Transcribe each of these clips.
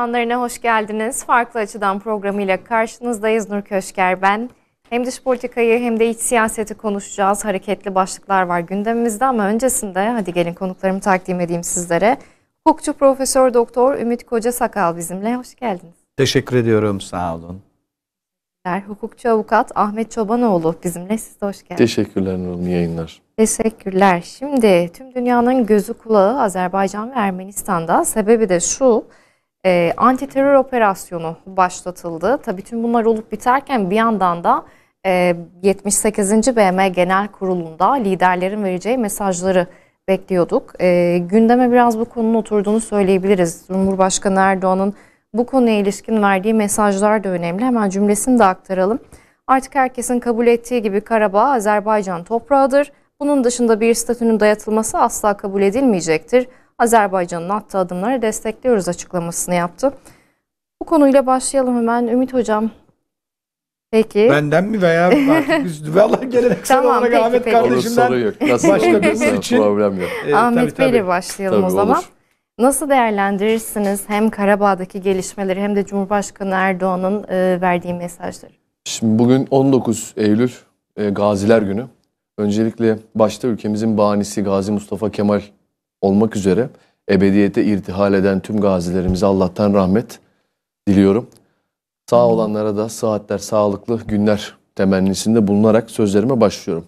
ekranlarına hoş geldiniz. Farklı Açıdan programıyla karşınızdayız. Nur Köşker ben. Hem dış politikayı hem de iç siyaseti konuşacağız. Hareketli başlıklar var gündemimizde ama öncesinde hadi gelin konuklarımı takdim edeyim sizlere. Hukukçu Profesör Doktor Ümit Koca Sakal bizimle. Hoş geldiniz. Teşekkür ediyorum. Sağ olun. Hukukçu avukat Ahmet Çobanoğlu bizimle. Siz de hoş geldiniz. Teşekkürler Nur'um yayınlar. Teşekkürler. Şimdi tüm dünyanın gözü kulağı Azerbaycan ve Ermenistan'da. Sebebi de şu, e, ee, anti terör operasyonu başlatıldı. Tabii tüm bunlar olup biterken bir yandan da e, 78. BM Genel Kurulu'nda liderlerin vereceği mesajları bekliyorduk. E, gündeme biraz bu konunun oturduğunu söyleyebiliriz. Cumhurbaşkanı Erdoğan'ın bu konuya ilişkin verdiği mesajlar da önemli. Hemen cümlesini de aktaralım. Artık herkesin kabul ettiği gibi Karabağ Azerbaycan toprağıdır. Bunun dışında bir statünün dayatılması asla kabul edilmeyecektir. Azerbaycan'ın attığı adımları destekliyoruz açıklamasını yaptı. Bu konuyla başlayalım hemen Ümit Hocam. Peki. Benden mi veya artık biz valla geleneksel tamam, olarak peki, Ahmet peki. kardeşimden Olur, yok. Nasıl başladığımız için. Problem yok. E, Ahmet Bey'le başlayalım tabii, o zaman. Olur. Nasıl değerlendirirsiniz hem Karabağ'daki gelişmeleri hem de Cumhurbaşkanı Erdoğan'ın e, verdiği mesajları? Şimdi bugün 19 Eylül e, Gaziler Günü. Öncelikle başta ülkemizin banisi Gazi Mustafa Kemal olmak üzere ebediyete irtihal eden tüm gazilerimize Allah'tan rahmet diliyorum. Sağ olanlara da saatler, sağlıklı günler temennisinde bulunarak sözlerime başlıyorum.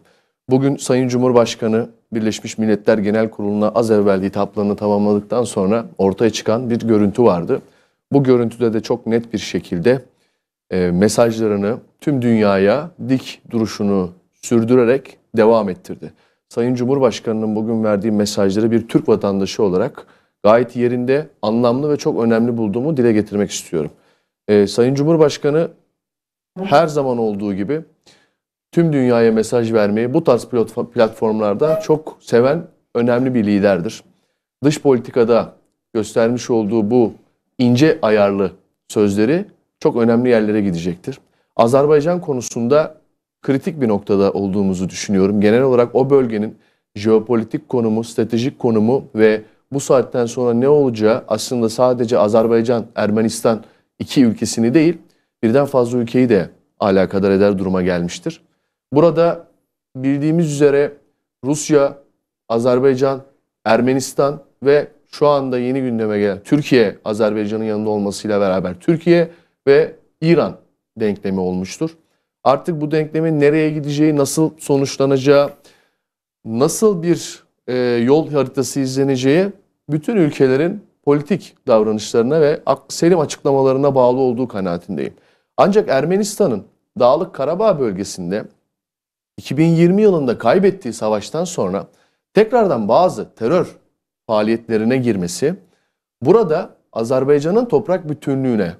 Bugün Sayın Cumhurbaşkanı Birleşmiş Milletler Genel Kurulu'na az evvel hitaplarını tamamladıktan sonra ortaya çıkan bir görüntü vardı. Bu görüntüde de çok net bir şekilde e, mesajlarını tüm dünyaya dik duruşunu sürdürerek devam ettirdi. Sayın Cumhurbaşkanı'nın bugün verdiği mesajları bir Türk vatandaşı olarak gayet yerinde, anlamlı ve çok önemli bulduğumu dile getirmek istiyorum. Ee, Sayın Cumhurbaşkanı her zaman olduğu gibi tüm dünyaya mesaj vermeyi bu tarz platformlarda çok seven önemli bir liderdir. Dış politikada göstermiş olduğu bu ince ayarlı sözleri çok önemli yerlere gidecektir. Azerbaycan konusunda kritik bir noktada olduğumuzu düşünüyorum. Genel olarak o bölgenin jeopolitik konumu, stratejik konumu ve bu saatten sonra ne olacağı aslında sadece Azerbaycan, Ermenistan iki ülkesini değil, birden fazla ülkeyi de alakadar eder duruma gelmiştir. Burada bildiğimiz üzere Rusya, Azerbaycan, Ermenistan ve şu anda yeni gündeme gelen Türkiye, Azerbaycan'ın yanında olmasıyla beraber Türkiye ve İran denklemi olmuştur artık bu denklemin nereye gideceği, nasıl sonuçlanacağı, nasıl bir e, yol haritası izleneceği bütün ülkelerin politik davranışlarına ve selim açıklamalarına bağlı olduğu kanaatindeyim. Ancak Ermenistan'ın Dağlık Karabağ bölgesinde 2020 yılında kaybettiği savaştan sonra tekrardan bazı terör faaliyetlerine girmesi burada Azerbaycan'ın toprak bütünlüğüne,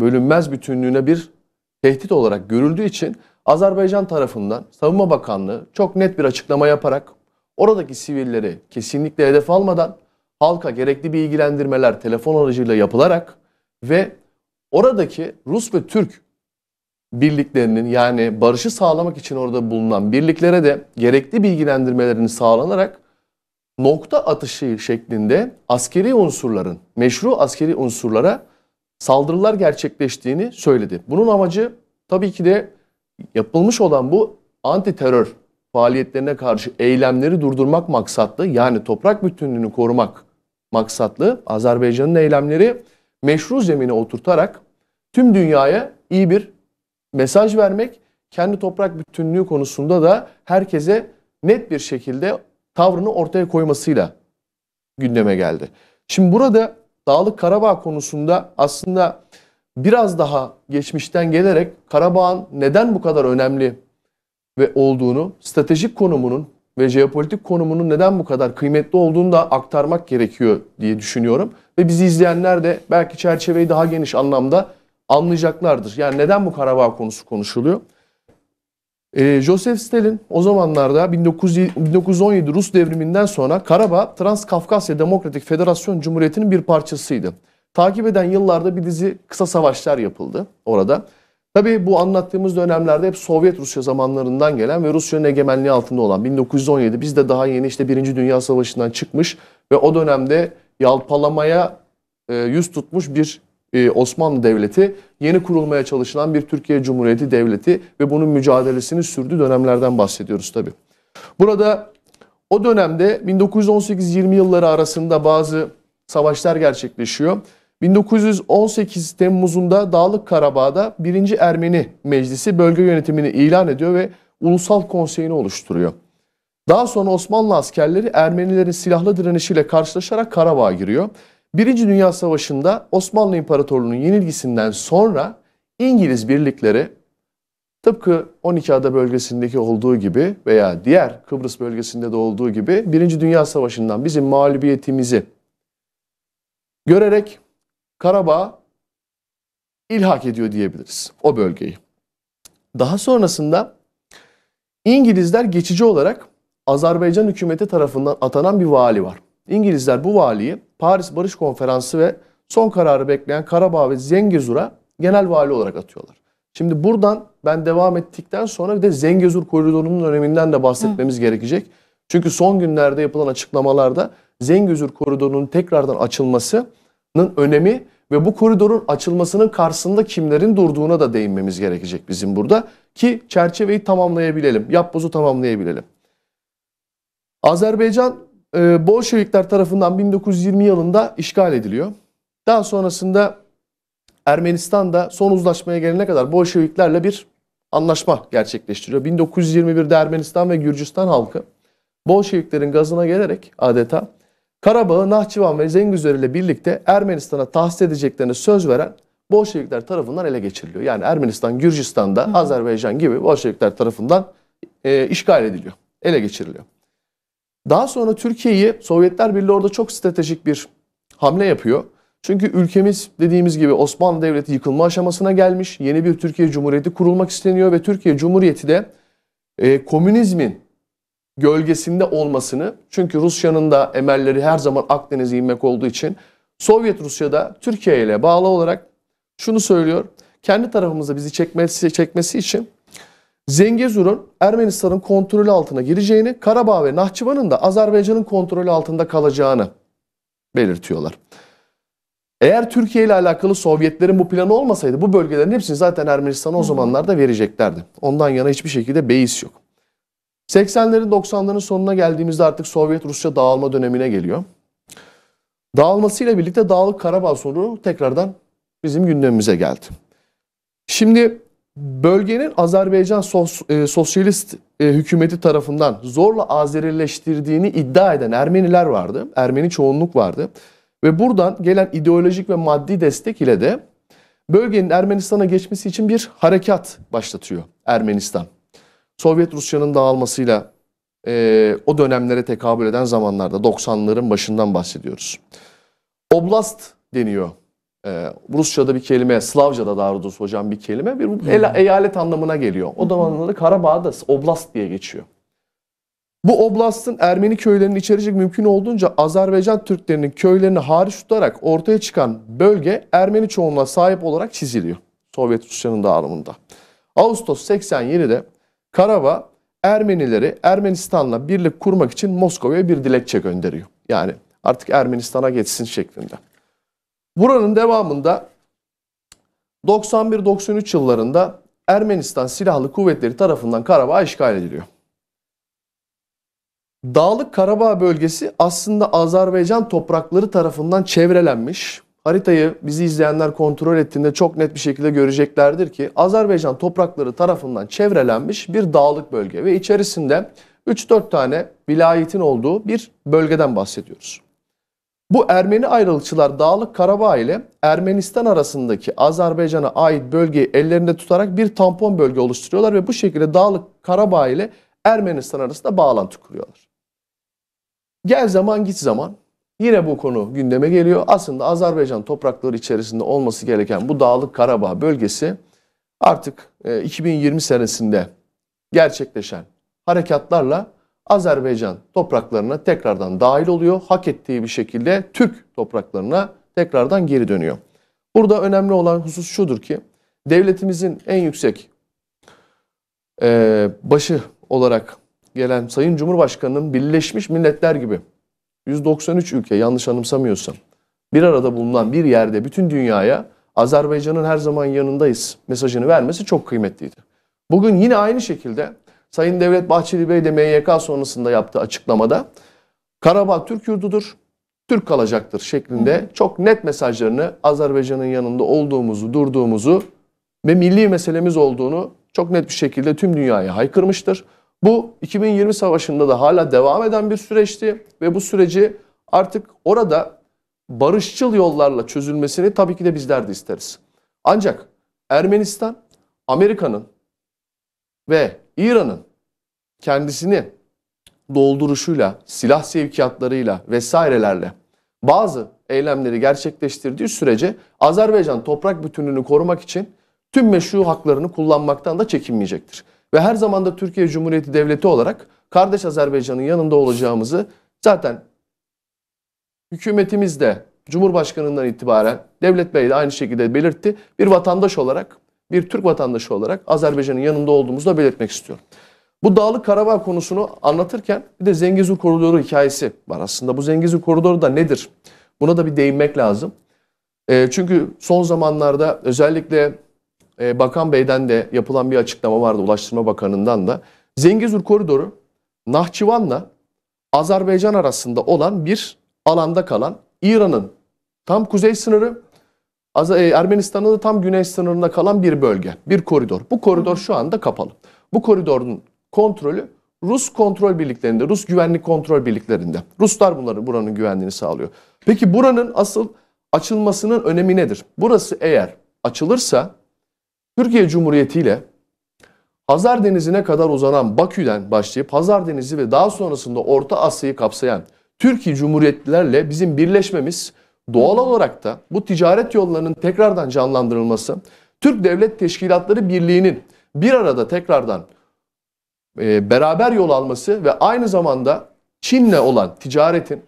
bölünmez bütünlüğüne bir tehdit olarak görüldüğü için Azerbaycan tarafından Savunma Bakanlığı çok net bir açıklama yaparak oradaki sivilleri kesinlikle hedef almadan halka gerekli bilgilendirmeler telefon aracıyla yapılarak ve oradaki Rus ve Türk birliklerinin yani barışı sağlamak için orada bulunan birliklere de gerekli bilgilendirmelerini sağlanarak nokta atışı şeklinde askeri unsurların, meşru askeri unsurlara saldırılar gerçekleştiğini söyledi. Bunun amacı tabii ki de yapılmış olan bu anti terör faaliyetlerine karşı eylemleri durdurmak maksatlı yani toprak bütünlüğünü korumak maksatlı Azerbaycan'ın eylemleri meşru zemine oturtarak tüm dünyaya iyi bir mesaj vermek, kendi toprak bütünlüğü konusunda da herkese net bir şekilde tavrını ortaya koymasıyla gündeme geldi. Şimdi burada Dağlık Karabağ konusunda aslında biraz daha geçmişten gelerek Karabağ'ın neden bu kadar önemli ve olduğunu, stratejik konumunun ve jeopolitik konumunun neden bu kadar kıymetli olduğunu da aktarmak gerekiyor diye düşünüyorum. Ve bizi izleyenler de belki çerçeveyi daha geniş anlamda anlayacaklardır. Yani neden bu Karabağ konusu konuşuluyor? Ee, Joseph Stalin o zamanlarda 1917 Rus devriminden sonra Karabağ Transkafkasya Demokratik Federasyon Cumhuriyeti'nin bir parçasıydı. Takip eden yıllarda bir dizi kısa savaşlar yapıldı orada. Tabii bu anlattığımız dönemlerde hep Sovyet Rusya zamanlarından gelen ve Rusya'nın egemenliği altında olan 1917 biz de daha yeni işte 1. Dünya Savaşı'ndan çıkmış ve o dönemde yalpalamaya e, yüz tutmuş bir e, Osmanlı Devleti yeni kurulmaya çalışılan bir Türkiye Cumhuriyeti Devleti ve bunun mücadelesini sürdüğü dönemlerden bahsediyoruz tabi. Burada o dönemde 1918-20 yılları arasında bazı savaşlar gerçekleşiyor. 1918 Temmuz'unda Dağlık Karabağ'da 1. Ermeni Meclisi bölge yönetimini ilan ediyor ve Ulusal Konseyi'ni oluşturuyor. Daha sonra Osmanlı askerleri Ermenilerin silahlı direnişiyle karşılaşarak Karabağ'a giriyor. Birinci Dünya Savaşı'nda Osmanlı İmparatorluğu'nun yenilgisinden sonra İngiliz birlikleri tıpkı 12 ada bölgesindeki olduğu gibi veya diğer Kıbrıs bölgesinde de olduğu gibi Birinci Dünya Savaşı'ndan bizim mağlubiyetimizi görerek Karabağ ilhak ediyor diyebiliriz o bölgeyi. Daha sonrasında İngilizler geçici olarak Azerbaycan hükümeti tarafından atanan bir vali var. İngilizler bu valiyi Paris Barış Konferansı ve son kararı bekleyen Karabağ ve Zengezur'a genel vali olarak atıyorlar. Şimdi buradan ben devam ettikten sonra bir de Zengezur koridorunun öneminden de bahsetmemiz Hı. gerekecek. Çünkü son günlerde yapılan açıklamalarda Zengezur koridorunun tekrardan açılmasının önemi ve bu koridorun açılmasının karşısında kimlerin durduğuna da değinmemiz gerekecek bizim burada. Ki çerçeveyi tamamlayabilelim, yapbozu tamamlayabilelim. Azerbaycan e, Bolşevikler tarafından 1920 yılında işgal ediliyor. Daha sonrasında Ermenistan'da son uzlaşmaya gelene kadar Bolşeviklerle bir anlaşma gerçekleştiriyor. 1921'de Ermenistan ve Gürcistan halkı Bolşeviklerin gazına gelerek adeta Karabağ'ı Nahçıvan ve Zengüzör ile birlikte Ermenistan'a tahsis edeceklerine söz veren Bolşevikler tarafından ele geçiriliyor. Yani Ermenistan, Gürcistan'da, Azerbaycan gibi Bolşevikler tarafından e, işgal ediliyor, ele geçiriliyor. Daha sonra Türkiye'yi Sovyetler Birliği orada çok stratejik bir hamle yapıyor. Çünkü ülkemiz dediğimiz gibi Osmanlı Devleti yıkılma aşamasına gelmiş. Yeni bir Türkiye Cumhuriyeti kurulmak isteniyor ve Türkiye Cumhuriyeti de e, komünizmin gölgesinde olmasını çünkü Rusya'nın da emelleri her zaman Akdeniz'e inmek olduğu için Sovyet Rusya'da Türkiye ile bağlı olarak şunu söylüyor. Kendi tarafımıza bizi çekmesi, çekmesi için Zengezur'un Ermenistan'ın kontrolü altına gireceğini, Karabağ ve Nahçıvan'ın da Azerbaycan'ın kontrolü altında kalacağını belirtiyorlar. Eğer Türkiye ile alakalı Sovyetlerin bu planı olmasaydı bu bölgelerin hepsini zaten Ermenistan'a o zamanlarda vereceklerdi. Ondan yana hiçbir şekilde beis yok. 80'lerin 90'ların sonuna geldiğimizde artık Sovyet-Rusya dağılma dönemine geliyor. Dağılmasıyla birlikte Dağlık Karabağ sorunu tekrardan bizim gündemimize geldi. Şimdi bölgenin Azerbaycan sos, e, sosyalist e, hükümeti tarafından zorla Azerileştirdiğini iddia eden Ermeniler vardı. Ermeni çoğunluk vardı. Ve buradan gelen ideolojik ve maddi destek ile de bölgenin Ermenistan'a geçmesi için bir harekat başlatıyor Ermenistan. Sovyet Rusya'nın dağılmasıyla e, o dönemlere tekabül eden zamanlarda 90'ların başından bahsediyoruz. Oblast deniyor e, Rusça'da bir kelime, Slavca'da daha doğrusu hocam bir kelime bir hmm. ele, eyalet anlamına geliyor. O zamanlarda da Karabağ'da oblast diye geçiyor. Bu oblastın Ermeni köylerini içerecek mümkün olduğunca Azerbaycan Türklerinin köylerini hariç tutarak ortaya çıkan bölge Ermeni çoğunluğa sahip olarak çiziliyor. Sovyet Rusya'nın dağılımında. Ağustos 87'de Karabağ Ermenileri Ermenistan'la birlik kurmak için Moskova'ya bir dilekçe gönderiyor. Yani artık Ermenistan'a geçsin şeklinde. Buranın devamında 91-93 yıllarında Ermenistan Silahlı Kuvvetleri tarafından Karabağ işgal ediliyor. Dağlık Karabağ bölgesi aslında Azerbaycan toprakları tarafından çevrelenmiş. Haritayı bizi izleyenler kontrol ettiğinde çok net bir şekilde göreceklerdir ki Azerbaycan toprakları tarafından çevrelenmiş bir dağlık bölge ve içerisinde 3-4 tane vilayetin olduğu bir bölgeden bahsediyoruz. Bu Ermeni ayrılıkçılar Dağlık Karabağ ile Ermenistan arasındaki Azerbaycan'a ait bölgeyi ellerinde tutarak bir tampon bölge oluşturuyorlar ve bu şekilde Dağlık Karabağ ile Ermenistan arasında bağlantı kuruyorlar. Gel zaman git zaman yine bu konu gündeme geliyor. Aslında Azerbaycan toprakları içerisinde olması gereken bu Dağlık Karabağ bölgesi artık 2020 e, senesinde gerçekleşen harekatlarla Azerbaycan topraklarına tekrardan dahil oluyor. Hak ettiği bir şekilde Türk topraklarına tekrardan geri dönüyor. Burada önemli olan husus şudur ki devletimizin en yüksek e, başı olarak gelen Sayın Cumhurbaşkanı'nın Birleşmiş Milletler gibi 193 ülke yanlış anımsamıyorsam bir arada bulunan bir yerde bütün dünyaya Azerbaycan'ın her zaman yanındayız mesajını vermesi çok kıymetliydi. Bugün yine aynı şekilde Sayın Devlet Bahçeli Bey de MYK sonrasında yaptığı açıklamada Karabağ Türk yurdudur, Türk kalacaktır şeklinde hı hı. çok net mesajlarını Azerbaycan'ın yanında olduğumuzu, durduğumuzu ve milli meselemiz olduğunu çok net bir şekilde tüm dünyaya haykırmıştır. Bu 2020 savaşında da hala devam eden bir süreçti ve bu süreci artık orada barışçıl yollarla çözülmesini tabii ki de bizler de isteriz. Ancak Ermenistan, Amerika'nın ve İran'ın kendisini dolduruşuyla, silah sevkiyatlarıyla vesairelerle bazı eylemleri gerçekleştirdiği sürece Azerbaycan toprak bütünlüğünü korumak için tüm meşru haklarını kullanmaktan da çekinmeyecektir. Ve her zaman da Türkiye Cumhuriyeti Devleti olarak kardeş Azerbaycan'ın yanında olacağımızı zaten hükümetimiz de Cumhurbaşkanından itibaren Devlet Bey de aynı şekilde belirtti. Bir vatandaş olarak bir Türk vatandaşı olarak Azerbaycan'ın yanında olduğumuzu da belirtmek istiyorum. Bu dağlı Karabağ konusunu anlatırken bir de Zengezur Koridoru hikayesi var aslında. Bu Zengezur Koridoru da nedir? Buna da bir değinmek lazım. E, çünkü son zamanlarda özellikle e, Bakan Bey'den de yapılan bir açıklama vardı Ulaştırma Bakanı'ndan da. Zengezur Koridoru Nahçıvan'la Azerbaycan arasında olan bir alanda kalan İran'ın tam kuzey sınırı e, Ermenistan'ın da tam güney sınırında kalan bir bölge, bir koridor. Bu koridor şu anda kapalı. Bu koridorun kontrolü Rus kontrol birliklerinde, Rus güvenlik kontrol birliklerinde. Ruslar bunları buranın güvenliğini sağlıyor. Peki buranın asıl açılmasının önemi nedir? Burası eğer açılırsa Türkiye Cumhuriyeti ile Hazar Denizi'ne kadar uzanan Bakü'den başlayıp Hazar Denizi ve daha sonrasında Orta Asya'yı kapsayan Türkiye Cumhuriyetlilerle bizim birleşmemiz Doğal olarak da bu ticaret yollarının tekrardan canlandırılması Türk Devlet Teşkilatları Birliği'nin bir arada tekrardan e, beraber yol alması ve aynı zamanda Çin'le olan ticaretin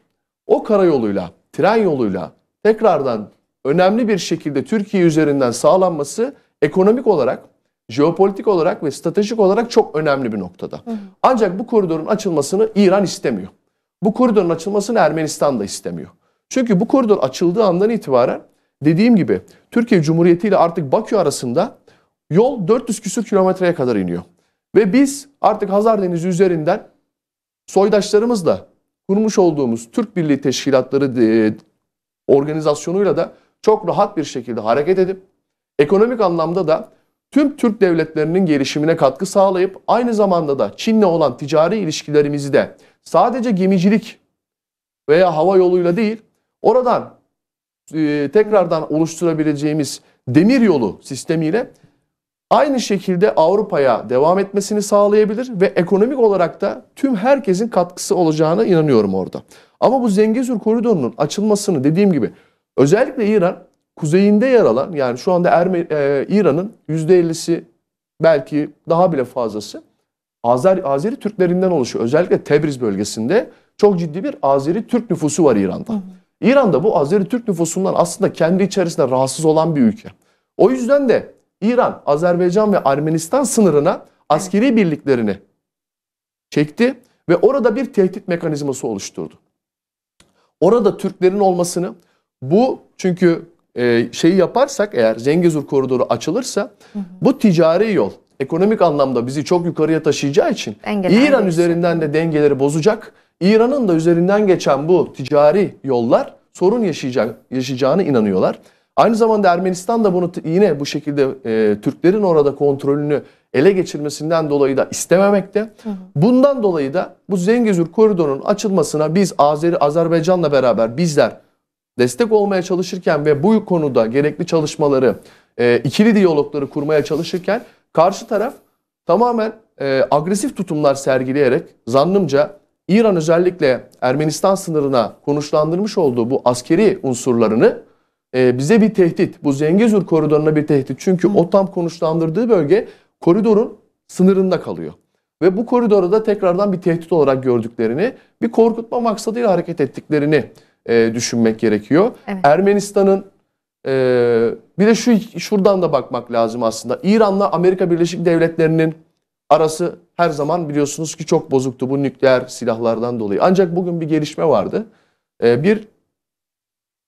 o karayoluyla, tren yoluyla tekrardan önemli bir şekilde Türkiye üzerinden sağlanması ekonomik olarak, jeopolitik olarak ve stratejik olarak çok önemli bir noktada. Ancak bu koridorun açılmasını İran istemiyor. Bu koridorun açılmasını Ermenistan da istemiyor. Çünkü bu koridor açıldığı andan itibaren dediğim gibi Türkiye Cumhuriyeti ile artık Bakü arasında yol 400 küsür kilometreye kadar iniyor. Ve biz artık Hazar Denizi üzerinden soydaşlarımızla kurmuş olduğumuz Türk Birliği Teşkilatları e, organizasyonuyla da çok rahat bir şekilde hareket edip ekonomik anlamda da tüm Türk devletlerinin gelişimine katkı sağlayıp aynı zamanda da Çin'le olan ticari ilişkilerimizi de sadece gemicilik veya hava yoluyla değil Oradan e, tekrardan oluşturabileceğimiz demir yolu sistemiyle aynı şekilde Avrupa'ya devam etmesini sağlayabilir ve ekonomik olarak da tüm herkesin katkısı olacağına inanıyorum orada. Ama bu Zengezur koridorunun açılmasını dediğim gibi özellikle İran kuzeyinde yer alan yani şu anda Erme, e, İran'ın %50'si belki daha bile fazlası Azer, Azeri Türklerinden oluşuyor. Özellikle Tebriz bölgesinde çok ciddi bir Azeri Türk nüfusu var İran'da. Hı hı. İran da bu Azeri Türk nüfusundan aslında kendi içerisinde rahatsız olan bir ülke. O yüzden de İran, Azerbaycan ve Ermenistan sınırına askeri birliklerini çekti ve orada bir tehdit mekanizması oluşturdu. Orada Türklerin olmasını bu çünkü e, şeyi yaparsak eğer Zengezur koridoru açılırsa bu ticari yol ekonomik anlamda bizi çok yukarıya taşıyacağı için İran üzerinden de dengeleri bozacak İran'ın da üzerinden geçen bu ticari yollar sorun yaşayacak, yaşayacağını inanıyorlar. Aynı zamanda Ermenistan da bunu yine bu şekilde e, Türklerin orada kontrolünü ele geçirmesinden dolayı da istememekte. Hı hı. Bundan dolayı da bu Zengezur koridorunun açılmasına biz Azeri Azerbaycan'la beraber bizler destek olmaya çalışırken ve bu konuda gerekli çalışmaları, e, ikili diyalogları kurmaya çalışırken karşı taraf tamamen e, agresif tutumlar sergileyerek zannımca İran özellikle Ermenistan sınırına konuşlandırmış olduğu bu askeri unsurlarını e, bize bir tehdit. Bu Zengezur koridoruna bir tehdit. Çünkü Hı. o tam konuşlandırdığı bölge koridorun sınırında kalıyor. Ve bu koridoru da tekrardan bir tehdit olarak gördüklerini, bir korkutma maksadıyla hareket ettiklerini e, düşünmek gerekiyor. Evet. Ermenistan'ın e, bir de şu şuradan da bakmak lazım aslında. İran'la Amerika Birleşik Devletleri'nin arası her zaman biliyorsunuz ki çok bozuktu bu nükleer silahlardan dolayı. Ancak bugün bir gelişme vardı. Ee, bir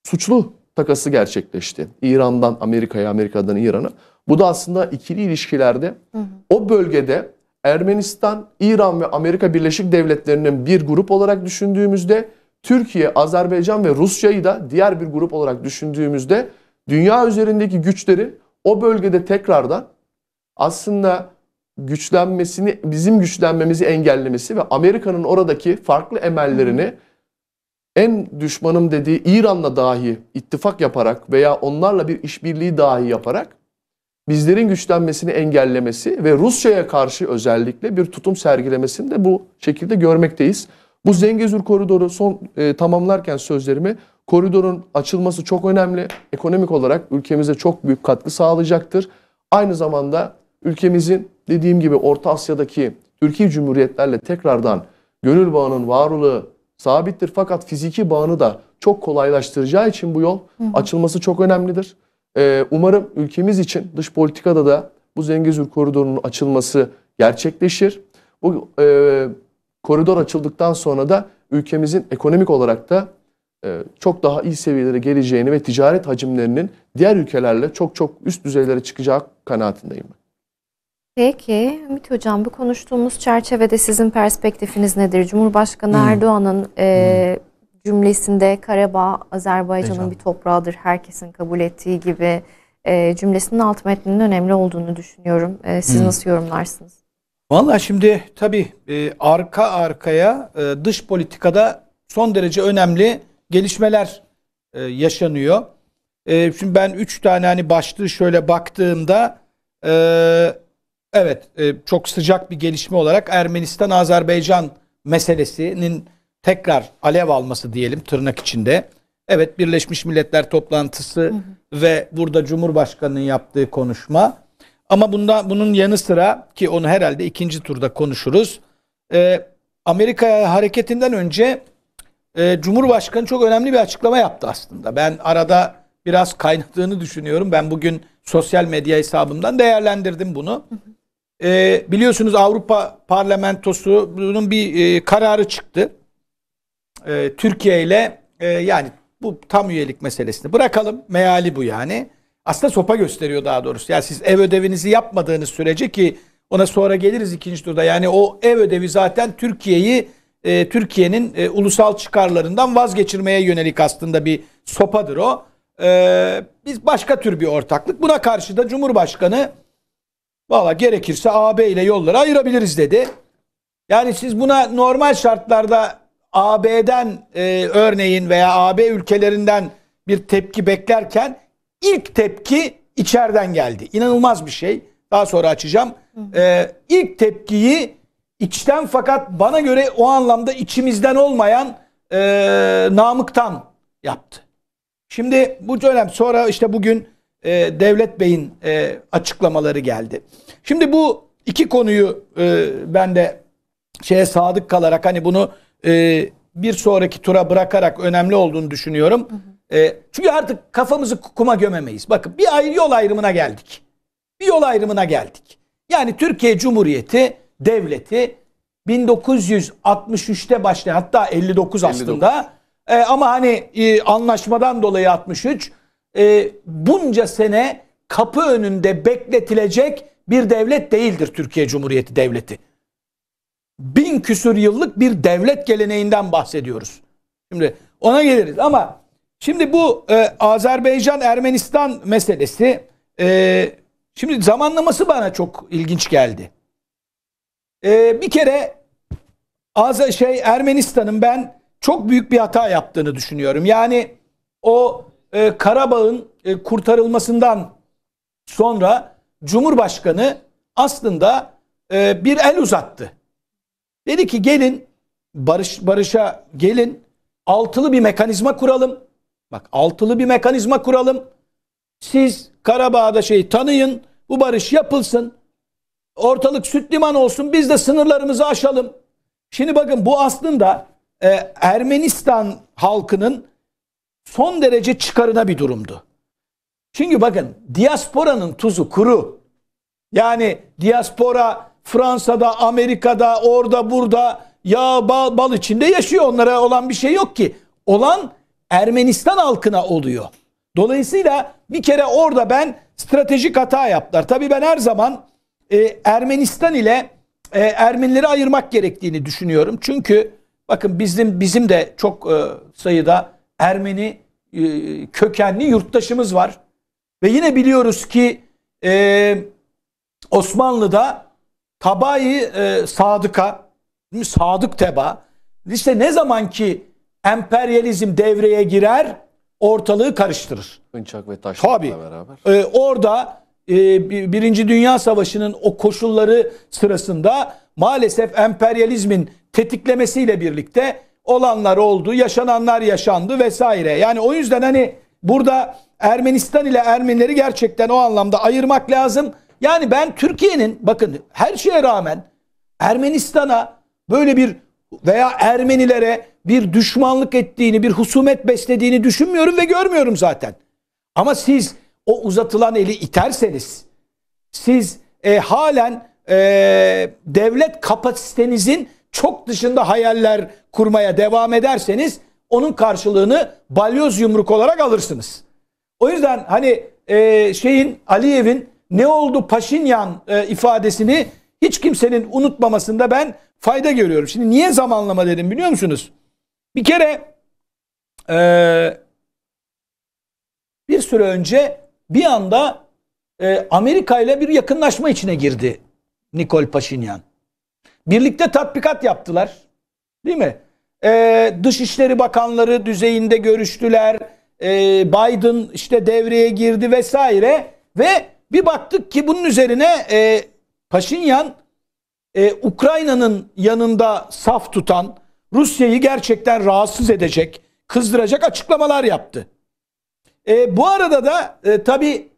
suçlu takası gerçekleşti. İran'dan Amerika'ya, Amerika'dan İran'a. Bu da aslında ikili ilişkilerde hı hı. o bölgede Ermenistan, İran ve Amerika Birleşik Devletleri'nin bir grup olarak düşündüğümüzde Türkiye, Azerbaycan ve Rusya'yı da diğer bir grup olarak düşündüğümüzde dünya üzerindeki güçleri o bölgede tekrardan aslında güçlenmesini, bizim güçlenmemizi engellemesi ve Amerika'nın oradaki farklı emellerini en düşmanım dediği İran'la dahi ittifak yaparak veya onlarla bir işbirliği dahi yaparak bizlerin güçlenmesini engellemesi ve Rusya'ya karşı özellikle bir tutum sergilemesini de bu şekilde görmekteyiz. Bu Zengezur koridoru son e, tamamlarken sözlerimi koridorun açılması çok önemli. Ekonomik olarak ülkemize çok büyük katkı sağlayacaktır. Aynı zamanda ülkemizin dediğim gibi Orta Asya'daki Türkiye Cumhuriyetlerle tekrardan gönül bağının varlığı sabittir. Fakat fiziki bağını da çok kolaylaştıracağı için bu yol hı hı. açılması çok önemlidir. Ee, umarım ülkemiz için dış politikada da bu Zengezur koridorunun açılması gerçekleşir. Bu e, koridor açıldıktan sonra da ülkemizin ekonomik olarak da e, çok daha iyi seviyelere geleceğini ve ticaret hacimlerinin diğer ülkelerle çok çok üst düzeylere çıkacağı kanaatindeyim ben. Peki Ümit Hocam bu konuştuğumuz çerçevede sizin perspektifiniz nedir? Cumhurbaşkanı hmm. Erdoğan'ın hmm. e, cümlesinde Karabağ Azerbaycan'ın bir toprağıdır herkesin kabul ettiği gibi e, cümlesinin alt metninin önemli olduğunu düşünüyorum. E, siz hmm. nasıl yorumlarsınız? Valla şimdi tabii e, arka arkaya e, dış politikada son derece önemli gelişmeler e, yaşanıyor. E, şimdi ben üç tane hani başlığı şöyle baktığımda... E, Evet, e, çok sıcak bir gelişme olarak Ermenistan-Azerbaycan meselesinin tekrar alev alması diyelim tırnak içinde. Evet, Birleşmiş Milletler toplantısı hı hı. ve burada Cumhurbaşkanı'nın yaptığı konuşma. Ama bunda bunun yanı sıra ki onu herhalde ikinci turda konuşuruz. E, Amerika hareketinden önce e, Cumhurbaşkanı çok önemli bir açıklama yaptı aslında. Ben arada biraz kaynadığını düşünüyorum. Ben bugün sosyal medya hesabımdan değerlendirdim bunu. Hı hı e, biliyorsunuz Avrupa Parlamentosu'nun bir e, kararı çıktı. E, Türkiye ile e, yani bu tam üyelik meselesini bırakalım. Meali bu yani. Aslında sopa gösteriyor daha doğrusu. Yani siz ev ödevinizi yapmadığınız sürece ki ona sonra geliriz ikinci turda. Yani o ev ödevi zaten Türkiye'yi e, Türkiye'nin e, ulusal çıkarlarından vazgeçirmeye yönelik aslında bir sopadır o. E, biz başka tür bir ortaklık. Buna karşı da Cumhurbaşkanı Valla gerekirse AB ile yolları ayırabiliriz dedi. Yani siz buna normal şartlarda AB'den e, örneğin veya AB ülkelerinden bir tepki beklerken ilk tepki içeriden geldi. İnanılmaz bir şey. Daha sonra açacağım. E, ilk tepkiyi içten fakat bana göre o anlamda içimizden olmayan e, Namık'tan yaptı. Şimdi bu dönem sonra işte bugün e, Devlet Bey'in e, açıklamaları geldi. Şimdi bu iki konuyu e, ben de şeye sadık kalarak hani bunu bir sonraki tura bırakarak önemli olduğunu düşünüyorum. çünkü artık kafamızı kuma gömemeyiz. Bakın bir ayrı yol ayrımına geldik. Bir yol ayrımına geldik. Yani Türkiye Cumhuriyeti devleti 1963'te başlayan hatta 59 aslında 59. E, ama hani anlaşmadan dolayı 63 e, bunca sene kapı önünde bekletilecek bir devlet değildir Türkiye Cumhuriyeti Devleti. Bin küsür yıllık bir devlet geleneğinden bahsediyoruz. Şimdi ona geliriz ama şimdi bu e, Azerbaycan-Ermenistan meselesi e, şimdi zamanlaması bana çok ilginç geldi. E, bir kere Azer şey Ermenistan'ın ben çok büyük bir hata yaptığını düşünüyorum. Yani o e, Karabağ'ın e, kurtarılmasından sonra Cumhurbaşkanı aslında e, bir el uzattı. Dedi ki gelin barış barışa gelin altılı bir mekanizma kuralım. Bak altılı bir mekanizma kuralım. Siz Karabağ'da şey tanıyın. Bu barış yapılsın. Ortalık süt liman olsun. Biz de sınırlarımızı aşalım. Şimdi bakın bu aslında e, Ermenistan halkının son derece çıkarına bir durumdu. Çünkü bakın diasporanın tuzu kuru. Yani diaspora Fransa'da, Amerika'da, orada, burada ya bal, bal içinde yaşıyor. Onlara olan bir şey yok ki. Olan Ermenistan halkına oluyor. Dolayısıyla bir kere orada ben stratejik hata yaptılar. Tabii ben her zaman e, Ermenistan ile e, Ermenileri ayırmak gerektiğini düşünüyorum. Çünkü bakın bizim bizim de çok e, sayıda Ermeni e, kökenli yurttaşımız var. Ve yine biliyoruz ki e, Osmanlı'da tabayı e, Sadık'a, Sadık Teba, işte ne zaman ki emperyalizm devreye girer ortalığı karıştırır. Hınçak ve Taşlık'la beraber. E, orada Birinci Dünya Savaşı'nın o koşulları sırasında maalesef emperyalizmin tetiklemesiyle birlikte olanlar oldu, yaşananlar yaşandı vesaire. Yani o yüzden hani burada Ermenistan ile Ermenileri gerçekten o anlamda ayırmak lazım. Yani ben Türkiye'nin bakın her şeye rağmen Ermenistan'a böyle bir veya Ermenilere bir düşmanlık ettiğini, bir husumet beslediğini düşünmüyorum ve görmüyorum zaten. Ama siz o uzatılan eli iterseniz, siz e, halen e, devlet kapasitenizin çok dışında hayaller kurmaya devam ederseniz onun karşılığını balyoz yumruk olarak alırsınız. O yüzden hani e, şeyin Aliyev'in ne oldu Paşinyan e, ifadesini hiç kimsenin unutmamasında ben fayda görüyorum. Şimdi niye zamanlama dedim biliyor musunuz? Bir kere e, bir süre önce bir anda e, Amerika ile bir yakınlaşma içine girdi Nikol Paşinyan. Birlikte tatbikat yaptılar. Değil mi? Ee, Dışişleri Bakanları düzeyinde görüştüler. Ee, Biden işte devreye girdi vesaire. Ve bir baktık ki bunun üzerine e, Paşinyan e, Ukrayna'nın yanında saf tutan Rusya'yı gerçekten rahatsız edecek, kızdıracak açıklamalar yaptı. E, bu arada da e, tabii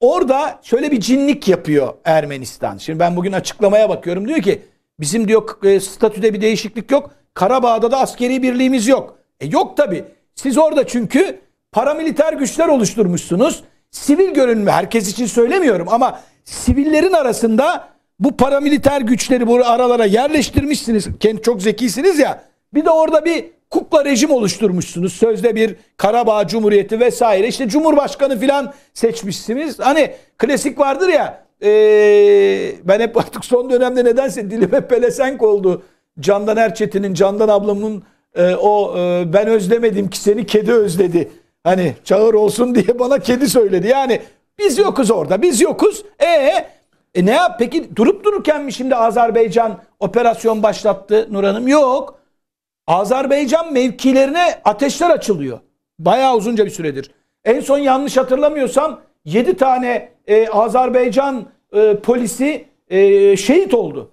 orada şöyle bir cinlik yapıyor Ermenistan. Şimdi ben bugün açıklamaya bakıyorum diyor ki Bizim diyor e, statüde bir değişiklik yok. Karabağ'da da askeri birliğimiz yok. E yok tabi. Siz orada çünkü paramiliter güçler oluşturmuşsunuz. Sivil görünme herkes için söylemiyorum ama sivillerin arasında bu paramiliter güçleri bu aralara yerleştirmişsiniz. Kendi çok zekisiniz ya. Bir de orada bir kukla rejim oluşturmuşsunuz. Sözde bir Karabağ Cumhuriyeti vesaire. İşte Cumhurbaşkanı filan seçmişsiniz. Hani klasik vardır ya ee, ben hep artık son dönemde nedense dilim hep pelesenk oldu. Candan Erçetin'in, Candan ablamın e, o e, ben özlemedim ki seni kedi özledi. Hani çağır olsun diye bana kedi söyledi. Yani biz yokuz orada. Biz yokuz. Ee e ne yap? Peki durup dururken mi şimdi Azerbaycan operasyon başlattı Nur Hanım? Yok. Azerbaycan mevkilerine ateşler açılıyor. Bayağı uzunca bir süredir. En son yanlış hatırlamıyorsam 7 tane e, Azerbaycan e, polisi e, şehit oldu.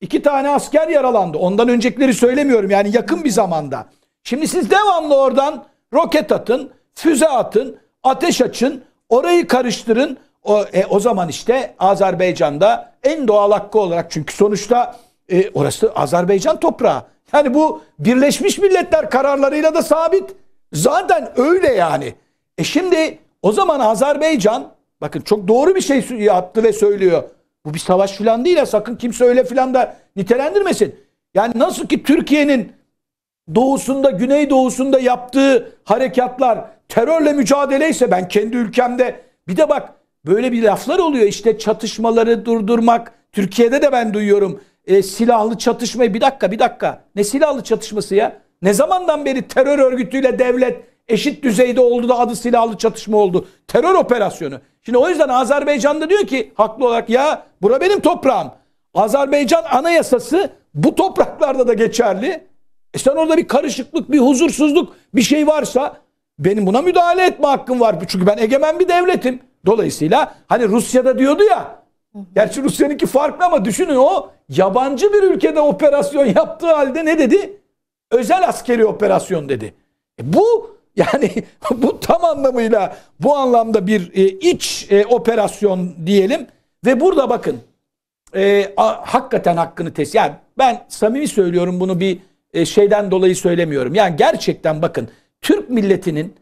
2 tane asker yaralandı. Ondan öncekileri söylemiyorum yani yakın bir zamanda. Şimdi siz devamlı oradan roket atın, füze atın, ateş açın, orayı karıştırın. O, e, o zaman işte Azerbaycan'da en doğal hakkı olarak çünkü sonuçta e, orası Azerbaycan toprağı. Yani bu Birleşmiş Milletler kararlarıyla da sabit. Zaten öyle yani. E şimdi o zaman Azerbaycan bakın çok doğru bir şey yaptı ve söylüyor. Bu bir savaş filan değil ya sakın kimse öyle filan da nitelendirmesin. Yani nasıl ki Türkiye'nin doğusunda, güneydoğusunda yaptığı harekatlar terörle mücadele ise ben kendi ülkemde bir de bak böyle bir laflar oluyor işte çatışmaları durdurmak Türkiye'de de ben duyuyorum e, silahlı çatışmayı bir dakika bir dakika ne silahlı çatışması ya? Ne zamandan beri terör örgütüyle devlet eşit düzeyde oldu da adı silahlı çatışma oldu. Terör operasyonu. Şimdi o yüzden Azerbaycan da diyor ki haklı olarak ya bura benim toprağım. Azerbaycan anayasası bu topraklarda da geçerli. E sen orada bir karışıklık, bir huzursuzluk, bir şey varsa benim buna müdahale etme hakkım var. Çünkü ben egemen bir devletim. Dolayısıyla hani Rusya'da diyordu ya Gerçi Rusya'nınki farklı ama düşünün o yabancı bir ülkede operasyon yaptığı halde ne dedi? Özel askeri operasyon dedi. E bu yani bu tam anlamıyla bu anlamda bir e, iç e, operasyon diyelim ve burada bakın e, a, hakikaten hakkını test. Yani ben samimi söylüyorum bunu bir e, şeyden dolayı söylemiyorum. Yani gerçekten bakın Türk milletinin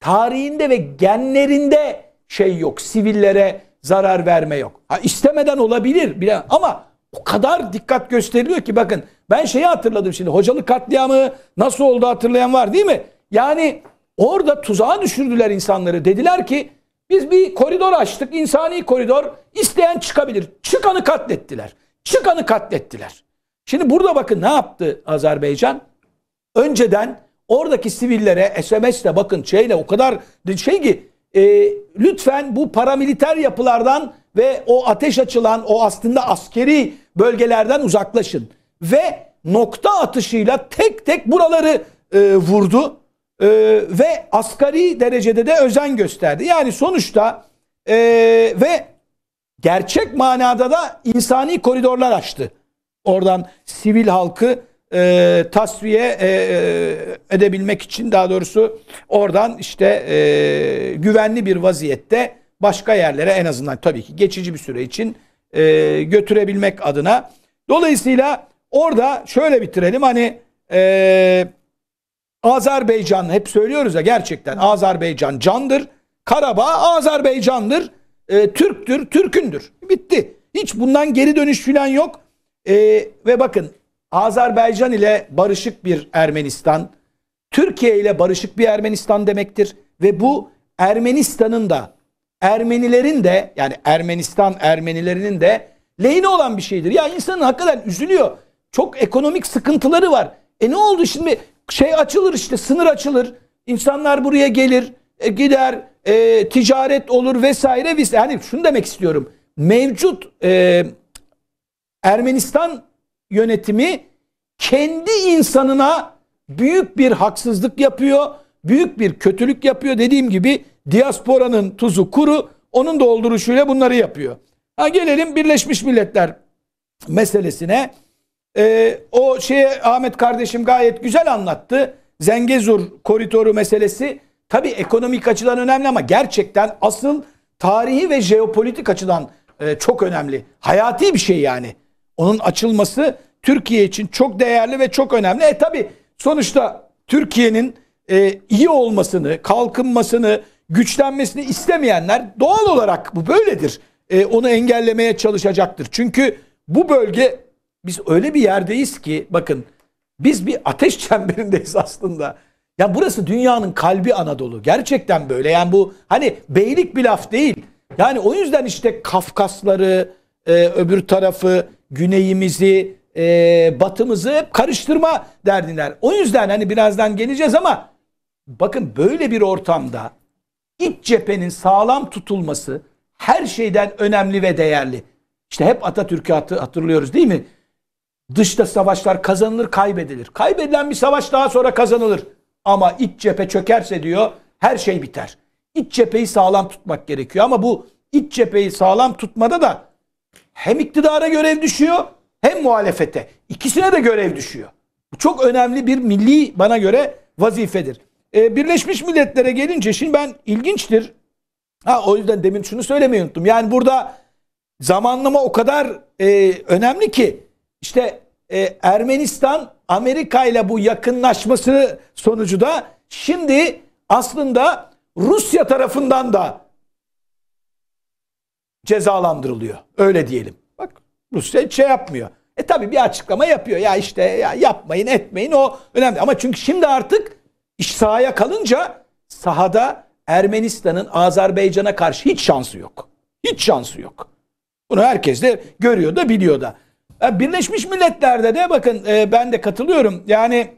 tarihinde ve genlerinde şey yok. Sivillere zarar verme yok. Ha istemeden olabilir bile ama o kadar dikkat gösteriliyor ki bakın ben şeyi hatırladım şimdi hocalık katliamı nasıl oldu hatırlayan var değil mi? Yani orada tuzağa düşürdüler insanları dediler ki biz bir koridor açtık insani koridor İsteyen çıkabilir. Çıkanı katlettiler. Çıkanı katlettiler. Şimdi burada bakın ne yaptı Azerbaycan? Önceden oradaki sivillere SMS'le bakın şeyle o kadar şey ki e, lütfen bu paramiliter yapılardan ve o ateş açılan o aslında askeri bölgelerden uzaklaşın. Ve nokta atışıyla tek tek buraları e, vurdu e, ve asgari derecede de özen gösterdi. Yani sonuçta e, ve gerçek manada da insani koridorlar açtı. Oradan sivil halkı e, tasfiye e, e, edebilmek için daha doğrusu oradan işte e, güvenli bir vaziyette başka yerlere en azından tabii ki geçici bir süre için e, götürebilmek adına. Dolayısıyla orada şöyle bitirelim hani e, Azerbaycan hep söylüyoruz ya gerçekten Azerbaycan candır. Karabağ Azerbaycan'dır. E, Türktür, Türk'ündür. Bitti. Hiç bundan geri dönüş falan yok. E, ve bakın Azerbaycan ile barışık bir Ermenistan, Türkiye ile barışık bir Ermenistan demektir. Ve bu Ermenistan'ın da, Ermenilerin de yani Ermenistan Ermenilerinin de lehine olan bir şeydir. Ya insanın hakikaten üzülüyor. Çok ekonomik sıkıntıları var. E ne oldu şimdi? Şey açılır işte sınır açılır. İnsanlar buraya gelir, e, gider, e, ticaret olur vesaire. Yani şunu demek istiyorum. Mevcut e, Ermenistan yönetimi kendi insanına büyük bir haksızlık yapıyor, büyük bir kötülük yapıyor. Dediğim gibi diasporanın tuzu kuru, onun dolduruşuyla bunları yapıyor. Ha gelelim Birleşmiş Milletler meselesine. Ee, o şeye Ahmet kardeşim gayet güzel anlattı. Zengezur koridoru meselesi tabii ekonomik açıdan önemli ama gerçekten asıl tarihi ve jeopolitik açıdan e, çok önemli. Hayati bir şey yani. Onun açılması Türkiye için çok değerli ve çok önemli. E tabi sonuçta Türkiye'nin e, iyi olmasını, kalkınmasını, güçlenmesini istemeyenler doğal olarak bu böyledir. E, onu engellemeye çalışacaktır. Çünkü bu bölge biz öyle bir yerdeyiz ki bakın biz bir ateş çemberindeyiz aslında. Ya burası dünyanın kalbi Anadolu. Gerçekten böyle. Yani bu hani beylik bir laf değil. Yani o yüzden işte Kafkasları, e, öbür tarafı, güneyimizi, e, batımızı hep karıştırma derdiler. O yüzden hani birazdan geleceğiz ama bakın böyle bir ortamda iç cephenin sağlam tutulması her şeyden önemli ve değerli. İşte hep Atatürk'ü hatırlıyoruz değil mi? Dışta savaşlar kazanılır kaybedilir. Kaybedilen bir savaş daha sonra kazanılır. Ama iç cephe çökerse diyor her şey biter. İç cepheyi sağlam tutmak gerekiyor. Ama bu iç cepheyi sağlam tutmada da hem iktidara görev düşüyor hem muhalefete. İkisine de görev düşüyor. Bu çok önemli bir milli bana göre vazifedir. Ee, Birleşmiş Milletler'e gelince şimdi ben ilginçtir. Ha o yüzden demin şunu söylemeyi unuttum. Yani burada zamanlama o kadar e, önemli ki işte e, Ermenistan Amerika ile bu yakınlaşması sonucu da şimdi aslında Rusya tarafından da cezalandırılıyor. Öyle diyelim. Bak Rusya hiç şey yapmıyor. E tabi bir açıklama yapıyor. Ya işte ya yapmayın etmeyin o önemli. Ama çünkü şimdi artık iş sahaya kalınca sahada Ermenistan'ın Azerbaycan'a karşı hiç şansı yok. Hiç şansı yok. Bunu herkes de görüyor da biliyor da. E, Birleşmiş Milletler'de de bakın e, ben de katılıyorum. Yani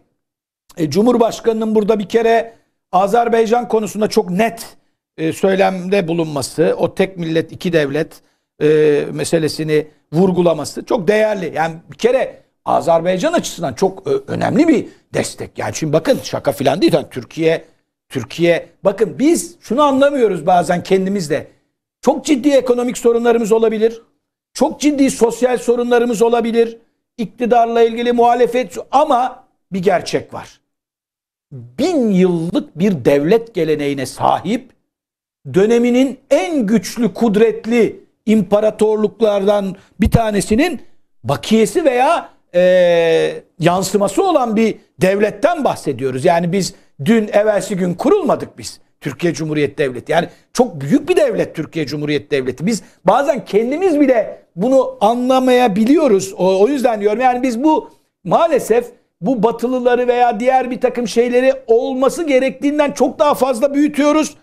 e, Cumhurbaşkanı'nın burada bir kere Azerbaycan konusunda çok net e, söylemde bulunması, o tek millet iki devlet e, meselesini vurgulaması çok değerli. Yani bir kere Azerbaycan açısından çok e, önemli bir destek. Yani şimdi bakın şaka filan değil. Yani Türkiye, Türkiye bakın biz şunu anlamıyoruz bazen kendimizde. Çok ciddi ekonomik sorunlarımız olabilir. Çok ciddi sosyal sorunlarımız olabilir. İktidarla ilgili muhalefet ama bir gerçek var bin yıllık bir devlet geleneğine sahip döneminin en güçlü, kudretli imparatorluklardan bir tanesinin bakiyesi veya e, yansıması olan bir devletten bahsediyoruz. Yani biz dün evvelsi gün kurulmadık biz. Türkiye Cumhuriyet Devleti. Yani çok büyük bir devlet Türkiye Cumhuriyet Devleti. Biz bazen kendimiz bile bunu anlamayabiliyoruz. O, o yüzden diyorum yani biz bu maalesef bu batılıları veya diğer bir takım şeyleri olması gerektiğinden çok daha fazla büyütüyoruz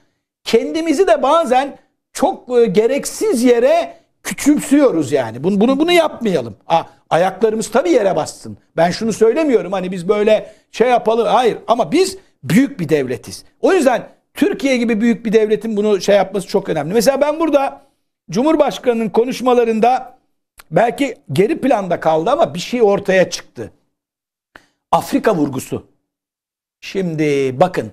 kendimizi de bazen çok e, gereksiz yere küçümsüyoruz yani. Bunu bunu bunu yapmayalım. Aa, ayaklarımız tabii yere bassın. Ben şunu söylemiyorum hani biz böyle şey yapalım. Hayır ama biz büyük bir devletiz. O yüzden Türkiye gibi büyük bir devletin bunu şey yapması çok önemli. Mesela ben burada Cumhurbaşkanı'nın konuşmalarında belki geri planda kaldı ama bir şey ortaya çıktı. Afrika vurgusu. Şimdi bakın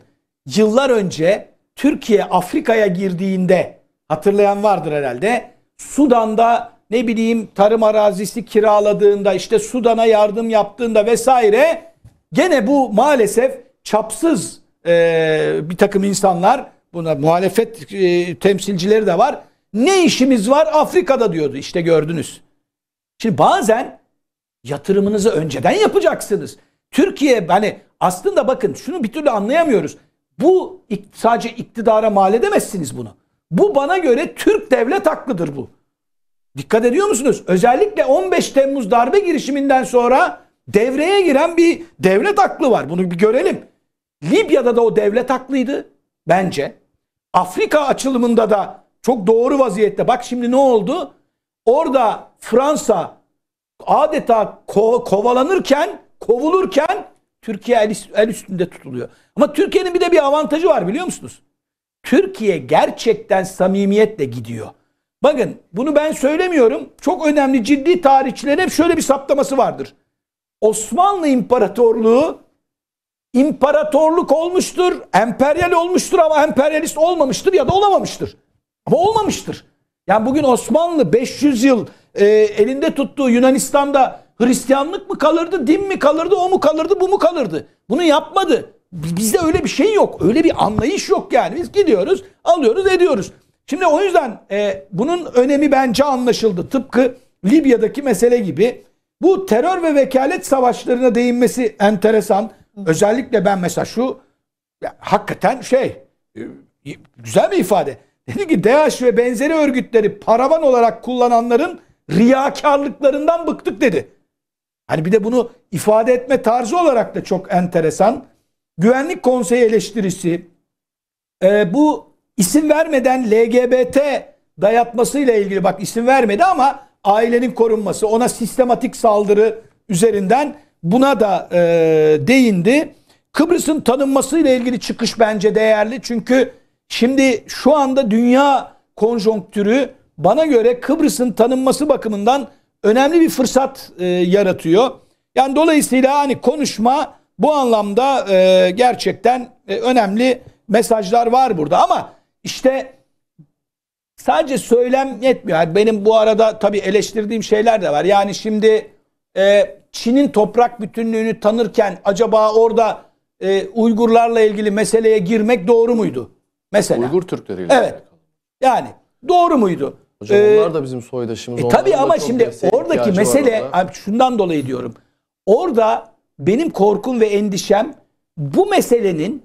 yıllar önce Türkiye Afrika'ya girdiğinde hatırlayan vardır herhalde. Sudan'da ne bileyim tarım arazisi kiraladığında işte Sudan'a yardım yaptığında vesaire gene bu maalesef çapsız e, bir takım insanlar buna muhalefet e, temsilcileri de var. Ne işimiz var Afrika'da diyordu işte gördünüz. Şimdi bazen yatırımınızı önceden yapacaksınız. Türkiye hani aslında bakın şunu bir türlü anlayamıyoruz. Bu sadece iktidara mal edemezsiniz bunu. Bu bana göre Türk devlet haklıdır bu. Dikkat ediyor musunuz? Özellikle 15 Temmuz darbe girişiminden sonra devreye giren bir devlet aklı var. Bunu bir görelim. Libya'da da o devlet aklıydı bence. Afrika açılımında da çok doğru vaziyette. Bak şimdi ne oldu? Orada Fransa adeta ko- kovalanırken, kovulurken Türkiye el, el üstünde tutuluyor. Ama Türkiye'nin bir de bir avantajı var biliyor musunuz? Türkiye gerçekten samimiyetle gidiyor. Bakın bunu ben söylemiyorum. Çok önemli ciddi tarihçilerin hep şöyle bir saptaması vardır. Osmanlı İmparatorluğu imparatorluk olmuştur, emperyal olmuştur ama emperyalist olmamıştır ya da olamamıştır. Ama olmamıştır. Yani bugün Osmanlı 500 yıl e, elinde tuttuğu Yunanistan'da Hristiyanlık mı kalırdı, din mi kalırdı, o mu kalırdı, bu mu kalırdı? Bunu yapmadı. Bizde öyle bir şey yok. Öyle bir anlayış yok yani. Biz gidiyoruz, alıyoruz, ediyoruz. Şimdi o yüzden e, bunun önemi bence anlaşıldı. Tıpkı Libya'daki mesele gibi. Bu terör ve vekalet savaşlarına değinmesi enteresan. Özellikle ben mesela şu ya, hakikaten şey e, güzel bir ifade. Dedi ki DAEŞ ve benzeri örgütleri paravan olarak kullananların riyakarlıklarından bıktık dedi. Hani bir de bunu ifade etme tarzı olarak da çok enteresan. Güvenlik Konseyi eleştirisi e, bu isim vermeden LGBT dayatmasıyla ilgili bak isim vermedi ama ailenin korunması ona sistematik saldırı üzerinden buna da e, değindi. Kıbrıs'ın tanınmasıyla ilgili çıkış bence değerli. Çünkü şimdi şu anda dünya konjonktürü bana göre Kıbrıs'ın tanınması bakımından önemli bir fırsat e, yaratıyor. Yani dolayısıyla hani konuşma bu anlamda e, gerçekten e, önemli mesajlar var burada ama işte sadece söylem yetmiyor. Yani benim bu arada tabii eleştirdiğim şeyler de var. Yani şimdi e, Çin'in toprak bütünlüğünü tanırken acaba orada e, Uygurlarla ilgili meseleye girmek doğru muydu? Mesela. Uygur Türkleriyle. Evet. Yani doğru muydu? Hocam ee, onlar da bizim soydaşımız. E, tabii ama şimdi oradaki mesele orada. şundan dolayı diyorum. Orada benim korkum ve endişem bu meselenin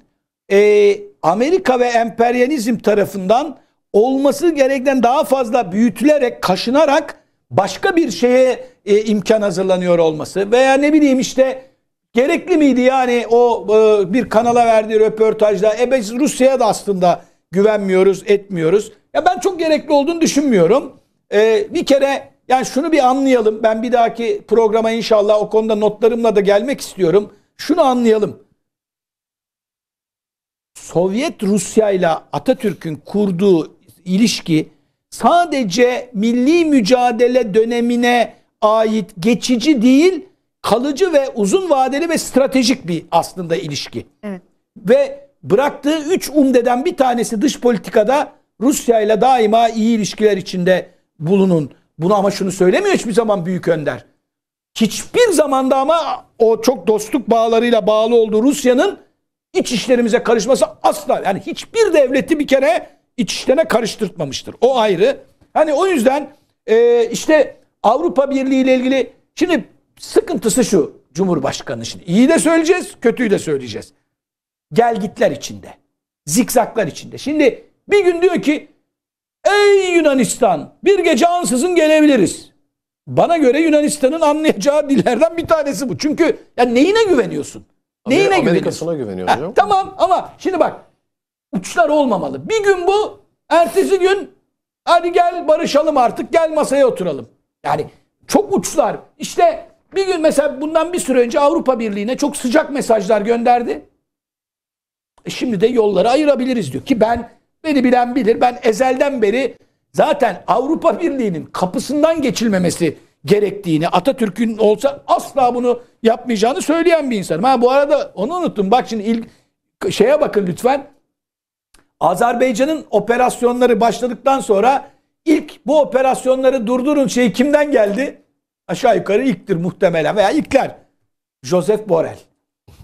e, Amerika ve emperyalizm tarafından olması gerekten daha fazla büyütülerek, kaşınarak başka bir şeye e, imkan hazırlanıyor olması veya ne bileyim işte gerekli miydi yani o e, bir kanala verdiği röportajda e, Rusya'ya da aslında güvenmiyoruz, etmiyoruz. Ya ben çok gerekli olduğunu düşünmüyorum. Ee, bir kere yani şunu bir anlayalım. Ben bir dahaki programa inşallah o konuda notlarımla da gelmek istiyorum. Şunu anlayalım. Sovyet Rusya ile Atatürk'ün kurduğu ilişki sadece milli mücadele dönemine ait geçici değil, kalıcı ve uzun vadeli ve stratejik bir aslında ilişki. Evet. Ve bıraktığı üç umdeden bir tanesi dış politikada Rusya ile daima iyi ilişkiler içinde bulunun. Bunu ama şunu söylemiyor hiçbir zaman Büyük Önder. Hiçbir zamanda ama o çok dostluk bağlarıyla bağlı olduğu Rusya'nın iç işlerimize karışması asla yani hiçbir devleti bir kere iç işlerine karıştırtmamıştır. O ayrı. Hani o yüzden e, işte Avrupa Birliği ile ilgili şimdi sıkıntısı şu Cumhurbaşkanı şimdi iyi de söyleyeceğiz kötüyü de söyleyeceğiz gel gitler içinde. Zikzaklar içinde. Şimdi bir gün diyor ki ey Yunanistan bir gece ansızın gelebiliriz. Bana göre Yunanistan'ın anlayacağı dillerden bir tanesi bu. Çünkü yani neyine güveniyorsun? Neyine güveniyorsun? Amerika'sına güveniyor hocam. Ha, tamam ama şimdi bak uçlar olmamalı. Bir gün bu ertesi gün hadi gel barışalım artık gel masaya oturalım. Yani çok uçlar. İşte bir gün mesela bundan bir süre önce Avrupa Birliği'ne çok sıcak mesajlar gönderdi şimdi de yolları ayırabiliriz diyor. Ki ben, beni bilen bilir. Ben ezelden beri zaten Avrupa Birliği'nin kapısından geçilmemesi gerektiğini, Atatürk'ün olsa asla bunu yapmayacağını söyleyen bir insanım. Ha bu arada onu unuttum. Bak şimdi ilk şeye bakın lütfen. Azerbaycan'ın operasyonları başladıktan sonra ilk bu operasyonları durdurun şey kimden geldi? Aşağı yukarı ilktir muhtemelen veya ilkler. Joseph Borrell.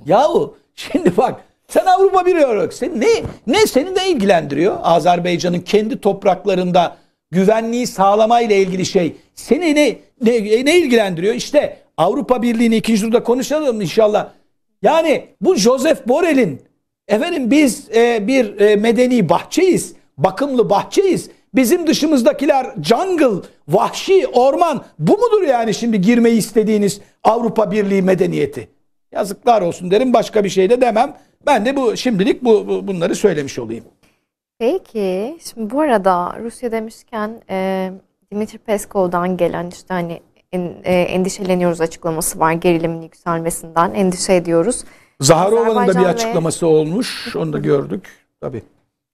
Yahu şimdi bak sen Avrupa biliyor olarak ne ne seni de ilgilendiriyor? Azerbaycan'ın kendi topraklarında güvenliği sağlamayla ilgili şey seni ne ne, ne ilgilendiriyor? İşte Avrupa Birliği'ni ikinci turda konuşalım inşallah. Yani bu Joseph Borrell'in efendim biz e, bir e, medeni bahçeyiz, bakımlı bahçeyiz. Bizim dışımızdakiler jungle, vahşi, orman. Bu mudur yani şimdi girmeyi istediğiniz Avrupa Birliği medeniyeti? Yazıklar olsun derim başka bir şey de demem. Ben de bu şimdilik bu, bu bunları söylemiş olayım. Peki. Şimdi bu arada Rusya demişken e, Dimitri Peskov'dan gelen işte hani en, e, endişeleniyoruz açıklaması var gerilimin yükselmesinden. Endişe ediyoruz. Zaharova'nın da bir açıklaması ve... olmuş. Onu da gördük. tabi.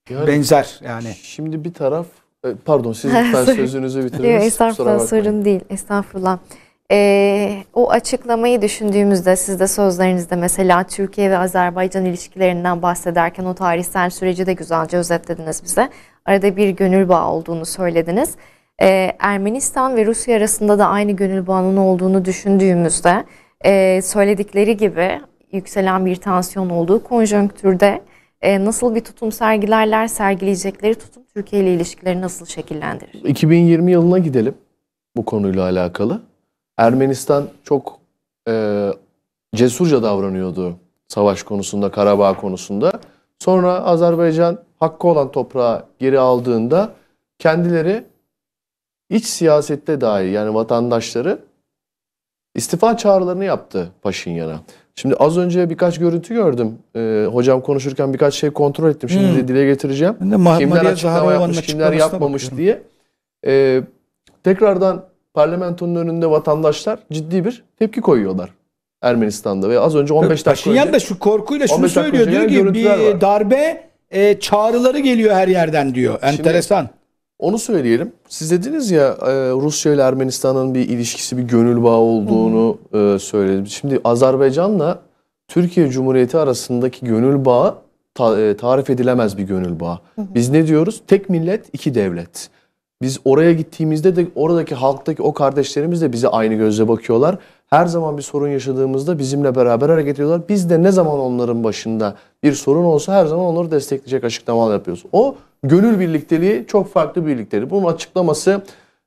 Benzer yani. Şimdi bir taraf e, pardon siz lütfen sözünüzü bitiriniz. estağfurullah sorun değil. Estağfurullah e, o açıklamayı düşündüğümüzde siz de sözlerinizde mesela Türkiye ve Azerbaycan ilişkilerinden bahsederken o tarihsel süreci de güzelce özetlediniz bize. Arada bir gönül bağı olduğunu söylediniz. E, Ermenistan ve Rusya arasında da aynı gönül bağının olduğunu düşündüğümüzde e, söyledikleri gibi yükselen bir tansiyon olduğu konjonktürde e, nasıl bir tutum sergilerler, sergileyecekleri tutum Türkiye ile ilişkileri nasıl şekillendirir? 2020 yılına gidelim bu konuyla alakalı. Ermenistan çok e, cesurca davranıyordu savaş konusunda, Karabağ konusunda. Sonra Azerbaycan hakkı olan toprağı geri aldığında kendileri iç siyasette dahi yani vatandaşları istifa çağrılarını yaptı Paşinyan'a. Şimdi az önce birkaç görüntü gördüm. Ee, hocam konuşurken birkaç şey kontrol ettim. Şimdi hmm. dile getireceğim. kimler Maria açıklama yapmış, kimler yapmamış bakıyorum. diye. Ee, tekrardan parlamentonun önünde vatandaşlar ciddi bir tepki koyuyorlar. Ermenistan'da ve az önce 15 dakika Paşinyan önce. da şu korkuyla şunu söylüyor diyor ki bir var. darbe e, çağrıları geliyor her yerden diyor. Enteresan. Şimdi, onu söyleyelim. Siz dediniz ya e, Rusya ile Ermenistan'ın bir ilişkisi, bir gönül bağı olduğunu e, söyledim. Şimdi Azerbaycan'la Türkiye Cumhuriyeti arasındaki gönül bağı e, tarif edilemez bir gönül bağı. Biz ne diyoruz? Tek millet, iki devlet. Biz oraya gittiğimizde de oradaki halktaki o kardeşlerimiz de bize aynı gözle bakıyorlar. Her zaman bir sorun yaşadığımızda bizimle beraber hareket ediyorlar. Biz de ne zaman onların başında bir sorun olsa her zaman onları destekleyecek açıklamalar yapıyoruz. O gönül birlikteliği çok farklı bir birlikteliği. Bunun açıklaması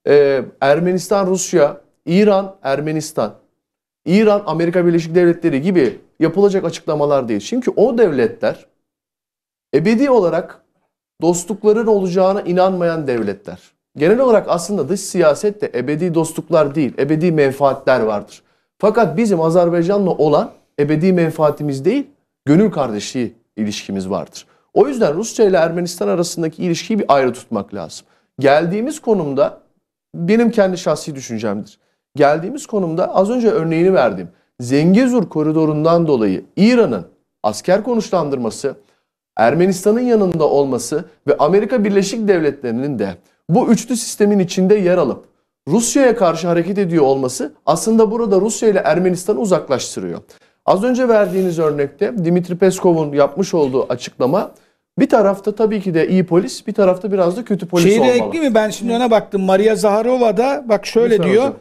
e, Ermenistan, Rusya, İran, Ermenistan, İran, Amerika Birleşik Devletleri gibi yapılacak açıklamalar değil. Çünkü o devletler ebedi olarak dostlukların olacağına inanmayan devletler. Genel olarak aslında dış siyasette ebedi dostluklar değil, ebedi menfaatler vardır. Fakat bizim Azerbaycan'la olan ebedi menfaatimiz değil, gönül kardeşliği ilişkimiz vardır. O yüzden Rusya ile Ermenistan arasındaki ilişkiyi bir ayrı tutmak lazım. Geldiğimiz konumda benim kendi şahsi düşüncemdir. Geldiğimiz konumda az önce örneğini verdim. Zengezur koridorundan dolayı İran'ın asker konuşlandırması, Ermenistan'ın yanında olması ve Amerika Birleşik Devletleri'nin de bu üçlü sistemin içinde yer alıp Rusya'ya karşı hareket ediyor olması aslında burada Rusya ile Ermenistan'ı uzaklaştırıyor. Az önce verdiğiniz örnekte Dimitri Peskov'un yapmış olduğu açıklama bir tarafta tabii ki de iyi polis, bir tarafta biraz da kötü polis Şeyi olmalı. Şeyi ekli mi? Ben şimdi ona baktım. Maria Zaharova da bak şöyle Lütfen diyor. Hocam.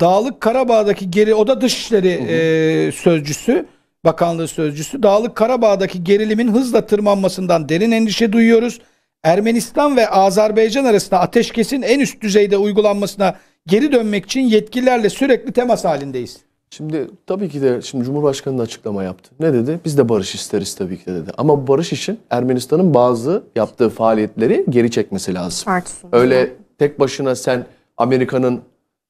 Dağlık Karabağ'daki geri, o da Dışişleri hı hı. E, Sözcüsü, Bakanlığı Sözcüsü. Dağlık Karabağ'daki gerilimin hızla tırmanmasından derin endişe duyuyoruz. Ermenistan ve Azerbaycan arasında ateşkesin en üst düzeyde uygulanmasına geri dönmek için yetkililerle sürekli temas halindeyiz. Şimdi tabii ki de şimdi Cumhurbaşkanı da açıklama yaptı. Ne dedi? Biz de barış isteriz tabii ki de dedi. Ama barış için Ermenistan'ın bazı yaptığı faaliyetleri geri çekmesi lazım. Artsın. Öyle tek başına sen Amerika'nın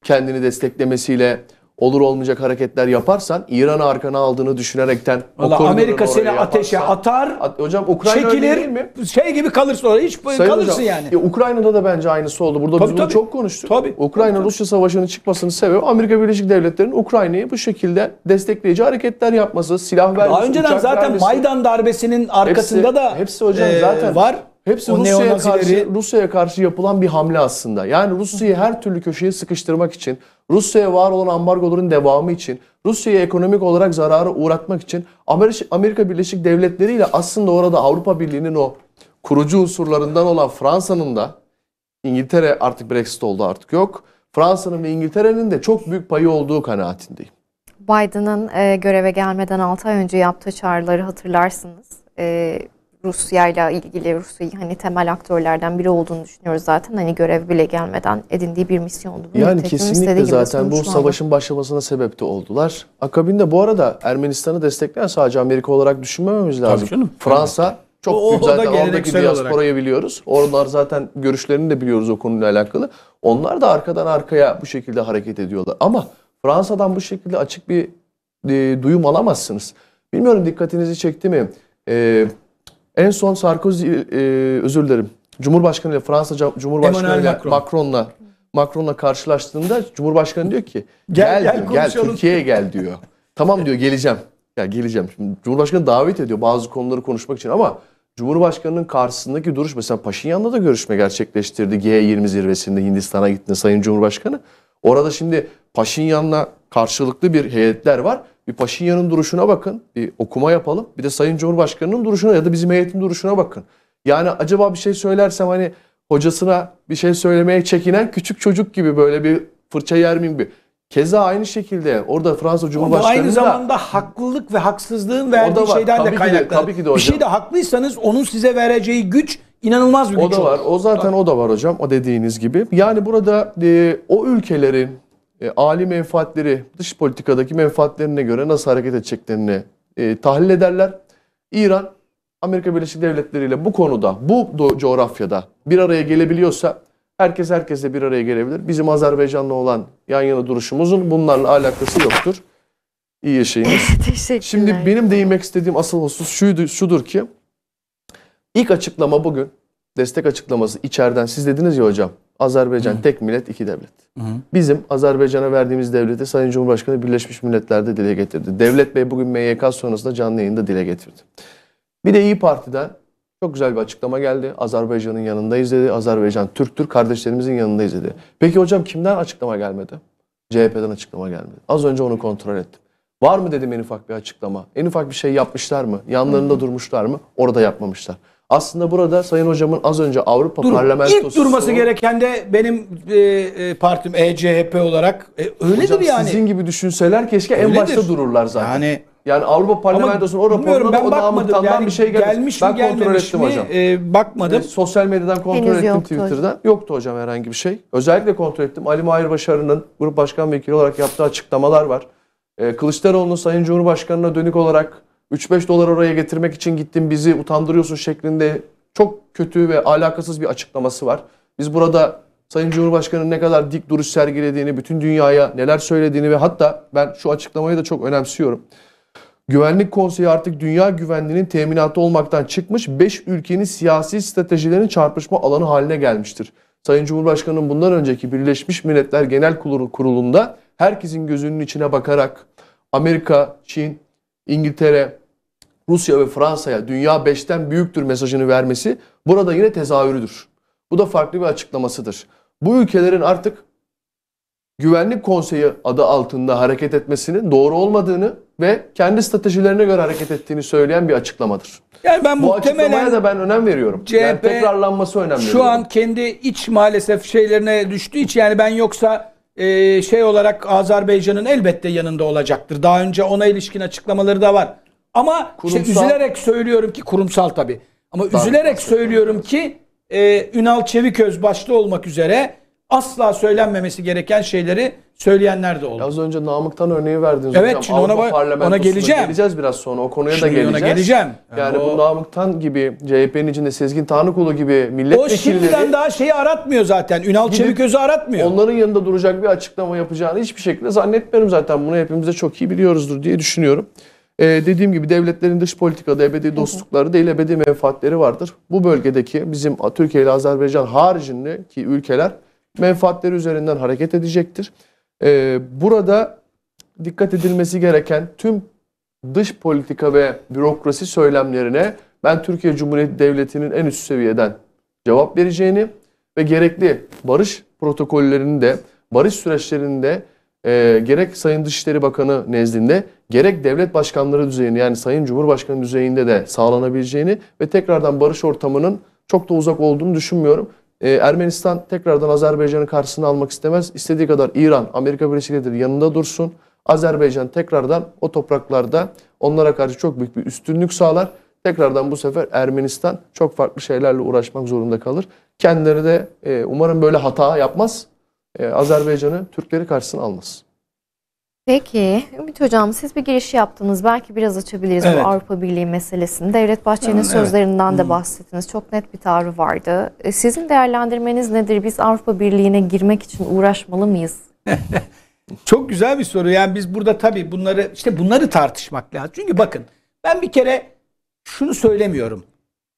kendini desteklemesiyle olur olmayacak hareketler yaparsan İran'ı arkana aldığını düşünerekten Allah Amerika seni yaparsan, ateşe atar. At, hocam Ukrayna çekilir, değil mi? Şey gibi kalırsın orada. Hiç Sayın kalırsın hocam, yani. Ya, Ukrayna'da da bence aynısı oldu. Burada tabii, biz tabii. çok konuştuk. Tabii. Ukrayna Rusya savaşının çıkmasının sebebi Amerika Birleşik Devletleri'nin Ukrayna'yı bu şekilde destekleyici hareketler yapması, silah vermesi, Daha önceden zaten vermesi. Maydan darbesinin arkasında hepsi, da hepsi hocam e, zaten var. Hepsi o Rusya'ya karşı, Rusya'ya karşı yapılan bir hamle aslında. Yani Rusya'yı her türlü köşeye sıkıştırmak için, Rusya'ya var olan ambargoların devamı için, Rusya'yı ekonomik olarak zarara uğratmak için Amerika Birleşik Devletleri ile aslında orada Avrupa Birliği'nin o kurucu unsurlarından olan Fransa'nın da İngiltere artık Brexit oldu artık yok. Fransa'nın ve İngiltere'nin de çok büyük payı olduğu kanaatindeyim. Biden'ın e, göreve gelmeden 6 ay önce yaptığı çağrıları hatırlarsınız. E, Rusya ile ilgili Rusya'yı hani temel aktörlerden biri olduğunu düşünüyoruz zaten. Hani görev bile gelmeden edindiği bir misyondu. Bu yani kesinlikle zaten bu savaşın vardı. başlamasına sebep de oldular. Akabinde bu arada Ermenistan'ı destekleyen sadece Amerika olarak düşünmememiz lazım. Tabii canım. Fransa çok o, büyük o zaten oradaki diasporayı olarak. biliyoruz. Oralar zaten görüşlerini de biliyoruz o konuyla alakalı. Onlar da arkadan arkaya bu şekilde hareket ediyorlar. Ama Fransa'dan bu şekilde açık bir e, duyum alamazsınız. Bilmiyorum dikkatinizi çekti mi? Eee en son Sarkozy, e, e, özür dilerim, Cumhurbaşkanı ile Fransa Cumhurbaşkanı ile Macron'la Macron'la karşılaştığında Cumhurbaşkanı diyor ki gel gel, gel, gel Türkiye'ye gel diyor. tamam diyor geleceğim. Ya geleceğim. Şimdi Cumhurbaşkanı davet ediyor bazı konuları konuşmak için ama Cumhurbaşkanının karşısındaki duruş mesela Paşinyan'la da görüşme gerçekleştirdi G20 zirvesinde Hindistan'a gittiğinde Sayın Cumhurbaşkanı. Orada şimdi Paşinyan'la karşılıklı bir heyetler var. Bir Paşinyan'ın duruşuna bakın. Bir okuma yapalım. Bir de Sayın Cumhurbaşkanı'nın duruşuna ya da bizim heyetin duruşuna bakın. Yani acaba bir şey söylersem hani hocasına bir şey söylemeye çekinen küçük çocuk gibi böyle bir fırça yer miyim bir. Keza aynı şekilde orada Fransa Cumhurbaşkanı da... aynı zamanda haklılık ve haksızlığın verdiği var. şeyden tabii de kaynaklanır. Ki de, tabii ki de hocam. Bir şeyde haklıysanız onun size vereceği güç inanılmaz bir o güç O da var. Olur. O zaten tabii. o da var hocam. O dediğiniz gibi. Yani burada e, o ülkelerin e, ali menfaatleri dış politikadaki menfaatlerine göre nasıl hareket edeceklerini e, tahlil ederler. İran Amerika Birleşik Devletleri ile bu konuda, bu coğrafyada bir araya gelebiliyorsa herkes herkese bir araya gelebilir. Bizim Azerbaycan'la olan yan yana duruşumuzun bunlarla alakası yoktur. İyi yaşayınız. Teşekkürler. Şimdi benim değinmek istediğim asıl husus şuydu, şudur ki ilk açıklama bugün destek açıklaması içeriden siz dediniz ya hocam Azerbaycan Hı. tek millet iki devlet. Hı. Bizim Azerbaycan'a verdiğimiz devleti Sayın Cumhurbaşkanı Birleşmiş Milletler'de dile getirdi. Devlet Bey bugün MYK sonrasında canlı yayında dile getirdi. Bir de İyi Parti'den çok güzel bir açıklama geldi. Azerbaycan'ın yanındayız dedi. Azerbaycan Türk Türk kardeşlerimizin yanındayız dedi. Peki hocam kimden açıklama gelmedi? CHP'den açıklama gelmedi. Az önce onu kontrol ettim. Var mı dedim en ufak bir açıklama? En ufak bir şey yapmışlar mı? Yanlarında Hı. durmuşlar mı? Orada yapmamışlar. Aslında burada Sayın Hocam'ın az önce Avrupa Dur, Parlamentosu... İlk durması gereken de benim e, e, partim ECHP olarak. E, öyledir Hocam, yani. Sizin gibi düşünseler keşke öyledir. en başta dururlar zaten. Yani yani Avrupa Parlamentosu'nun o raporunda ben o bakmadım. Yani bir şey gelmiş. gelmiş ben mi, kontrol ettim mi? hocam. E, bakmadım. E, sosyal medyadan kontrol Henüz ettim yoktu. Twitter'da. Yoktu hocam herhangi bir şey. Özellikle kontrol ettim. Ali Mahir Başarı'nın grup başkan vekili olarak yaptığı açıklamalar var. E, Kılıçdaroğlu'nun Sayın Cumhurbaşkanı'na dönük olarak 3-5 dolar oraya getirmek için gittin bizi utandırıyorsun şeklinde çok kötü ve alakasız bir açıklaması var. Biz burada Sayın Cumhurbaşkanı'nın ne kadar dik duruş sergilediğini, bütün dünyaya neler söylediğini ve hatta ben şu açıklamayı da çok önemsiyorum. Güvenlik Konseyi artık dünya güvenliğinin teminatı olmaktan çıkmış 5 ülkenin siyasi stratejilerinin çarpışma alanı haline gelmiştir. Sayın Cumhurbaşkanı'nın bundan önceki Birleşmiş Milletler Genel Kurulu'nda herkesin gözünün içine bakarak Amerika, Çin, İngiltere, Rusya ve Fransa'ya dünya beşten büyüktür mesajını vermesi burada yine tezahürüdür. Bu da farklı bir açıklamasıdır. Bu ülkelerin artık Güvenlik Konseyi adı altında hareket etmesinin doğru olmadığını ve kendi stratejilerine göre hareket ettiğini söyleyen bir açıklamadır. Yani ben bu açıklamaya da ben önem veriyorum. CHP yani tekrarlanması önemli. Şu veriyorum. an kendi iç maalesef şeylerine düştüğü için yani ben yoksa ee, şey olarak Azerbaycan'ın elbette yanında olacaktır. Daha önce ona ilişkin açıklamaları da var. Ama kurumsal, işte üzülerek söylüyorum ki kurumsal tabii. Ama üzülerek söylüyorum ki e, Ünal Çeviköz başta olmak üzere asla söylenmemesi gereken şeyleri söyleyenler de oldu. Az önce Namık'tan örneği verdiniz evet, hocam. Şimdi ona, ona geleceğim. Geleceğiz biraz sonra o konuya şimdi da geleceğiz. Ona geleceğim. Yani, yani o... bu Namık'tan gibi CHP'nin içinde Sezgin Tanrıkulu gibi milletvekilleri... O şimdiden daha şeyi aratmıyor zaten. Ünal Çeviköz'ü aratmıyor. Onların yanında duracak bir açıklama yapacağını hiçbir şekilde zannetmiyorum zaten. Bunu hepimiz de çok iyi biliyoruzdur diye düşünüyorum. Ee, dediğim gibi devletlerin dış politikada ebedi dostlukları değil ebedi menfaatleri vardır. Bu bölgedeki bizim Türkiye ile Azerbaycan haricindeki ülkeler menfaatleri üzerinden hareket edecektir. Ee, burada dikkat edilmesi gereken tüm dış politika ve bürokrasi söylemlerine ben Türkiye Cumhuriyeti Devleti'nin en üst seviyeden cevap vereceğini ve gerekli barış protokollerinin de barış süreçlerinde e, gerek Sayın Dışişleri Bakanı nezdinde gerek devlet başkanları düzeyinde yani Sayın Cumhurbaşkanı düzeyinde de sağlanabileceğini ve tekrardan barış ortamının çok da uzak olduğunu düşünmüyorum. Ee, Ermenistan tekrardan Azerbaycan'ın karşısına almak istemez. İstediği kadar İran, Amerika Birleşik Devletleri yanında dursun. Azerbaycan tekrardan o topraklarda onlara karşı çok büyük bir üstünlük sağlar. Tekrardan bu sefer Ermenistan çok farklı şeylerle uğraşmak zorunda kalır. Kendileri de e, umarım böyle hata yapmaz. E, Azerbaycan'ı Türkleri karşısına almaz. Peki Ümit Hocam siz bir giriş yaptınız. Belki biraz açabiliriz evet. bu Avrupa Birliği meselesini. Devlet Bahçeli'nin evet. sözlerinden de hmm. bahsettiniz. Çok net bir tavrı vardı. E, sizin değerlendirmeniz nedir? Biz Avrupa Birliği'ne girmek için uğraşmalı mıyız? Çok güzel bir soru. Yani biz burada tabii bunları işte bunları tartışmak lazım. Çünkü bakın ben bir kere şunu söylemiyorum.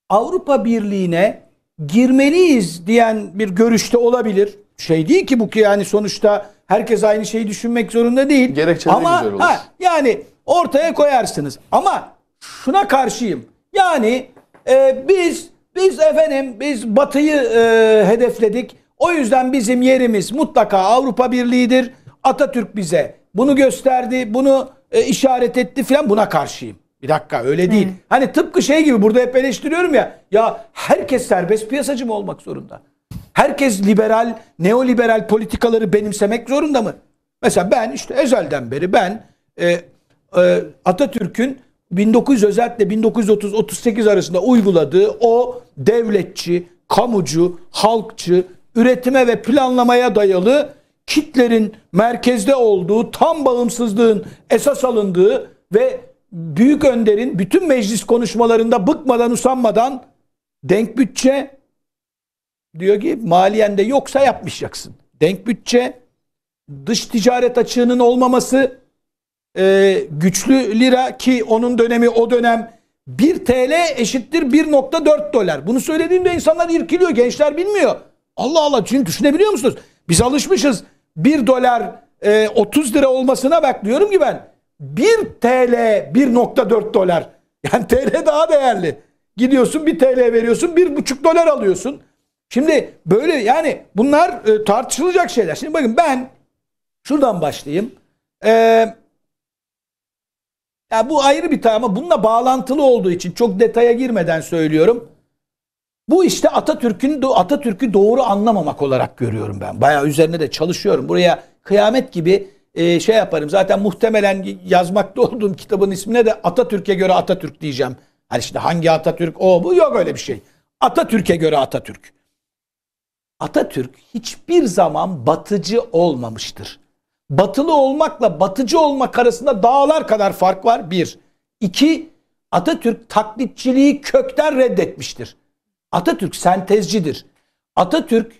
Avrupa Birliği'ne girmeliyiz diyen bir görüşte olabilir. Şey değil ki bu ki yani sonuçta Herkes aynı şeyi düşünmek zorunda değil. Gerekçeleri Ama, güzel olur. Ha, yani ortaya koyarsınız. Ama şuna karşıyım. Yani e, biz biz efendim biz Batı'yı e, hedefledik. O yüzden bizim yerimiz mutlaka Avrupa Birliği'dir. Atatürk bize bunu gösterdi, bunu e, işaret etti filan buna karşıyım. Bir dakika öyle değil. Hı. Hani tıpkı şey gibi burada hep eleştiriyorum ya. Ya herkes serbest piyasacı mı olmak zorunda? Herkes liberal, neoliberal politikaları benimsemek zorunda mı? Mesela ben işte ezelden beri ben e, e, Atatürk'ün 1900 özellikle 1930-38 arasında uyguladığı o devletçi, kamucu, halkçı, üretime ve planlamaya dayalı kitlerin merkezde olduğu, tam bağımsızlığın esas alındığı ve büyük önderin bütün meclis konuşmalarında bıkmadan usanmadan denk bütçe, diyor ki maliyende yoksa yapmayacaksın. Denk bütçe, dış ticaret açığının olmaması, e, güçlü lira ki onun dönemi o dönem 1 TL eşittir 1.4 dolar. Bunu söylediğimde insanlar irkiliyor, gençler bilmiyor. Allah Allah çünkü düşünebiliyor musunuz? Biz alışmışız 1 dolar e, 30 lira olmasına bak diyorum ki ben 1 TL 1.4 dolar. Yani TL daha değerli. Gidiyorsun 1 TL veriyorsun 1.5 dolar alıyorsun. Şimdi böyle yani bunlar e, tartışılacak şeyler. Şimdi bakın ben şuradan başlayayım. Ee, ya bu ayrı bir tane ama bununla bağlantılı olduğu için çok detaya girmeden söylüyorum. Bu işte Atatürk'ün Atatürk'ü doğru anlamamak olarak görüyorum ben. Bayağı üzerine de çalışıyorum. Buraya kıyamet gibi e, şey yaparım. Zaten muhtemelen yazmakta olduğum kitabın ismine de Atatürk'e göre Atatürk diyeceğim. Hani şimdi hangi Atatürk o bu yok öyle bir şey. Atatürk'e göre Atatürk. Atatürk hiçbir zaman batıcı olmamıştır. Batılı olmakla batıcı olmak arasında dağlar kadar fark var bir. İki, Atatürk taklitçiliği kökten reddetmiştir. Atatürk sentezcidir. Atatürk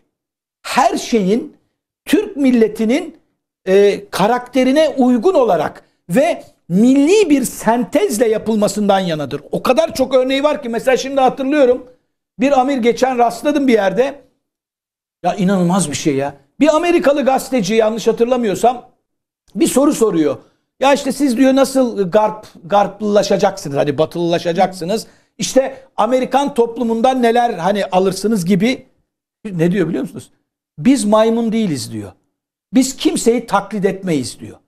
her şeyin Türk milletinin e, karakterine uygun olarak ve milli bir sentezle yapılmasından yanadır. O kadar çok örneği var ki mesela şimdi hatırlıyorum. Bir amir geçen rastladım bir yerde ya inanılmaz bir şey ya. Bir Amerikalı gazeteci yanlış hatırlamıyorsam bir soru soruyor. Ya işte siz diyor nasıl garp garplılaşacaksınız hani batılılaşacaksınız. İşte Amerikan toplumundan neler hani alırsınız gibi ne diyor biliyor musunuz? Biz maymun değiliz diyor. Biz kimseyi taklit etmeyiz diyor.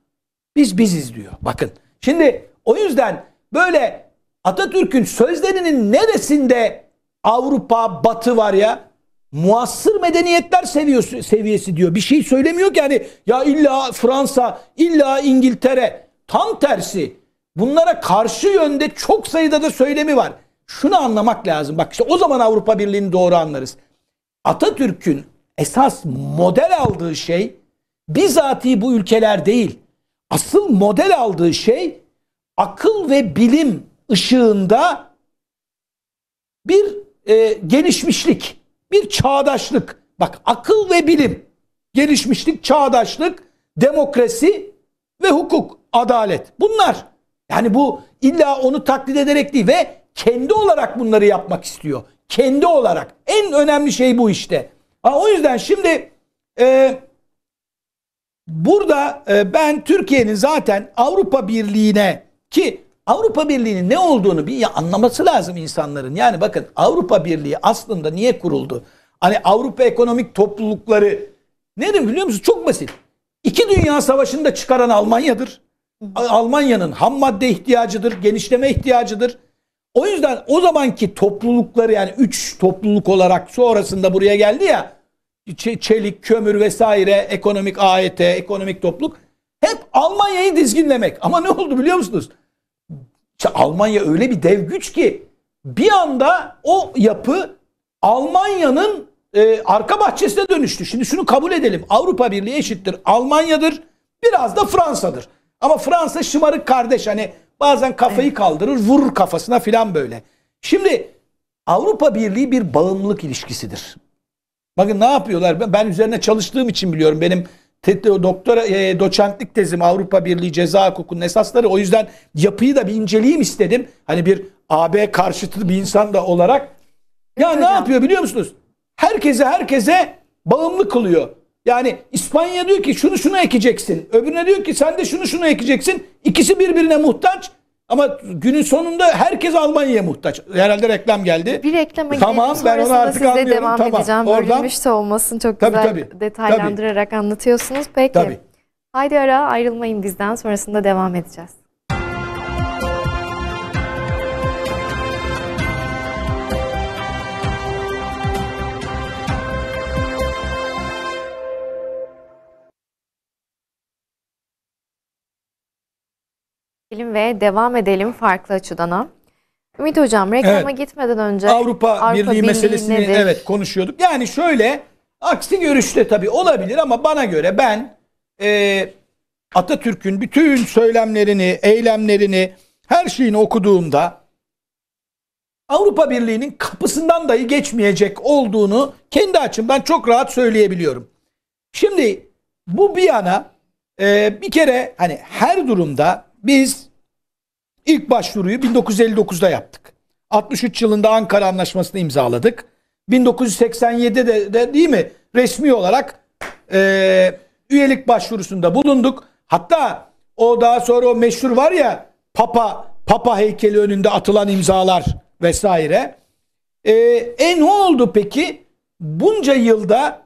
Biz biziz diyor. Bakın. Şimdi o yüzden böyle Atatürk'ün sözlerinin neresinde Avrupa, Batı var ya? muasır medeniyetler seviyesi, seviyesi diyor. Bir şey söylemiyor ki yani ya illa Fransa, illa İngiltere. Tam tersi. Bunlara karşı yönde çok sayıda da söylemi var. Şunu anlamak lazım. Bak işte o zaman Avrupa Birliği'ni doğru anlarız. Atatürk'ün esas model aldığı şey bizatihi bu ülkeler değil. Asıl model aldığı şey akıl ve bilim ışığında bir e, gelişmişlik bir çağdaşlık. Bak akıl ve bilim, gelişmişlik, çağdaşlık, demokrasi ve hukuk, adalet. Bunlar yani bu illa onu taklit ederek değil ve kendi olarak bunları yapmak istiyor. Kendi olarak. En önemli şey bu işte. Ha, o yüzden şimdi e, burada e, ben Türkiye'nin zaten Avrupa Birliği'ne ki Avrupa Birliği'nin ne olduğunu bir anlaması lazım insanların. Yani bakın Avrupa Birliği aslında niye kuruldu? Hani Avrupa Ekonomik Toplulukları ne nedir biliyor musunuz? Çok basit. İki Dünya Savaşı'nı da çıkaran Almanya'dır. Almanya'nın ham madde ihtiyacıdır, genişleme ihtiyacıdır. O yüzden o zamanki toplulukları yani üç topluluk olarak sonrasında buraya geldi ya çelik, kömür vesaire, ekonomik AET ekonomik topluluk hep Almanya'yı dizginlemek. Ama ne oldu biliyor musunuz? İşte Almanya öyle bir dev güç ki bir anda o yapı Almanya'nın e, arka bahçesine dönüştü. Şimdi şunu kabul edelim. Avrupa Birliği eşittir. Almanya'dır. Biraz da Fransa'dır. Ama Fransa şımarık kardeş. Hani bazen kafayı kaldırır vurur kafasına filan böyle. Şimdi Avrupa Birliği bir bağımlılık ilişkisidir. Bakın ne yapıyorlar? Ben üzerine çalıştığım için biliyorum. Benim te, doktora e, doçentlik tezim Avrupa Birliği ceza hukukunun esasları. O yüzden yapıyı da bir inceleyeyim istedim. Hani bir AB karşıtı bir insan da olarak. Ya evet, ne hocam. yapıyor biliyor musunuz? Herkese herkese bağımlı kılıyor. Yani İspanya diyor ki şunu şunu ekeceksin. Öbürüne diyor ki sen de şunu şunu ekeceksin. İkisi birbirine muhtaç. Ama günün sonunda herkes Almanya'ya muhtaç. Herhalde reklam geldi. Bir reklama Tamam ben onu artık size anlıyorum. devam tamam. edeceğim. Oradan... Bölünmüş de olmasın. Çok tabii, güzel tabii, detaylandırarak tabii. anlatıyorsunuz. Peki. Tabii. Haydi ara ayrılmayın bizden. Sonrasında devam edeceğiz. Elim ve devam edelim farklı açıdana. Ümit Hocam reklama evet. gitmeden önce Avrupa, Avrupa Birliği, Birliği meselesini nedir? evet konuşuyorduk. Yani şöyle aksi görüşte tabii olabilir ama bana göre ben e, Atatürk'ün bütün söylemlerini, eylemlerini, her şeyini okuduğumda Avrupa Birliği'nin kapısından dahi geçmeyecek olduğunu kendi açımdan çok rahat söyleyebiliyorum. Şimdi bu bir yana e, bir kere hani her durumda biz ilk başvuruyu 1959'da yaptık. 63 yılında Ankara Anlaşması'nı imzaladık. 1987'de de, de değil mi resmi olarak e, üyelik başvurusunda bulunduk. Hatta o daha sonra o meşhur var ya Papa Papa heykeli önünde atılan imzalar vesaire. E, e ne oldu peki? Bunca yılda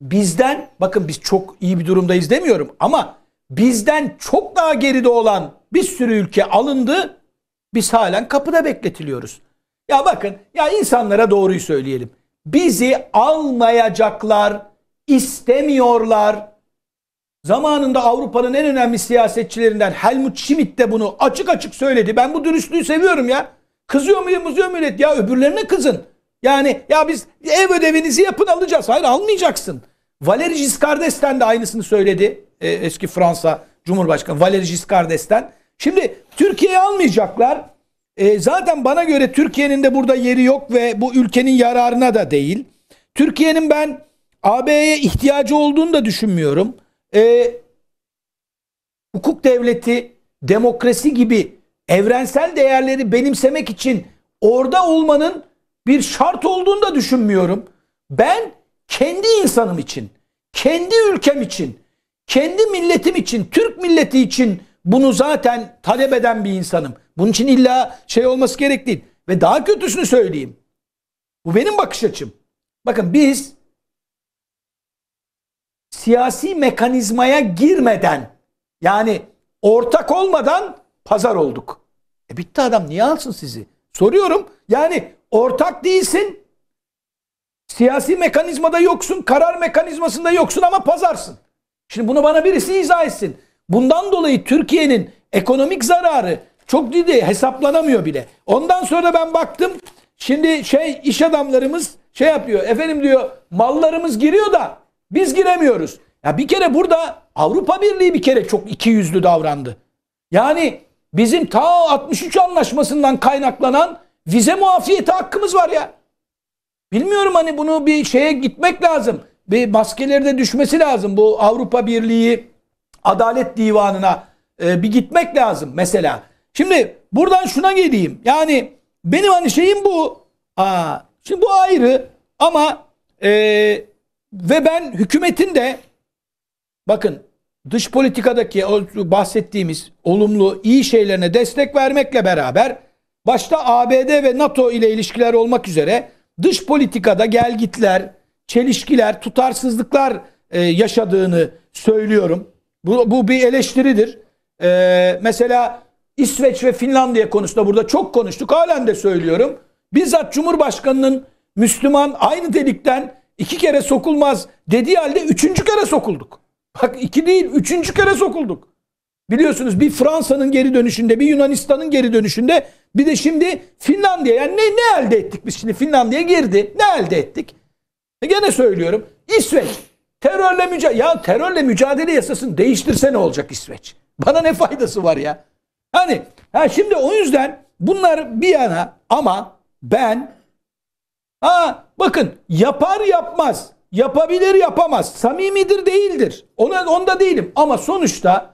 bizden bakın biz çok iyi bir durumdayız demiyorum ama bizden çok daha geride olan bir sürü ülke alındı. Biz halen kapıda bekletiliyoruz. Ya bakın ya insanlara doğruyu söyleyelim. Bizi almayacaklar, istemiyorlar. Zamanında Avrupa'nın en önemli siyasetçilerinden Helmut Schmidt de bunu açık açık söyledi. Ben bu dürüstlüğü seviyorum ya. Kızıyor muyum kızıyor millet? Ya öbürlerine kızın. Yani ya biz ev ödevinizi yapın alacağız. Hayır almayacaksın. Valeri Giscard de aynısını söyledi e, eski Fransa Cumhurbaşkanı Valéry Giscard d'Estaing. Şimdi Türkiye'yi almayacaklar. E, zaten bana göre Türkiye'nin de burada yeri yok ve bu ülkenin yararına da değil. Türkiye'nin ben AB'ye ihtiyacı olduğunu da düşünmüyorum. E, hukuk devleti, demokrasi gibi evrensel değerleri benimsemek için orada olmanın bir şart olduğunu da düşünmüyorum. Ben kendi insanım için, kendi ülkem için, kendi milletim için, Türk milleti için bunu zaten talep eden bir insanım. Bunun için illa şey olması gerekli değil. Ve daha kötüsünü söyleyeyim. Bu benim bakış açım. Bakın biz siyasi mekanizmaya girmeden yani ortak olmadan pazar olduk. E bitti adam niye alsın sizi? Soruyorum. Yani ortak değilsin. Siyasi mekanizmada yoksun, karar mekanizmasında yoksun ama pazarsın. Şimdi bunu bana birisi izah etsin. Bundan dolayı Türkiye'nin ekonomik zararı çok ciddi hesaplanamıyor bile. Ondan sonra ben baktım şimdi şey iş adamlarımız şey yapıyor. Efendim diyor mallarımız giriyor da biz giremiyoruz. Ya bir kere burada Avrupa Birliği bir kere çok iki yüzlü davrandı. Yani bizim ta 63 anlaşmasından kaynaklanan vize muafiyeti hakkımız var ya. Bilmiyorum hani bunu bir şeye gitmek lazım bir maskeleri de düşmesi lazım. Bu Avrupa Birliği Adalet Divanı'na e, bir gitmek lazım mesela. Şimdi buradan şuna geleyim. Yani benim hani şeyim bu. Aa, şimdi bu ayrı ama e, ve ben hükümetin de bakın dış politikadaki o bahsettiğimiz olumlu iyi şeylerine destek vermekle beraber başta ABD ve NATO ile ilişkiler olmak üzere dış politikada gelgitler, çelişkiler, tutarsızlıklar e, yaşadığını söylüyorum. Bu, bu bir eleştiridir. E, mesela İsveç ve Finlandiya konusunda burada çok konuştuk. Halen de söylüyorum. Bizzat Cumhurbaşkanı'nın Müslüman aynı delikten iki kere sokulmaz dediği halde üçüncü kere sokulduk. Bak iki değil üçüncü kere sokulduk. Biliyorsunuz bir Fransa'nın geri dönüşünde, bir Yunanistan'ın geri dönüşünde bir de şimdi Finlandiya. Yani ne, ne elde ettik biz şimdi? Finlandiya girdi. Ne elde ettik? E gene söylüyorum. İsveç terörle mücadele ya terörle mücadele yasasını değiştirse ne olacak İsveç? Bana ne faydası var ya? Hani ha şimdi o yüzden bunlar bir yana ama ben ha bakın yapar yapmaz, yapabilir yapamaz, samimidir değildir. Ona onda değilim ama sonuçta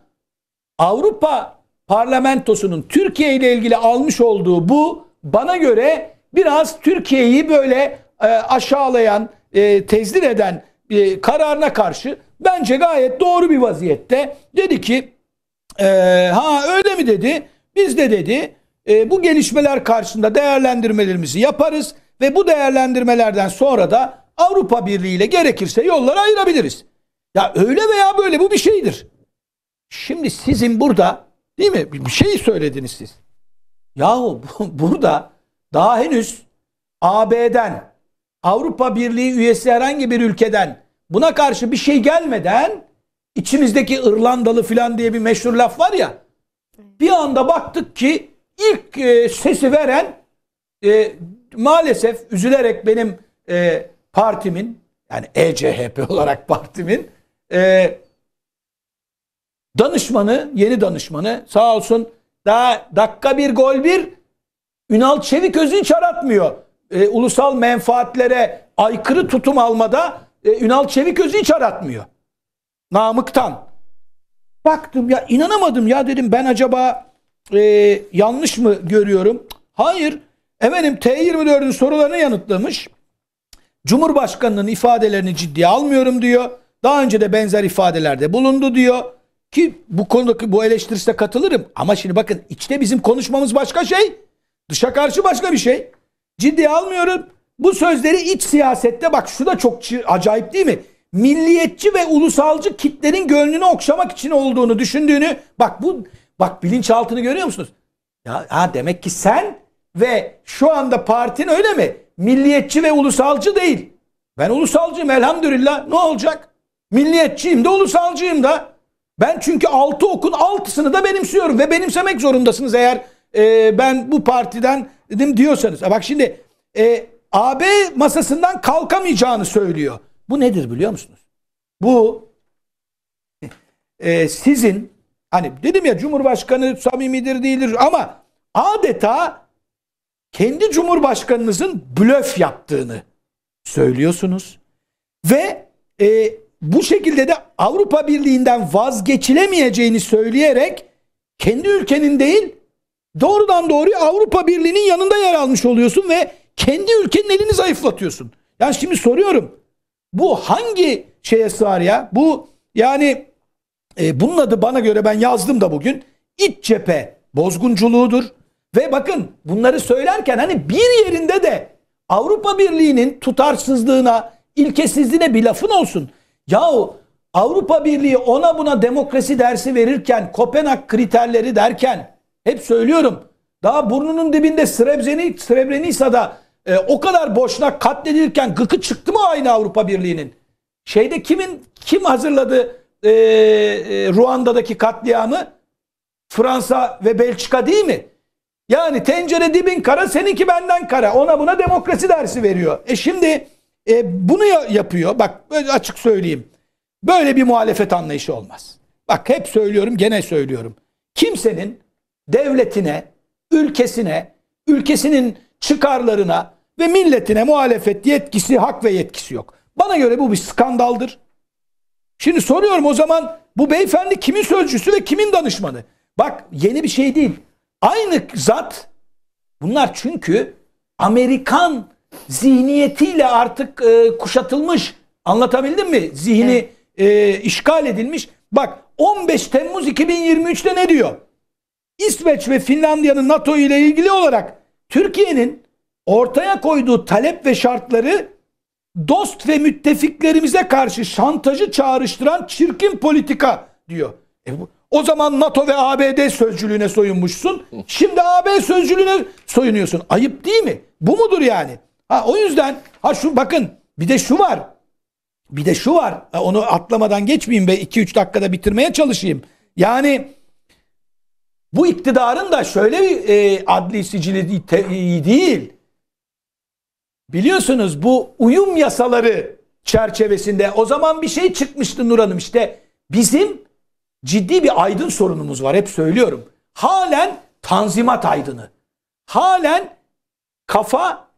Avrupa parlamentosunun Türkiye ile ilgili almış olduğu bu bana göre biraz Türkiye'yi böyle e, aşağılayan, e, tezdir eden e, kararına karşı bence gayet doğru bir vaziyette. Dedi ki e, ha öyle mi dedi biz de dedi e, bu gelişmeler karşısında değerlendirmelerimizi yaparız ve bu değerlendirmelerden sonra da Avrupa Birliği ile gerekirse yolları ayırabiliriz. Ya öyle veya böyle bu bir şeydir. Şimdi sizin burada değil mi bir şey söylediniz siz. Yahu burada daha henüz AB'den Avrupa Birliği üyesi herhangi bir ülkeden buna karşı bir şey gelmeden içimizdeki İrlandalı filan diye bir meşhur laf var ya bir anda baktık ki ilk e, sesi veren e, maalesef üzülerek benim e, partimin yani ECHP olarak partimin e, danışmanı, yeni danışmanı sağ olsun daha dakika bir gol bir Ünal Çeviköz'ü hiç aratmıyor e, ulusal menfaatlere aykırı tutum almada e, Ünal Çeviköz'ü hiç aratmıyor. Namık'tan. Baktım ya inanamadım ya dedim ben acaba e, yanlış mı görüyorum? Hayır. Efendim T24'ün sorularını yanıtlamış. Cumhurbaşkanının ifadelerini ciddiye almıyorum diyor. Daha önce de benzer ifadelerde bulundu diyor. Ki bu konudaki bu eleştirisine katılırım. Ama şimdi bakın içte bizim konuşmamız başka şey. Dışa karşı başka bir şey. Ciddiye almıyorum. Bu sözleri iç siyasette bak şu da çok acayip değil mi? Milliyetçi ve ulusalcı kitlerin gönlünü okşamak için olduğunu düşündüğünü bak bu bak bilinçaltını görüyor musunuz? Ya ha demek ki sen ve şu anda partin öyle mi? Milliyetçi ve ulusalcı değil. Ben ulusalcıyım elhamdülillah. Ne olacak? Milliyetçiyim de ulusalcıyım da. Ben çünkü altı okun altısını da benimsiyorum ve benimsemek zorundasınız eğer e, ben bu partiden dedim diyorsanız. E, bak şimdi e, AB masasından kalkamayacağını söylüyor. Bu nedir biliyor musunuz? Bu e, sizin hani dedim ya Cumhurbaşkanı samimidir değildir ama adeta kendi Cumhurbaşkanınızın blöf yaptığını söylüyorsunuz. Ve e, bu şekilde de Avrupa Birliği'nden vazgeçilemeyeceğini söyleyerek kendi ülkenin değil doğrudan doğruya Avrupa Birliği'nin yanında yer almış oluyorsun ve kendi ülkenin elini zayıflatıyorsun. Yani şimdi soruyorum bu hangi şeye sığar ya? Bu yani e, bunun adı bana göre ben yazdım da bugün iç cephe bozgunculuğudur. Ve bakın bunları söylerken hani bir yerinde de Avrupa Birliği'nin tutarsızlığına, ilkesizliğine bir lafın olsun. Yahu Avrupa Birliği ona buna demokrasi dersi verirken, Kopenhag kriterleri derken hep söylüyorum. Daha burnunun dibinde Srebreni, Srebrenica'da e, o kadar boşuna katledilirken gıkı çıktı mı aynı Avrupa Birliği'nin? Şeyde kimin kim hazırladı e, e, Ruanda'daki katliamı? Fransa ve Belçika değil mi? Yani tencere dibin kara seninki benden kara. Ona buna demokrasi dersi veriyor. E şimdi e, bunu yapıyor. Bak böyle açık söyleyeyim. Böyle bir muhalefet anlayışı olmaz. Bak hep söylüyorum gene söylüyorum. Kimsenin devletine, ülkesine, ülkesinin çıkarlarına ve milletine muhalefet yetkisi, hak ve yetkisi yok. Bana göre bu bir skandaldır. Şimdi soruyorum o zaman bu beyefendi kimin sözcüsü ve kimin danışmanı? Bak yeni bir şey değil. Aynı zat bunlar çünkü Amerikan zihniyetiyle artık e, kuşatılmış. Anlatabildim mi? Zihni evet. e, işgal edilmiş. Bak 15 Temmuz 2023'te ne diyor? İsveç ve Finlandiya'nın NATO ile ilgili olarak Türkiye'nin ortaya koyduğu talep ve şartları dost ve müttefiklerimize karşı şantajı çağrıştıran çirkin politika diyor. E bu, o zaman NATO ve ABD sözcülüğüne soyunmuşsun. Şimdi AB sözcülüğüne soyunuyorsun. Ayıp değil mi? Bu mudur yani? Ha o yüzden ha şu bakın bir de şu var. Bir de şu var. Onu atlamadan geçmeyeyim ve 2-3 dakikada bitirmeye çalışayım. Yani bu iktidarın da şöyle bir e, adli sicili te, değil. Biliyorsunuz bu uyum yasaları çerçevesinde o zaman bir şey çıkmıştı Nur Hanım işte bizim ciddi bir aydın sorunumuz var hep söylüyorum. Halen tanzimat aydını. Halen kafa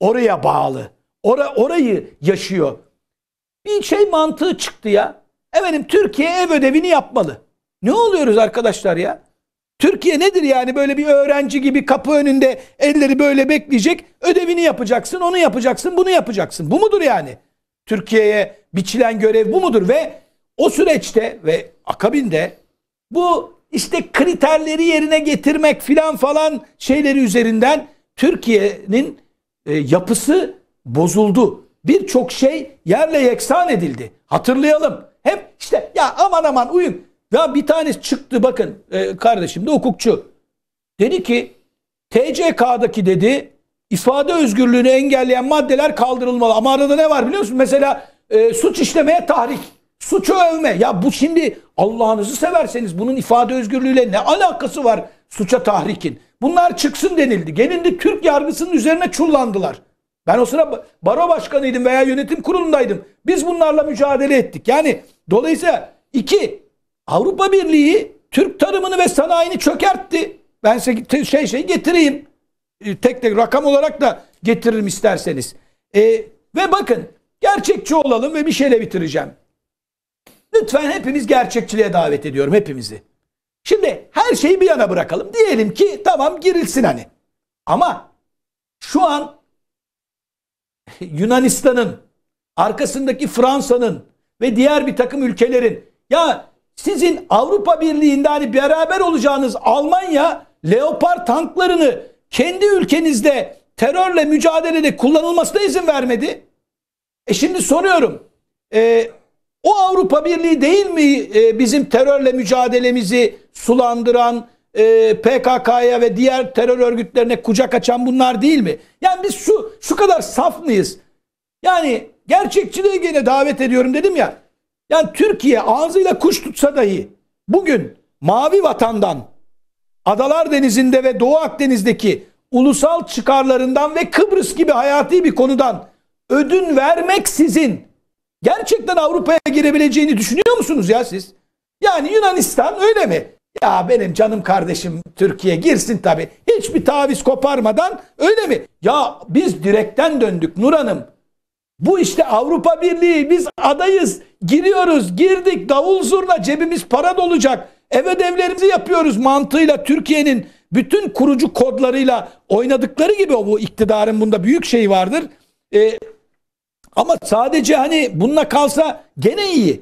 oraya bağlı. Ora, orayı yaşıyor. Bir şey mantığı çıktı ya. Efendim Türkiye ev ödevini yapmalı. Ne oluyoruz arkadaşlar ya? Türkiye nedir yani böyle bir öğrenci gibi kapı önünde elleri böyle bekleyecek ödevini yapacaksın onu yapacaksın bunu yapacaksın bu mudur yani? Türkiye'ye biçilen görev bu mudur ve o süreçte ve akabinde bu işte kriterleri yerine getirmek filan falan şeyleri üzerinden Türkiye'nin e, yapısı bozuldu. Birçok şey yerle yeksan edildi. Hatırlayalım. Hep işte ya aman aman uyun ya bir tanesi çıktı bakın e, kardeşim de hukukçu. Dedi ki TCK'daki dedi ifade özgürlüğünü engelleyen maddeler kaldırılmalı. Ama arada ne var biliyor musun? Mesela e, suç işlemeye tahrik, suçu övme. Ya bu şimdi Allah'ınızı severseniz bunun ifade özgürlüğüyle ne alakası var suça tahrikin? Bunlar çıksın denildi. Gelindi Türk yargısının üzerine çullandılar. Ben o sıra baro başkanıydım veya yönetim kurulundaydım. Biz bunlarla mücadele ettik. Yani dolayısıyla iki Avrupa Birliği Türk tarımını ve sanayini çökertti. Ben size şey şey getireyim. E, tek tek rakam olarak da getiririm isterseniz. E, ve bakın gerçekçi olalım ve bir şeyle bitireceğim. Lütfen hepimiz gerçekçiliğe davet ediyorum hepimizi. Şimdi her şeyi bir yana bırakalım. Diyelim ki tamam girilsin hani. Ama şu an Yunanistan'ın, arkasındaki Fransa'nın ve diğer bir takım ülkelerin ya sizin Avrupa Birliği'nde hani beraber olacağınız Almanya Leopard tanklarını kendi ülkenizde terörle mücadelede kullanılmasına izin vermedi. E şimdi soruyorum. E, o Avrupa Birliği değil mi e, bizim terörle mücadelemizi sulandıran, e, PKK'ya ve diğer terör örgütlerine kucak açan bunlar değil mi? Yani biz şu, şu kadar saf mıyız? Yani gerçekçiliğe gene davet ediyorum dedim ya. Yani Türkiye ağzıyla kuş tutsa dahi bugün mavi vatandan, Adalar Denizi'nde ve Doğu Akdeniz'deki ulusal çıkarlarından ve Kıbrıs gibi hayati bir konudan ödün vermek sizin gerçekten Avrupa'ya girebileceğini düşünüyor musunuz ya siz? Yani Yunanistan öyle mi? Ya benim canım kardeşim Türkiye girsin tabii. Hiçbir taviz koparmadan öyle mi? Ya biz direkten döndük Nur Hanım. Bu işte Avrupa Birliği biz adayız giriyoruz girdik davul zurna cebimiz para dolacak ev ödevlerimizi yapıyoruz mantığıyla Türkiye'nin bütün kurucu kodlarıyla oynadıkları gibi o bu iktidarın bunda büyük şey vardır. Ee, ama sadece hani bununla kalsa gene iyi.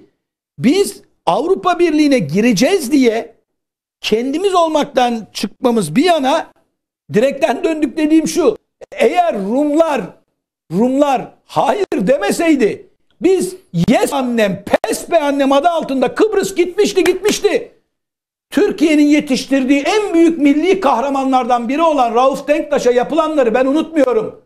Biz Avrupa Birliği'ne gireceğiz diye kendimiz olmaktan çıkmamız bir yana direkten döndük dediğim şu. Eğer Rumlar Rumlar hayır demeseydi biz yes annem, pes be annem adı altında Kıbrıs gitmişti gitmişti. Türkiye'nin yetiştirdiği en büyük milli kahramanlardan biri olan Rauf Denktaş'a yapılanları ben unutmuyorum.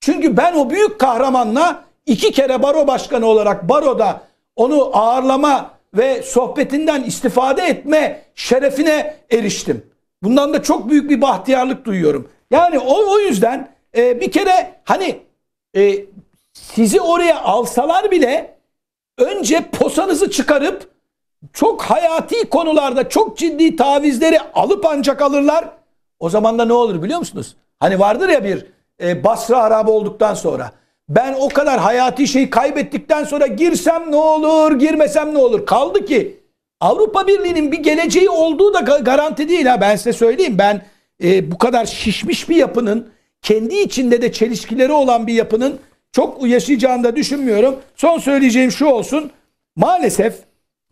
Çünkü ben o büyük kahramanla iki kere baro başkanı olarak baroda onu ağırlama ve sohbetinden istifade etme şerefine eriştim. Bundan da çok büyük bir bahtiyarlık duyuyorum. Yani o, o yüzden e, bir kere hani e, sizi oraya alsalar bile önce posanızı çıkarıp çok hayati konularda çok ciddi tavizleri alıp ancak alırlar. O zaman da ne olur biliyor musunuz? Hani vardır ya bir e, Basra Arabı olduktan sonra. Ben o kadar hayati şeyi kaybettikten sonra girsem ne olur, girmesem ne olur? Kaldı ki Avrupa Birliği'nin bir geleceği olduğu da garanti değil ha ben size söyleyeyim. Ben e, bu kadar şişmiş bir yapının kendi içinde de çelişkileri olan bir yapının çok yaşayacağını da düşünmüyorum. Son söyleyeceğim şu olsun. Maalesef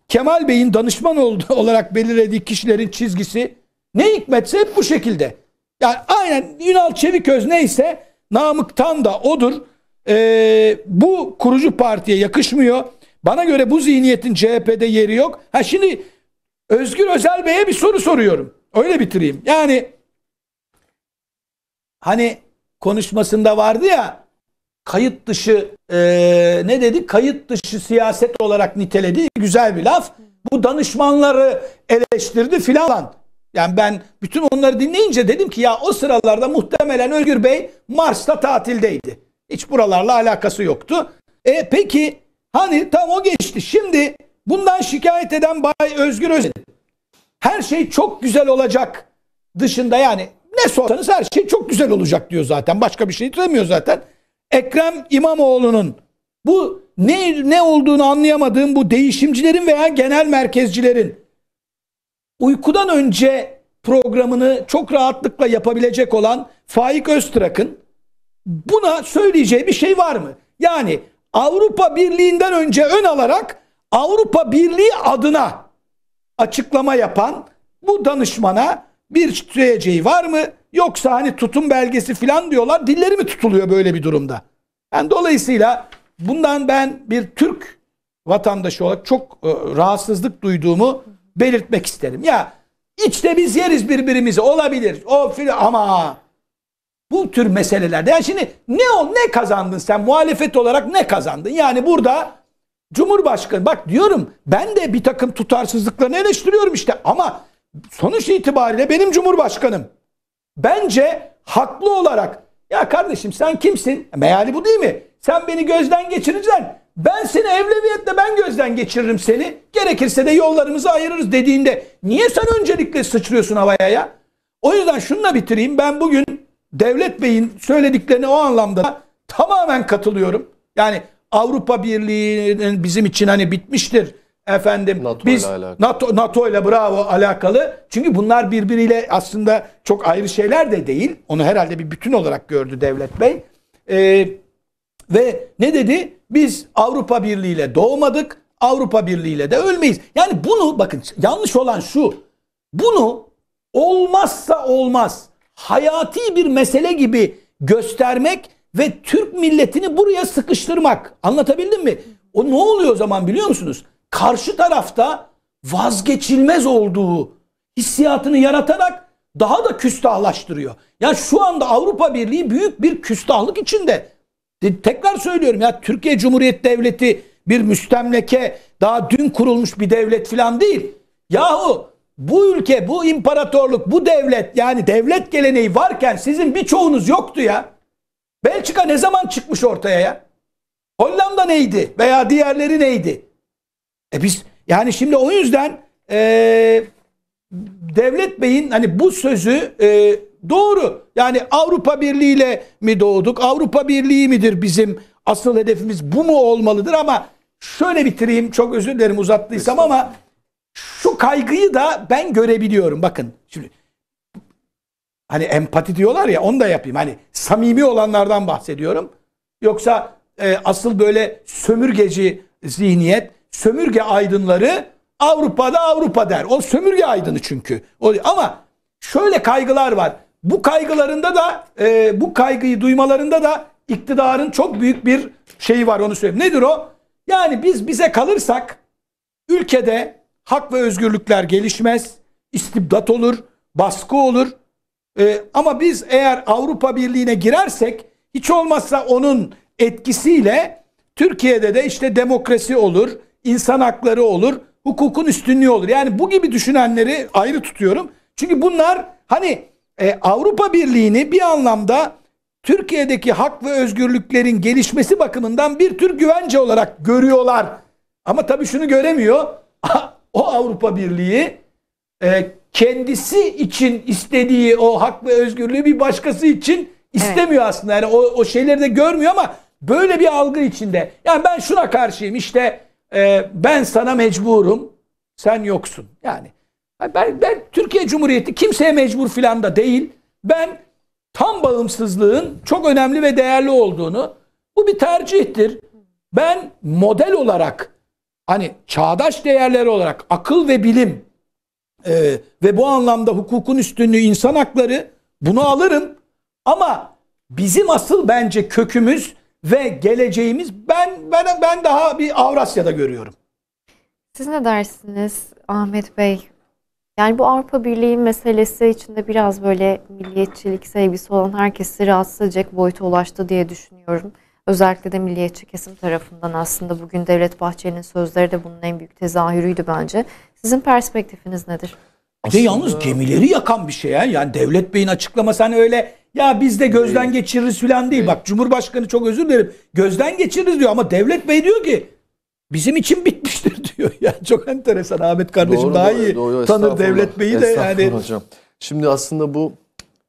Kemal Bey'in danışman olduğu olarak belirlediği kişilerin çizgisi ne hikmetse hep bu şekilde. Yani aynen Ünal Çeviköz neyse namıktan da odur. Ee, bu kurucu partiye yakışmıyor. Bana göre bu zihniyetin CHP'de yeri yok. Ha şimdi Özgür Özel Bey'e bir soru soruyorum. Öyle bitireyim. Yani hani konuşmasında vardı ya kayıt dışı e, ne dedi? Kayıt dışı siyaset olarak niteledi. Güzel bir laf. Bu danışmanları eleştirdi filan. Yani ben bütün onları dinleyince dedim ki ya o sıralarda muhtemelen Özgür Bey Mars'ta tatildeydi. Hiç buralarla alakası yoktu. E peki hani tam o geçti. Şimdi bundan şikayet eden Bay Özgür Özel. Her şey çok güzel olacak dışında yani ne sorsanız her şey çok güzel olacak diyor zaten. Başka bir şey demiyor zaten. Ekrem İmamoğlu'nun bu ne, ne olduğunu anlayamadığım bu değişimcilerin veya genel merkezcilerin uykudan önce programını çok rahatlıkla yapabilecek olan Faik Öztrak'ın buna söyleyeceği bir şey var mı? Yani Avrupa Birliği'nden önce ön alarak Avrupa Birliği adına açıklama yapan bu danışmana bir süreceği var mı? Yoksa hani tutum belgesi falan diyorlar. Dilleri mi tutuluyor böyle bir durumda? Yani dolayısıyla bundan ben bir Türk vatandaşı olarak çok e, rahatsızlık duyduğumu belirtmek isterim. Ya içte biz yeriz birbirimizi olabilir. O fil ama bu tür meselelerde yani şimdi ne ol ne kazandın sen muhalefet olarak ne kazandın? Yani burada Cumhurbaşkanı bak diyorum ben de bir takım tutarsızlıklarını eleştiriyorum işte ama sonuç itibariyle benim cumhurbaşkanım. Bence haklı olarak ya kardeşim sen kimsin? Meali bu değil mi? Sen beni gözden geçireceksin. Ben seni evleviyetle ben gözden geçiririm seni. Gerekirse de yollarımızı ayırırız dediğinde niye sen öncelikle sıçrıyorsun havaya ya? O yüzden şununla bitireyim. Ben bugün Devlet Bey'in söylediklerine o anlamda tamamen katılıyorum. Yani Avrupa Birliği'nin bizim için hani bitmiştir Efendim NATO biz ile NATO, NATO ile bravo alakalı. Çünkü bunlar birbiriyle aslında çok ayrı şeyler de değil. Onu herhalde bir bütün olarak gördü Devlet Bey. Ee, ve ne dedi? Biz Avrupa Birliği ile doğmadık. Avrupa Birliği ile de ölmeyiz. Yani bunu bakın yanlış olan şu. Bunu olmazsa olmaz hayati bir mesele gibi göstermek ve Türk milletini buraya sıkıştırmak. Anlatabildim mi? O ne oluyor o zaman biliyor musunuz? karşı tarafta vazgeçilmez olduğu hissiyatını yaratarak daha da küstahlaştırıyor. Yani şu anda Avrupa Birliği büyük bir küstahlık içinde. Tekrar söylüyorum ya Türkiye Cumhuriyeti Devleti bir müstemleke daha dün kurulmuş bir devlet filan değil. Yahu bu ülke, bu imparatorluk, bu devlet yani devlet geleneği varken sizin birçoğunuz yoktu ya. Belçika ne zaman çıkmış ortaya ya? Hollanda neydi veya diğerleri neydi? E biz yani şimdi o yüzden e, Devlet Bey'in hani bu sözü e, doğru. Yani Avrupa Birliği ile mi doğduk? Avrupa Birliği midir bizim asıl hedefimiz bu mu olmalıdır? Ama şöyle bitireyim çok özür dilerim uzattıysam ama şu kaygıyı da ben görebiliyorum. Bakın şimdi hani empati diyorlar ya onu da yapayım. Hani samimi olanlardan bahsediyorum. Yoksa e, asıl böyle sömürgeci zihniyet sömürge aydınları Avrupa'da Avrupa der. O sömürge aydını çünkü. ama şöyle kaygılar var. Bu kaygılarında da e, bu kaygıyı duymalarında da iktidarın çok büyük bir şeyi var onu söyleyeyim. Nedir o? Yani biz bize kalırsak ülkede hak ve özgürlükler gelişmez, istibdat olur, baskı olur. E, ama biz eğer Avrupa Birliği'ne girersek hiç olmazsa onun etkisiyle Türkiye'de de işte demokrasi olur, insan hakları olur, hukukun üstünlüğü olur. Yani bu gibi düşünenleri ayrı tutuyorum. Çünkü bunlar hani e, Avrupa Birliği'ni bir anlamda Türkiye'deki hak ve özgürlüklerin gelişmesi bakımından bir tür güvence olarak görüyorlar. Ama tabii şunu göremiyor. o Avrupa Birliği e, kendisi için istediği o hak ve özgürlüğü bir başkası için istemiyor evet. aslında. Yani o, o şeyleri de görmüyor ama böyle bir algı içinde. Yani ben şuna karşıyım işte ee, ben sana mecburum, sen yoksun. Yani ben, ben Türkiye Cumhuriyeti kimseye mecbur filan da değil. Ben tam bağımsızlığın çok önemli ve değerli olduğunu, bu bir tercihtir. Ben model olarak, hani çağdaş değerler olarak akıl ve bilim e, ve bu anlamda hukukun üstünlüğü, insan hakları bunu alırım. Ama bizim asıl bence kökümüz ve geleceğimiz ben ben ben daha bir Avrasya'da görüyorum. Siz ne dersiniz Ahmet Bey? Yani bu Avrupa Birliği meselesi içinde biraz böyle milliyetçilik sevgisi olan herkesi rahatsız edecek boyuta ulaştı diye düşünüyorum. Özellikle de milliyetçi kesim tarafından aslında bugün Devlet Bahçeli'nin sözleri de bunun en büyük tezahürüydü bence. Sizin perspektifiniz nedir? Bir de yalnız gemileri yakan bir şey ya. Yani Devlet Bey'in açıklaması hani öyle ya biz de gözden geçiririz filan değil. Bak Cumhurbaşkanı çok özür dilerim. Gözden geçiririz diyor ama Devlet Bey diyor ki bizim için bitmiştir diyor. Yani çok enteresan Ahmet kardeşim doğru, daha doğru, iyi doğru, tanır Devlet Bey'i de yani. Hocam. Şimdi aslında bu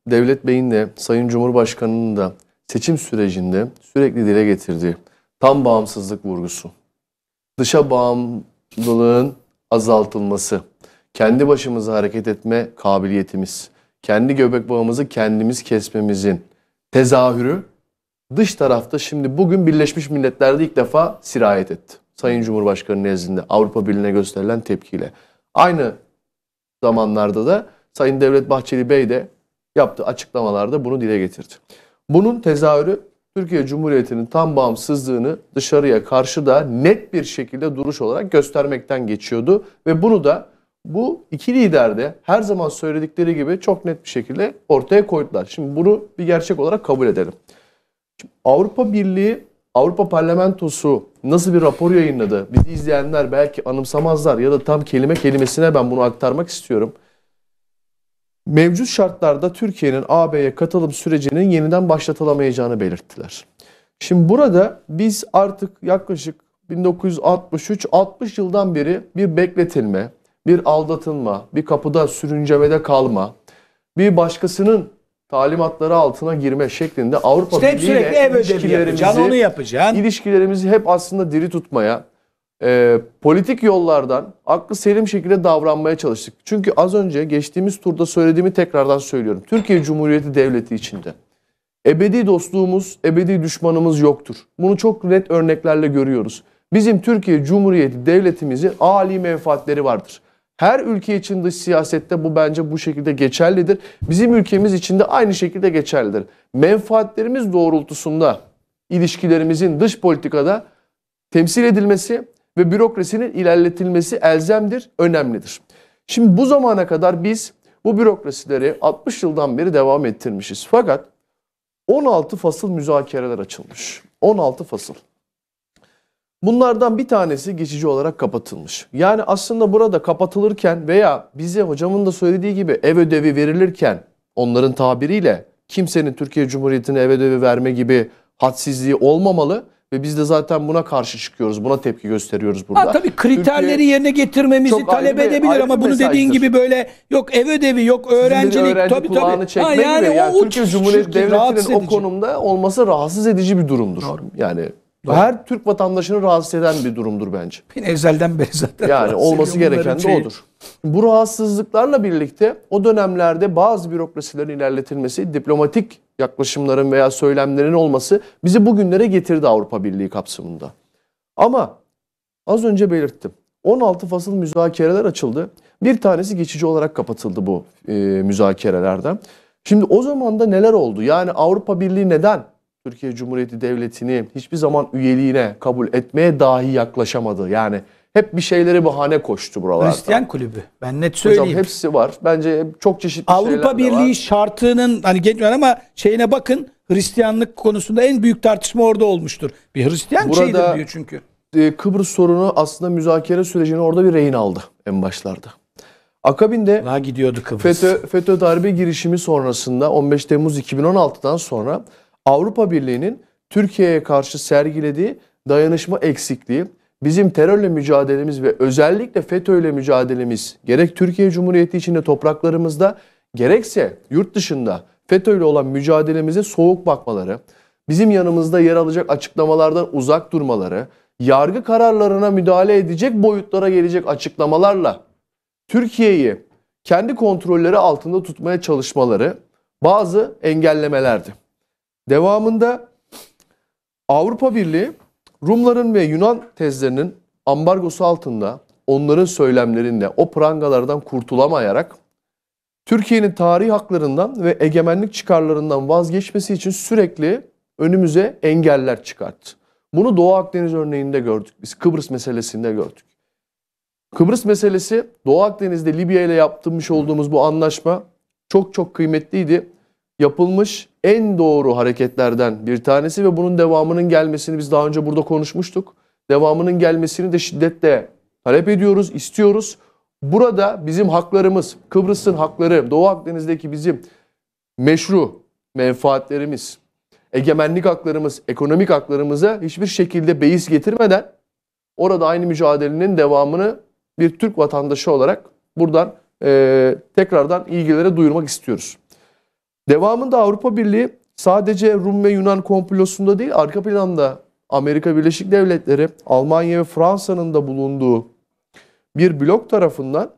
Devlet Bey'in de Sayın Cumhurbaşkanı'nın da seçim sürecinde sürekli dile getirdiği tam bağımsızlık vurgusu. Dışa bağımlılığın azaltılması, kendi başımıza hareket etme kabiliyetimiz, kendi göbek bağımızı kendimiz kesmemizin tezahürü dış tarafta şimdi bugün Birleşmiş Milletler'de ilk defa sirayet etti. Sayın Cumhurbaşkanı nezdinde Avrupa Birliği'ne gösterilen tepkiyle. Aynı zamanlarda da Sayın Devlet Bahçeli Bey de yaptığı açıklamalarda bunu dile getirdi. Bunun tezahürü Türkiye Cumhuriyeti'nin tam bağımsızlığını dışarıya karşı da net bir şekilde duruş olarak göstermekten geçiyordu ve bunu da bu iki lider de her zaman söyledikleri gibi çok net bir şekilde ortaya koydular. Şimdi bunu bir gerçek olarak kabul edelim. Şimdi Avrupa Birliği, Avrupa Parlamentosu nasıl bir rapor yayınladı? Bizi izleyenler belki anımsamazlar ya da tam kelime kelimesine ben bunu aktarmak istiyorum. Mevcut şartlarda Türkiye'nin AB'ye katılım sürecinin yeniden başlatılamayacağını belirttiler. Şimdi burada biz artık yaklaşık 1963-60 yıldan beri bir bekletilme, bir aldatılma, bir kapıda sürüncemede kalma, bir başkasının talimatları altına girme şeklinde Avrupa işte Birliği ilişkilerimizi, onu yapacaksın. ilişkilerimizi hep aslında diri tutmaya, e, politik yollardan aklı selim şekilde davranmaya çalıştık. Çünkü az önce geçtiğimiz turda söylediğimi tekrardan söylüyorum. Türkiye Cumhuriyeti Devleti içinde ebedi dostluğumuz, ebedi düşmanımız yoktur. Bunu çok net örneklerle görüyoruz. Bizim Türkiye Cumhuriyeti Devletimizi âli menfaatleri vardır. Her ülke için dış siyasette bu bence bu şekilde geçerlidir. Bizim ülkemiz için de aynı şekilde geçerlidir. Menfaatlerimiz doğrultusunda ilişkilerimizin dış politikada temsil edilmesi ve bürokrasinin ilerletilmesi elzemdir, önemlidir. Şimdi bu zamana kadar biz bu bürokrasileri 60 yıldan beri devam ettirmişiz. Fakat 16 fasıl müzakereler açılmış. 16 fasıl. Bunlardan bir tanesi geçici olarak kapatılmış. Yani aslında burada kapatılırken veya bize hocamın da söylediği gibi ev ödevi verilirken onların tabiriyle kimsenin Türkiye Cumhuriyeti'ne ev ödevi verme gibi hadsizliği olmamalı. Ve biz de zaten buna karşı çıkıyoruz. Buna tepki gösteriyoruz burada. Ha, tabii kriterleri Türkiye, yerine getirmemizi talep ayrı, edebilir ayrı ama bunu dediğin gibi böyle yok ev ödevi yok öğrencilik. Sizin öğrenci tabii, tabii. Ha, yani, yani o, Türkiye Cumhuriyeti Devleti'nin o konumda olması rahatsız edici bir durumdur. Doğru. Yani Doğru. Her Türk vatandaşını rahatsız eden bir durumdur bence. Beni ezelden beri zaten Yani olması gereken de şeyi. odur. Bu rahatsızlıklarla birlikte o dönemlerde bazı bürokrasilerin ilerletilmesi, diplomatik yaklaşımların veya söylemlerin olması bizi bugünlere getirdi Avrupa Birliği kapsamında. Ama az önce belirttim. 16 fasıl müzakereler açıldı. Bir tanesi geçici olarak kapatıldı bu e, müzakerelerden. Şimdi o zaman da neler oldu? Yani Avrupa Birliği neden Türkiye Cumhuriyeti Devleti'ni hiçbir zaman üyeliğine kabul etmeye dahi yaklaşamadı. Yani hep bir şeyleri bahane koştu buralarda. Hristiyan kulübü. Ben net söyleyeyim. Hocam hepsi var. Bence çok çeşitli Avrupa Birliği var. şartının hani genç ama şeyine bakın Hristiyanlık konusunda en büyük tartışma orada olmuştur. Bir Hristiyan Burada, şeydir diyor çünkü. E, Kıbrıs sorunu aslında müzakere sürecini orada bir rehin aldı en başlarda. Akabinde Daha gidiyordu Kıbrıs. FETÖ, FETÖ darbe girişimi sonrasında 15 Temmuz 2016'dan sonra Avrupa Birliği'nin Türkiye'ye karşı sergilediği dayanışma eksikliği, bizim terörle mücadelemiz ve özellikle FETÖ'yle mücadelemiz gerek Türkiye Cumhuriyeti içinde topraklarımızda gerekse yurt dışında FETÖ'yle olan mücadelemize soğuk bakmaları, bizim yanımızda yer alacak açıklamalardan uzak durmaları, yargı kararlarına müdahale edecek boyutlara gelecek açıklamalarla Türkiye'yi kendi kontrolleri altında tutmaya çalışmaları bazı engellemelerdi. Devamında Avrupa Birliği Rumların ve Yunan tezlerinin ambargosu altında onların söylemlerinle o prangalardan kurtulamayarak Türkiye'nin tarih haklarından ve egemenlik çıkarlarından vazgeçmesi için sürekli önümüze engeller çıkarttı. Bunu Doğu Akdeniz örneğinde gördük. Biz Kıbrıs meselesinde gördük. Kıbrıs meselesi Doğu Akdeniz'de Libya ile yaptırmış olduğumuz bu anlaşma çok çok kıymetliydi yapılmış en doğru hareketlerden bir tanesi ve bunun devamının gelmesini biz daha önce burada konuşmuştuk. Devamının gelmesini de şiddetle talep ediyoruz, istiyoruz. Burada bizim haklarımız, Kıbrıs'ın hakları, Doğu Akdeniz'deki bizim meşru menfaatlerimiz, egemenlik haklarımız, ekonomik haklarımıza hiçbir şekilde beis getirmeden orada aynı mücadelenin devamını bir Türk vatandaşı olarak buradan e, tekrardan ilgilere duyurmak istiyoruz. Devamında Avrupa Birliği sadece Rum ve Yunan komplosunda değil arka planda Amerika Birleşik Devletleri, Almanya ve Fransa'nın da bulunduğu bir blok tarafından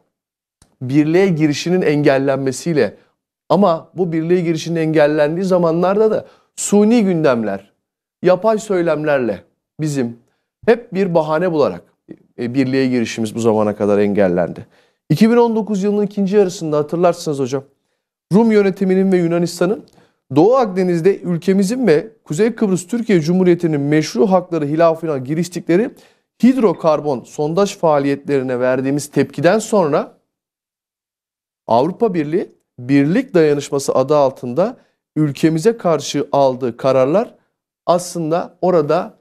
birliğe girişinin engellenmesiyle ama bu birliğe girişinin engellendiği zamanlarda da suni gündemler, yapay söylemlerle bizim hep bir bahane bularak e, birliğe girişimiz bu zamana kadar engellendi. 2019 yılının ikinci yarısında hatırlarsınız hocam Rum yönetiminin ve Yunanistan'ın Doğu Akdeniz'de ülkemizin ve Kuzey Kıbrıs Türkiye Cumhuriyeti'nin meşru hakları hilafına giriştikleri hidrokarbon sondaj faaliyetlerine verdiğimiz tepkiden sonra Avrupa Birliği birlik dayanışması adı altında ülkemize karşı aldığı kararlar aslında orada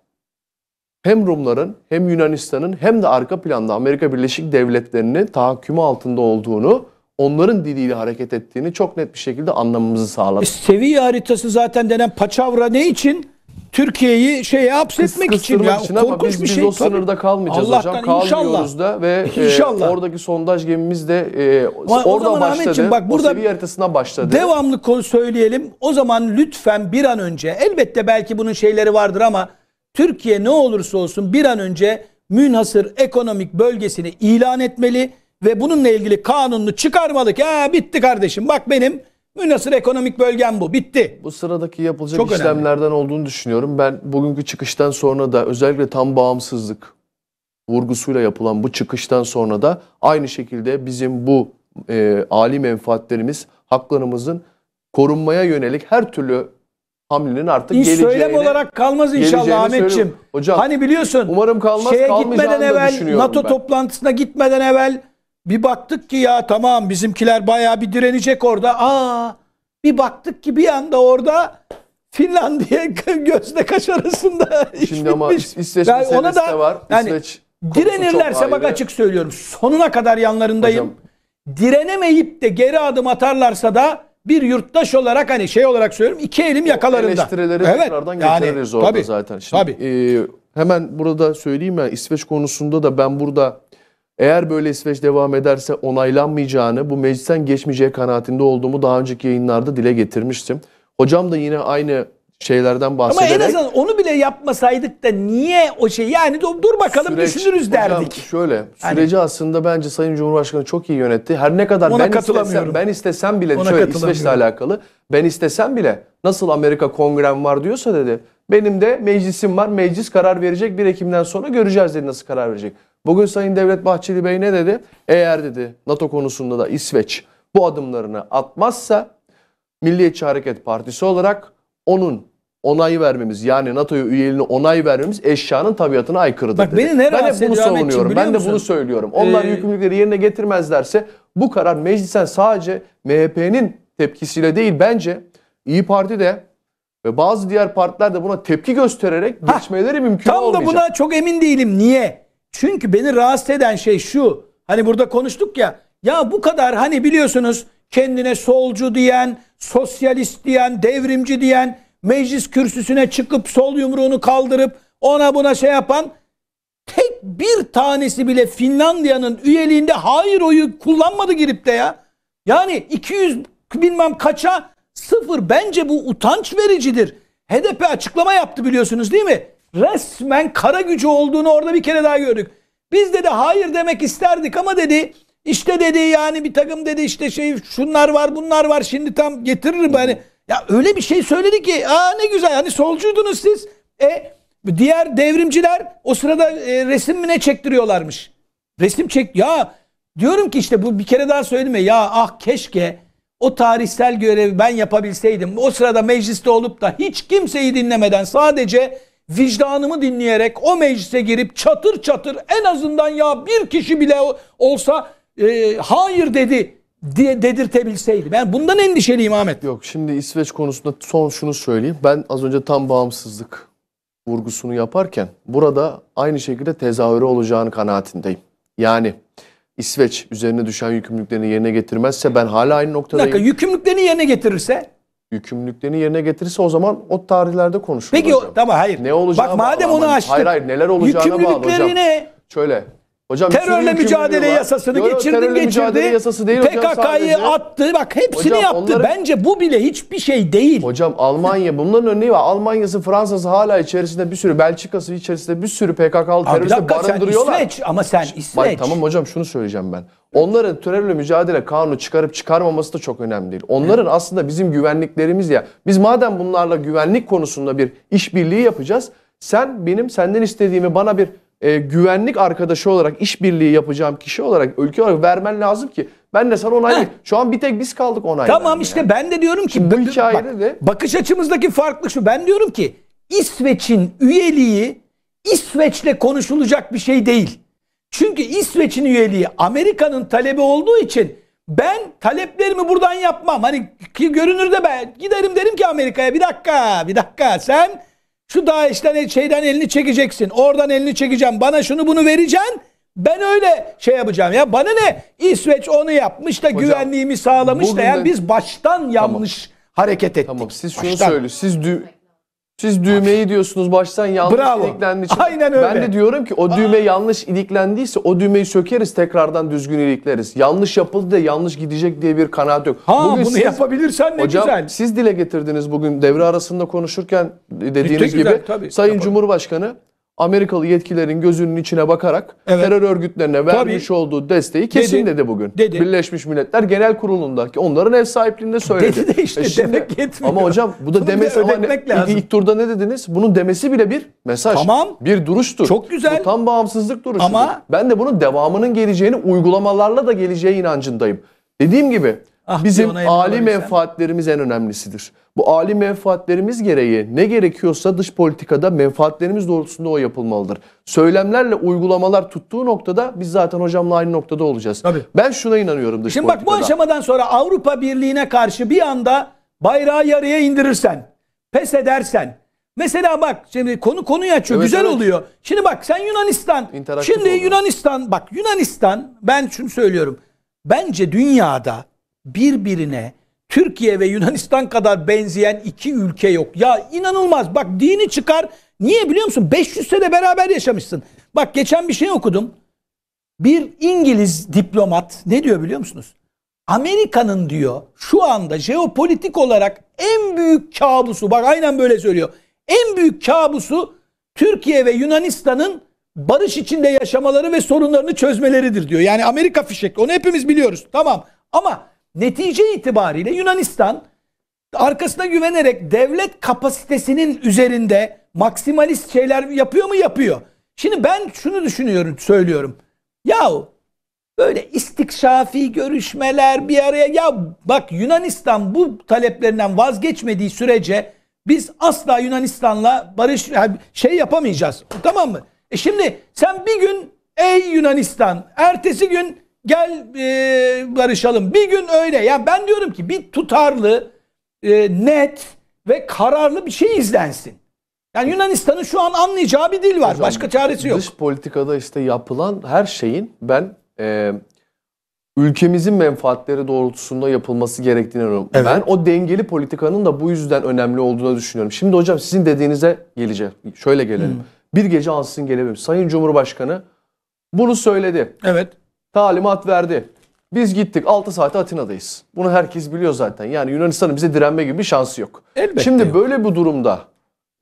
hem Rumların hem Yunanistan'ın hem de arka planda Amerika Birleşik Devletleri'nin tahakkümü altında olduğunu onların diliyle hareket ettiğini çok net bir şekilde anlamamızı sağladı. E, seviye haritası zaten denen paçavra ne için? Türkiye'yi şeye hapsetmek Kıs, için ya için korkunç biz, bir şey. Biz o sınırda kalmayacağız Allah'tan hocam. Kalmıyoruz inşallah. da ve e, inşallah. E, oradaki sondaj gemimiz de e, Ama oradan başladı. Bak, burada o seviye haritasından başladı. Devamlı konu söyleyelim. O zaman lütfen bir an önce elbette belki bunun şeyleri vardır ama Türkiye ne olursa olsun bir an önce münhasır ekonomik bölgesini ilan etmeli ve bununla ilgili kanununu çıkarmalı ya bitti kardeşim bak benim münasır ekonomik bölgem bu bitti. Bu sıradaki yapılacak Çok işlemlerden önemli. olduğunu düşünüyorum. Ben bugünkü çıkıştan sonra da özellikle tam bağımsızlık vurgusuyla yapılan bu çıkıştan sonra da aynı şekilde bizim bu e, ali menfaatlerimiz, haklarımızın korunmaya yönelik her türlü hamlenin artık İş geleceğine... söylem olarak kalmaz inşallah Ahmetciğim. Hocam, hani biliyorsun umarım kalmaz, şeye gitmeden evvel, NATO ben. toplantısına gitmeden evvel bir baktık ki ya tamam bizimkiler baya bir direnecek orada. Aa bir baktık ki bir anda orada Finlandiya gözle kaş arasında Şimdi ama bitmiş. İsveç yani ona da, var. Yani İsveç direnirlerse bak açık söylüyorum. Sonuna kadar yanlarındayım. Hocam. Direnemeyip de geri adım atarlarsa da bir yurttaş olarak hani şey olarak söylüyorum iki elim yakalarında. Eleştirileri evet. tekrardan yani, getiririz orada tabii, zaten. Şimdi, tabii. E, hemen burada söyleyeyim ya İsveç konusunda da ben burada eğer böyle İsveç devam ederse onaylanmayacağını, bu meclisten geçmeyeceği kanaatinde olduğumu daha önceki yayınlarda dile getirmiştim. Hocam da yine aynı şeylerden bahsederek... Ama en azından onu bile yapmasaydık da niye o şey... Yani dur bakalım süreç, düşünürüz derdik. Hocam şöyle, hani süreci hani, aslında bence Sayın Cumhurbaşkanı çok iyi yönetti. Her ne kadar ben istesem, ben istesem bile... Ona şöyle İsveç'le alakalı. Ben istesem bile nasıl Amerika kongrem var diyorsa dedi... Benim de meclisim var. Meclis karar verecek. 1 Ekim'den sonra göreceğiz dedi nasıl karar verecek. Bugün Sayın Devlet Bahçeli Bey ne dedi? Eğer dedi NATO konusunda da İsveç bu adımlarını atmazsa Milliyetçi Hareket Partisi olarak onun onayı vermemiz yani NATO'ya üyeliğine onay vermemiz eşyanın tabiatına aykırıdır. Bak dedi. beni ne ben hep bunu savunuyorum. Ben de musun? bunu söylüyorum. Onlar ee... yükümlülükleri yerine getirmezlerse bu karar Meclis'ten sadece MHP'nin tepkisiyle değil bence İyi Parti de ve bazı diğer partiler de buna tepki göstererek geçmeleri mümkün tam olmayacak. Tam da buna çok emin değilim. Niye? Çünkü beni rahatsız eden şey şu. Hani burada konuştuk ya. Ya bu kadar hani biliyorsunuz kendine solcu diyen, sosyalist diyen, devrimci diyen, meclis kürsüsüne çıkıp sol yumruğunu kaldırıp ona buna şey yapan tek bir tanesi bile Finlandiya'nın üyeliğinde hayır oyu kullanmadı girip de ya. Yani 200 bilmem kaça sıfır bence bu utanç vericidir. HDP açıklama yaptı biliyorsunuz değil mi? resmen kara gücü olduğunu orada bir kere daha gördük. Biz de de hayır demek isterdik ama dedi işte dedi yani bir takım dedi işte şey şunlar var bunlar var şimdi tam getiririm hani. Ya öyle bir şey söyledi ki aa ne güzel hani solcuydunuz siz. E diğer devrimciler o sırada e, resim mi ne çektiriyorlarmış. Resim çek ya diyorum ki işte bu bir kere daha söyleme ya ah keşke o tarihsel görevi ben yapabilseydim. O sırada mecliste olup da hiç kimseyi dinlemeden sadece vicdanımı dinleyerek o meclise girip çatır çatır en azından ya bir kişi bile olsa e, hayır dedi diye dedirtebilseydi. Ben bundan endişeliyim Ahmet. Yok şimdi İsveç konusunda son şunu söyleyeyim. Ben az önce tam bağımsızlık vurgusunu yaparken burada aynı şekilde tezahürü olacağını kanaatindeyim. Yani İsveç üzerine düşen yükümlülüklerini yerine getirmezse ben hala aynı noktadayım. Bir dakika yükümlülüklerini yerine getirirse? yükümlülüklerini yerine getirirse o zaman o tarihlerde konuşulur Peki hocam. o, tamam hayır. Ne olacağına Bak madem bağlı onu açtık. Hayır hayır neler olacağına bağlı hocam. Yükümlülükleri ne? Şöyle Hocam terörle mücadele yasasını yo, yo, geçirdi geçirdi. PKK'yı attı. Bak hepsini hocam, yaptı. Onları... Bence bu bile hiçbir şey değil. Hocam Almanya bunların örneği var. Almanya'sı, Fransa'sı hala içerisinde bir sürü Belçika'sı içerisinde bir sürü PKK'lı terörist barındırıyorlar. Sen İsveç ama sen İsveç. Bak, tamam hocam şunu söyleyeceğim ben. Onların terörle mücadele kanunu çıkarıp çıkarmaması da çok önemli değil. Onların Hı. aslında bizim güvenliklerimiz ya. Biz madem bunlarla güvenlik konusunda bir işbirliği yapacağız. Sen benim senden istediğimi bana bir e, güvenlik arkadaşı olarak, işbirliği yapacağım kişi olarak, ülke olarak vermen lazım ki ben de sana onay Şu an bir tek biz kaldık onay. Tamam işte yani. ben de diyorum ki bu hikayede bak, de bakış açımızdaki farklı şu. Ben diyorum ki İsveç'in üyeliği İsveç'le konuşulacak bir şey değil. Çünkü İsveç'in üyeliği Amerika'nın talebi olduğu için ben taleplerimi buradan yapmam. Hani ki görünür de ben giderim derim ki Amerika'ya bir dakika bir dakika sen şu DAEŞ'ten şeyden elini çekeceksin. Oradan elini çekeceğim. Bana şunu bunu vereceksin. Ben öyle şey yapacağım ya. Bana ne? İsveç onu yapmış da Hocam, güvenliğimi sağlamış da ya. Biz baştan yanlış tamam. hareket ettik. Tamam siz şunu baştan. söyle. Siz dü siz düğmeyi diyorsunuz baştan yanlış Bravo. iliklendiği için. Aynen öyle. Ben de diyorum ki o düğme yanlış iliklendiyse o düğmeyi sökeriz tekrardan düzgün ilikleriz. Yanlış yapıldı da yanlış gidecek diye bir kanaat yok. Ha bugün bunu siz, yapabilirsen ne hocam, güzel. siz dile getirdiniz bugün devre arasında konuşurken dediğiniz Lütfen gibi. güzel, tabii, Sayın yapalım. Cumhurbaşkanı Amerikalı yetkilerin gözünün içine bakarak evet. terör örgütlerine vermiş Tabii. olduğu desteği kesin dedi, dedi bugün. Dedi. Birleşmiş Milletler Genel Kurulu'ndaki onların ev sahipliğinde söyledi. Dedi de işte e şimdi, demek yetmiyor. Ama hocam bu da demesi ama ne, lazım. ilk turda ne dediniz? Bunun demesi bile bir mesaj. Tamam. Bir duruştur. Çok güzel. Bu tam bağımsızlık duruşudur. Ama ben de bunun devamının geleceğini uygulamalarla da geleceği inancındayım. Dediğim gibi Ah, Bizim âli menfaatlerimiz en önemlisidir. Bu âli menfaatlerimiz gereği ne gerekiyorsa dış politikada menfaatlerimiz doğrultusunda o yapılmalıdır. Söylemlerle uygulamalar tuttuğu noktada biz zaten hocamla aynı noktada olacağız. Tabii. Ben şuna inanıyorum dış Şimdi politikada. bak bu aşamadan sonra Avrupa Birliği'ne karşı bir anda bayrağı yarıya indirirsen, pes edersen, Mesela bak şimdi konu konuyu açıyor. Evet, güzel evet. oluyor. Şimdi bak sen Yunanistan. Şimdi olur. Yunanistan bak Yunanistan ben şunu söylüyorum. Bence dünyada birbirine Türkiye ve Yunanistan kadar benzeyen iki ülke yok. Ya inanılmaz. Bak dini çıkar. Niye biliyor musun? 500 sene beraber yaşamışsın. Bak geçen bir şey okudum. Bir İngiliz diplomat ne diyor biliyor musunuz? Amerika'nın diyor şu anda jeopolitik olarak en büyük kabusu bak aynen böyle söylüyor. En büyük kabusu Türkiye ve Yunanistan'ın barış içinde yaşamaları ve sorunlarını çözmeleridir diyor. Yani Amerika fişek onu hepimiz biliyoruz tamam ama Netice itibariyle Yunanistan arkasına güvenerek devlet kapasitesinin üzerinde maksimalist şeyler yapıyor mu? Yapıyor. Şimdi ben şunu düşünüyorum, söylüyorum. Yahu böyle istikşafi görüşmeler bir araya ya bak Yunanistan bu taleplerinden vazgeçmediği sürece biz asla Yunanistan'la barış şey yapamayacağız. Tamam mı? E şimdi sen bir gün ey Yunanistan ertesi gün Gel e, barışalım. Bir gün öyle. Ya ben diyorum ki bir tutarlı, e, net ve kararlı bir şey izlensin. Yani Yunanistan'ın şu an anlayacağı bir dil var. Hocam, Başka çaresi yok. Dış politikada işte yapılan her şeyin ben e, ülkemizin menfaatleri doğrultusunda yapılması gerektiğini Evet. Ben o dengeli politikanın da bu yüzden önemli olduğunu düşünüyorum. Şimdi hocam sizin dediğinize geleceğim. Şöyle gelelim. Hmm. Bir gece alsın gelelim. Sayın Cumhurbaşkanı bunu söyledi. Evet talimat verdi. Biz gittik 6 saate Atina'dayız. Bunu herkes biliyor zaten. Yani Yunanistan'ın bize direnme gibi bir şansı yok. Elbette Şimdi yok. böyle bir durumda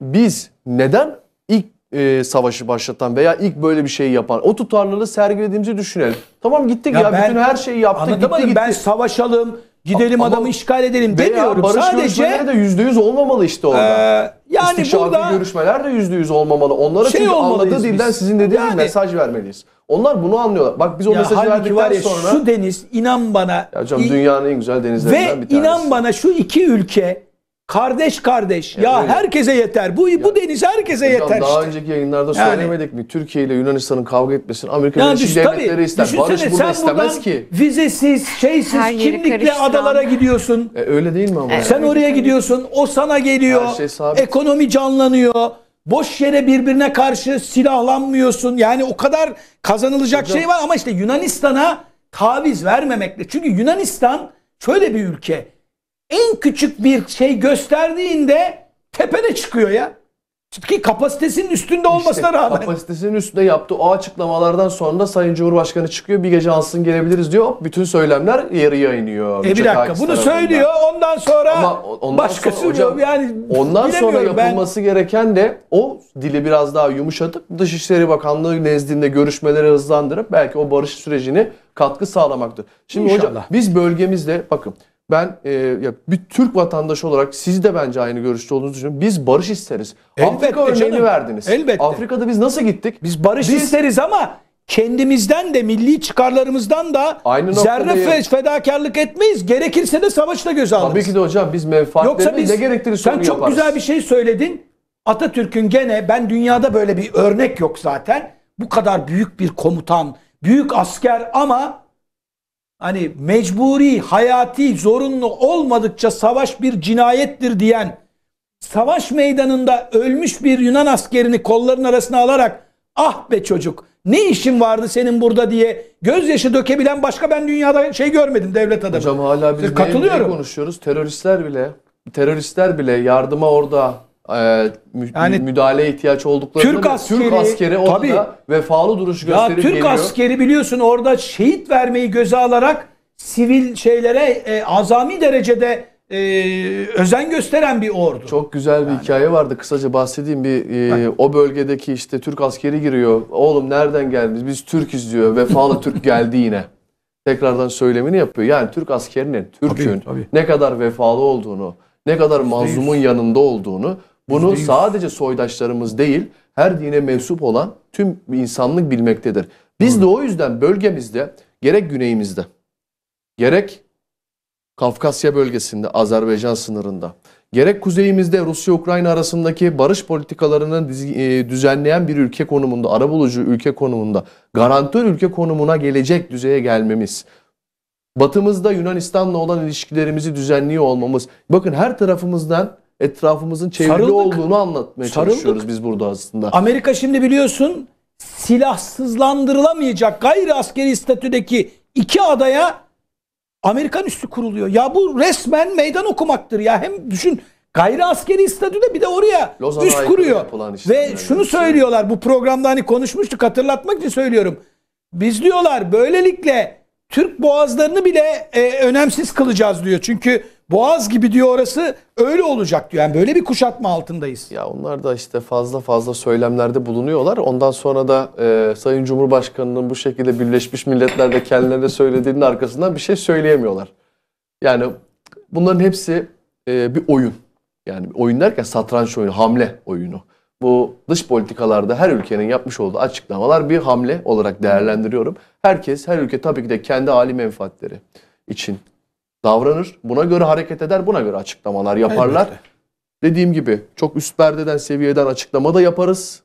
biz neden ilk e, savaşı başlatan veya ilk böyle bir şeyi yapan o tutarlılığı sergilediğimizi düşünelim. Tamam gittik ya, ya ben, bütün her şeyi yaptık. Anladın gitti, gitti. Ben savaşalım Gidelim Ama adamı işgal edelim demiyorum. Barış Sadece görüşmeleri de %100 olmamalı işte orada. E, yani İstişare burada görüşmeler de %100 olmamalı. Onlara şey çünkü anladığı biz. dilden sizin dediğiniz yani, mesaj vermeliyiz. Onlar bunu anlıyorlar. Bak biz o mesajı verdikten var ya, sonra şu deniz inan bana ya hocam dünyanın en güzel denizlerinden bir tanesi. Ve inan bana şu iki ülke Kardeş kardeş. Ya, ya öyle. herkese yeter. Bu ya, bu deniz herkese hocam, yeter. Daha işte. önceki yayınlarda yani, söylemedik mi? Türkiye ile Yunanistan'ın kavga etmesin Amerika yani Birleşik düşün, Devletleri tabii, ister. Barış burada istemez ki. Vizesiz, şeysiz, Her kimlikle adalara gidiyorsun. E, öyle değil mi ama? Evet. Sen oraya gidiyorsun. O sana geliyor. Her şey sabit. Ekonomi canlanıyor. Boş yere birbirine karşı silahlanmıyorsun. Yani o kadar kazanılacak hocam, şey var ama işte Yunanistan'a taviz vermemekle. Çünkü Yunanistan şöyle bir ülke en küçük bir şey gösterdiğinde tepene çıkıyor ya. Ki kapasitesinin üstünde olmasına işte, rağmen. Kapasitesinin üstünde yaptı. O açıklamalardan sonra da Sayın Cumhurbaşkanı çıkıyor. Bir gece alsın gelebiliriz diyor. Bütün söylemler yarıya iniyor. E bir dakika bunu tarafından. söylüyor. Ondan sonra Ama ondan başkası sonra, hocam, yani Ondan sonra yapılması ben. gereken de o dili biraz daha yumuşatıp Dışişleri Bakanlığı nezdinde görüşmeleri hızlandırıp belki o barış sürecini katkı sağlamaktır. Şimdi İnşallah. hocam biz bölgemizde bakın ben e, ya bir Türk vatandaşı olarak siz de bence aynı görüşte olduğunuzu düşünüyorum. Biz barış isteriz. Elbette Afrika örneğini canım. verdiniz. Elbette. Afrika'da biz nasıl gittik? Biz barış biz, isteriz ama kendimizden de milli çıkarlarımızdan da aynı zerre fedakarlık etmeyiz. Gerekirse de savaşla göz alırız. Tabii ki de hocam biz menfaatlerimiz ne gerektiğini Sen çok güzel bir şey söyledin. Atatürk'ün gene ben dünyada böyle bir örnek yok zaten. Bu kadar büyük bir komutan, büyük asker ama hani mecburi, hayati, zorunlu olmadıkça savaş bir cinayettir diyen, savaş meydanında ölmüş bir Yunan askerini kolların arasına alarak ah be çocuk ne işin vardı senin burada diye gözyaşı dökebilen başka ben dünyada şey görmedim devlet adamı. Hocam hala biz işte, ne, ne konuşuyoruz? Teröristler bile teröristler bile yardıma orada e, yani, müdahaleye ihtiyaç olduklarını Türk askeri, Türk askeri orada tabii, vefalı duruş gösterip ya Türk askeri biliyorsun orada şehit vermeyi göze alarak sivil şeylere e, azami derecede e, özen gösteren bir ordu. Çok güzel bir yani. hikaye vardı. Kısaca bahsedeyim bir e, o bölgedeki işte Türk askeri giriyor. Oğlum nereden geldiniz? Biz Türk'üz diyor. Vefalı Türk geldi yine. Tekrardan söylemini yapıyor. Yani Türk askerinin, Türk'ün ne kadar vefalı olduğunu, ne kadar mazlumun yanında olduğunu bunu %100. sadece soydaşlarımız değil, her dine mensup olan tüm insanlık bilmektedir. Biz Doğru. de o yüzden bölgemizde gerek güneyimizde, gerek Kafkasya bölgesinde, Azerbaycan sınırında, gerek kuzeyimizde Rusya-Ukrayna arasındaki barış politikalarını e, düzenleyen bir ülke konumunda, arabulucu ülke konumunda, garantör ülke konumuna gelecek düzeye gelmemiz, batımızda Yunanistan'la olan ilişkilerimizi düzenliyor olmamız, bakın her tarafımızdan etrafımızın çevrili Sarıldık. olduğunu anlatmaya Sarıldık. çalışıyoruz biz burada aslında. Amerika şimdi biliyorsun silahsızlandırılamayacak gayri askeri statüdeki iki adaya Amerikan üssü kuruluyor. Ya bu resmen meydan okumaktır ya. Hem düşün gayri askeri statüde bir de oraya Lozan'a üst kuruyor. Işte Ve yani. şunu söylüyorlar bu programda hani konuşmuştuk hatırlatmak için söylüyorum. Biz diyorlar böylelikle Türk boğazlarını bile e, önemsiz kılacağız diyor. Çünkü Boğaz gibi diyor orası öyle olacak diyor. Yani böyle bir kuşatma altındayız. Ya onlar da işte fazla fazla söylemlerde bulunuyorlar. Ondan sonra da e, Sayın Cumhurbaşkanı'nın bu şekilde Birleşmiş Milletler'de kendilerine söylediğinin arkasından bir şey söyleyemiyorlar. Yani bunların hepsi e, bir oyun. Yani oyun derken satranç oyunu, hamle oyunu. Bu dış politikalarda her ülkenin yapmış olduğu açıklamalar bir hamle olarak değerlendiriyorum. Herkes, her ülke tabii ki de kendi hali menfaatleri için davranır. Buna göre hareket eder, buna göre açıklamalar yaparlar. Elbette. Dediğim gibi çok üst perdeden, seviyeden açıklama da yaparız.